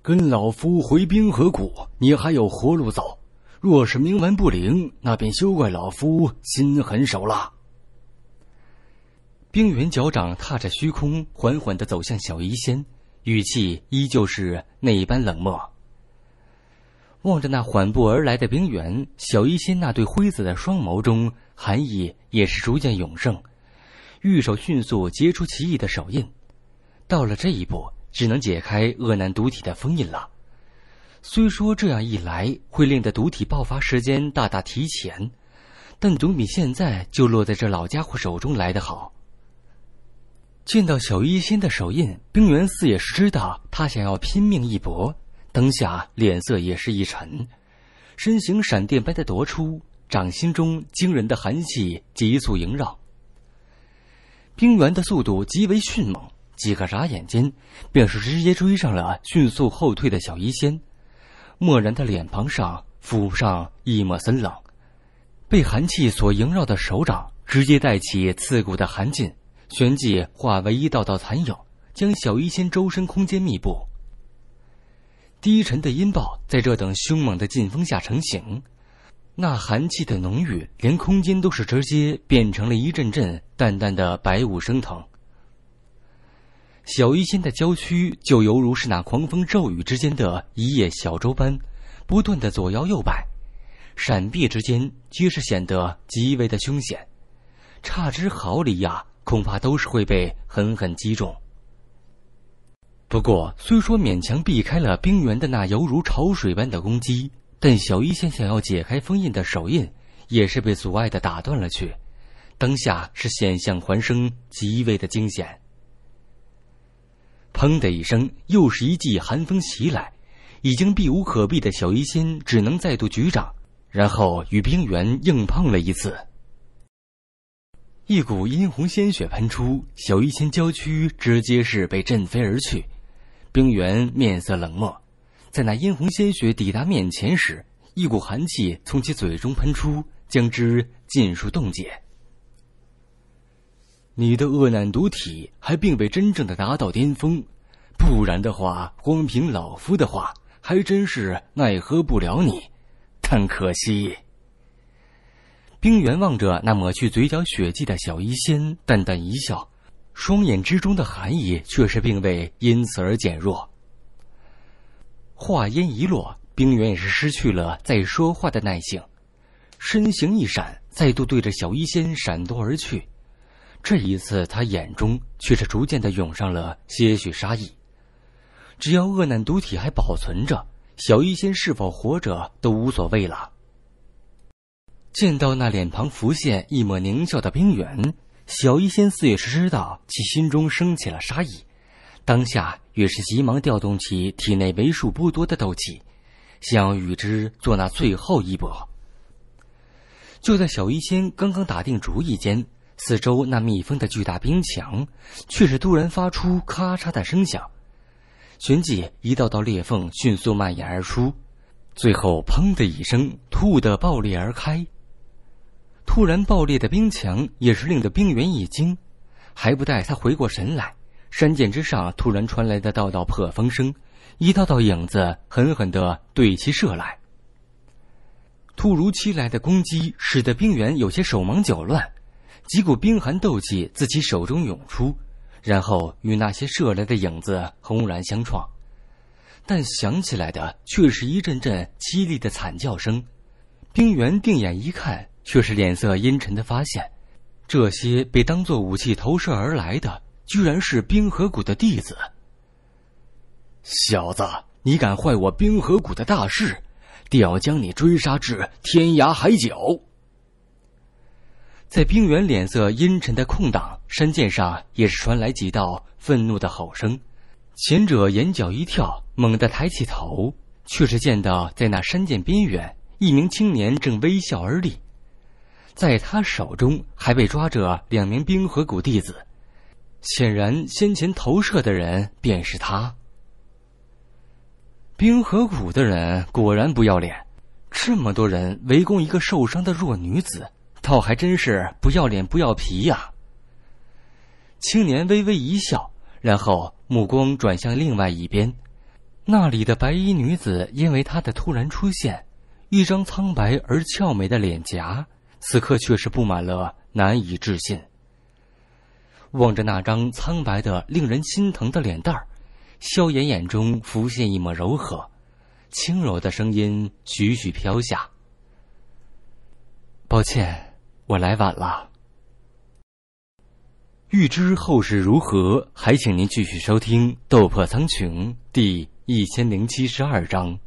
跟老夫回冰河谷，你还有活路走。若是冥顽不灵，那便休怪老夫心狠手辣。冰原脚掌踏着虚空，缓缓的走向小医仙，语气依旧是那一般冷漠。望着那缓步而来的冰原，小医仙那对灰紫的双眸中寒意也是逐渐涌盛，玉手迅速结出奇异的手印，到了这一步，只能解开恶难毒体的封印了。虽说这样一来会令得毒体爆发时间大大提前，但总比现在就落在这老家伙手中来得好。见到小医仙的手印，冰原四也是知道他想要拼命一搏，当下脸色也是一沉，身形闪电般的夺出，掌心中惊人的寒气急速萦绕。冰原的速度极为迅猛，几个眨眼间，便是直接追上了迅速后退的小医仙。漠然的脸庞上浮上一抹森冷，被寒气所萦绕的手掌直接带起刺骨的寒劲，旋即化为一道道残影，将小医仙周身空间密布。低沉的音爆在这等凶猛的劲风下成型，那寒气的浓郁，连空间都是直接变成了一阵阵淡淡的白雾升腾。小医仙的娇躯就犹如是那狂风骤雨之间的一叶小舟般，不断的左摇右摆，闪避之间皆是显得极为的凶险，差之毫厘呀，恐怕都是会被狠狠击中。不过虽说勉强避开了冰原的那犹如潮水般的攻击，但小医仙想要解开封印的手印，也是被阻碍的打断了去，当下是险象环生，极为的惊险。砰的一声，又是一记寒风袭来，已经避无可避的小医仙只能再度举掌，然后与冰原硬碰了一次。一股殷红鲜血喷出，小医仙娇躯直接是被震飞而去。冰原面色冷漠，在那殷红鲜血抵达面前时，一股寒气从其嘴中喷出，将之尽数冻结。你的恶难毒体还并未真正的达到巅峰，不然的话，光凭老夫的话还真是奈何不了你。但可惜，冰原望着那抹去嘴角血迹的小医仙，淡淡一笑，双眼之中的寒意却是并未因此而减弱。话音一落，冰原也是失去了再说话的耐性，身形一闪，再度对着小医仙闪躲而去。这一次，他眼中却是逐渐的涌上了些许杀意。只要恶难毒体还保存着，小医仙是否活着都无所谓了。见到那脸庞浮现一抹狞笑的冰原，小医仙似也是知道其心中升起了杀意，当下越是急忙调动起体内为数不多的斗气，想要与之做那最后一搏。就在小医仙刚刚打定主意间。四周那密封的巨大冰墙，却是突然发出咔嚓的声响，旋即一道道裂缝迅速蔓延而出，最后砰的一声，突的爆裂而开。突然爆裂的冰墙也是令得冰原一惊，还不待他回过神来，山涧之上突然传来的道道破风声，一道道影子狠狠的对其射来。突如其来的攻击使得冰原有些手忙脚乱。几股冰寒斗气自其手中涌出，然后与那些射来的影子轰然相撞，但响起来的却是一阵阵凄厉的惨叫声。冰原定眼一看，却是脸色阴沉的发现，这些被当作武器投射而来的，居然是冰河谷的弟子。小子，你敢坏我冰河谷的大事，定要将你追杀至天涯海角！在冰原脸色阴沉的空档，山涧上也是传来几道愤怒的吼声。前者眼角一跳，猛地抬起头，却是见到在那山涧边缘，一名青年正微笑而立，在他手中还被抓着两名冰河谷弟子。显然，先前投射的人便是他。冰河谷的人果然不要脸，这么多人围攻一个受伤的弱女子。倒还真是不要脸不要皮呀。青年微微一笑，然后目光转向另外一边，那里的白衣女子因为他的突然出现，一张苍白而俏美的脸颊，此刻却是布满了难以置信。望着那张苍白的令人心疼的脸蛋儿，萧炎眼中浮现一抹柔和，轻柔的声音徐徐飘下：“抱歉。”我来晚了。欲知后事如何，还请您继续收听《斗破苍穹》第一千零七十二章。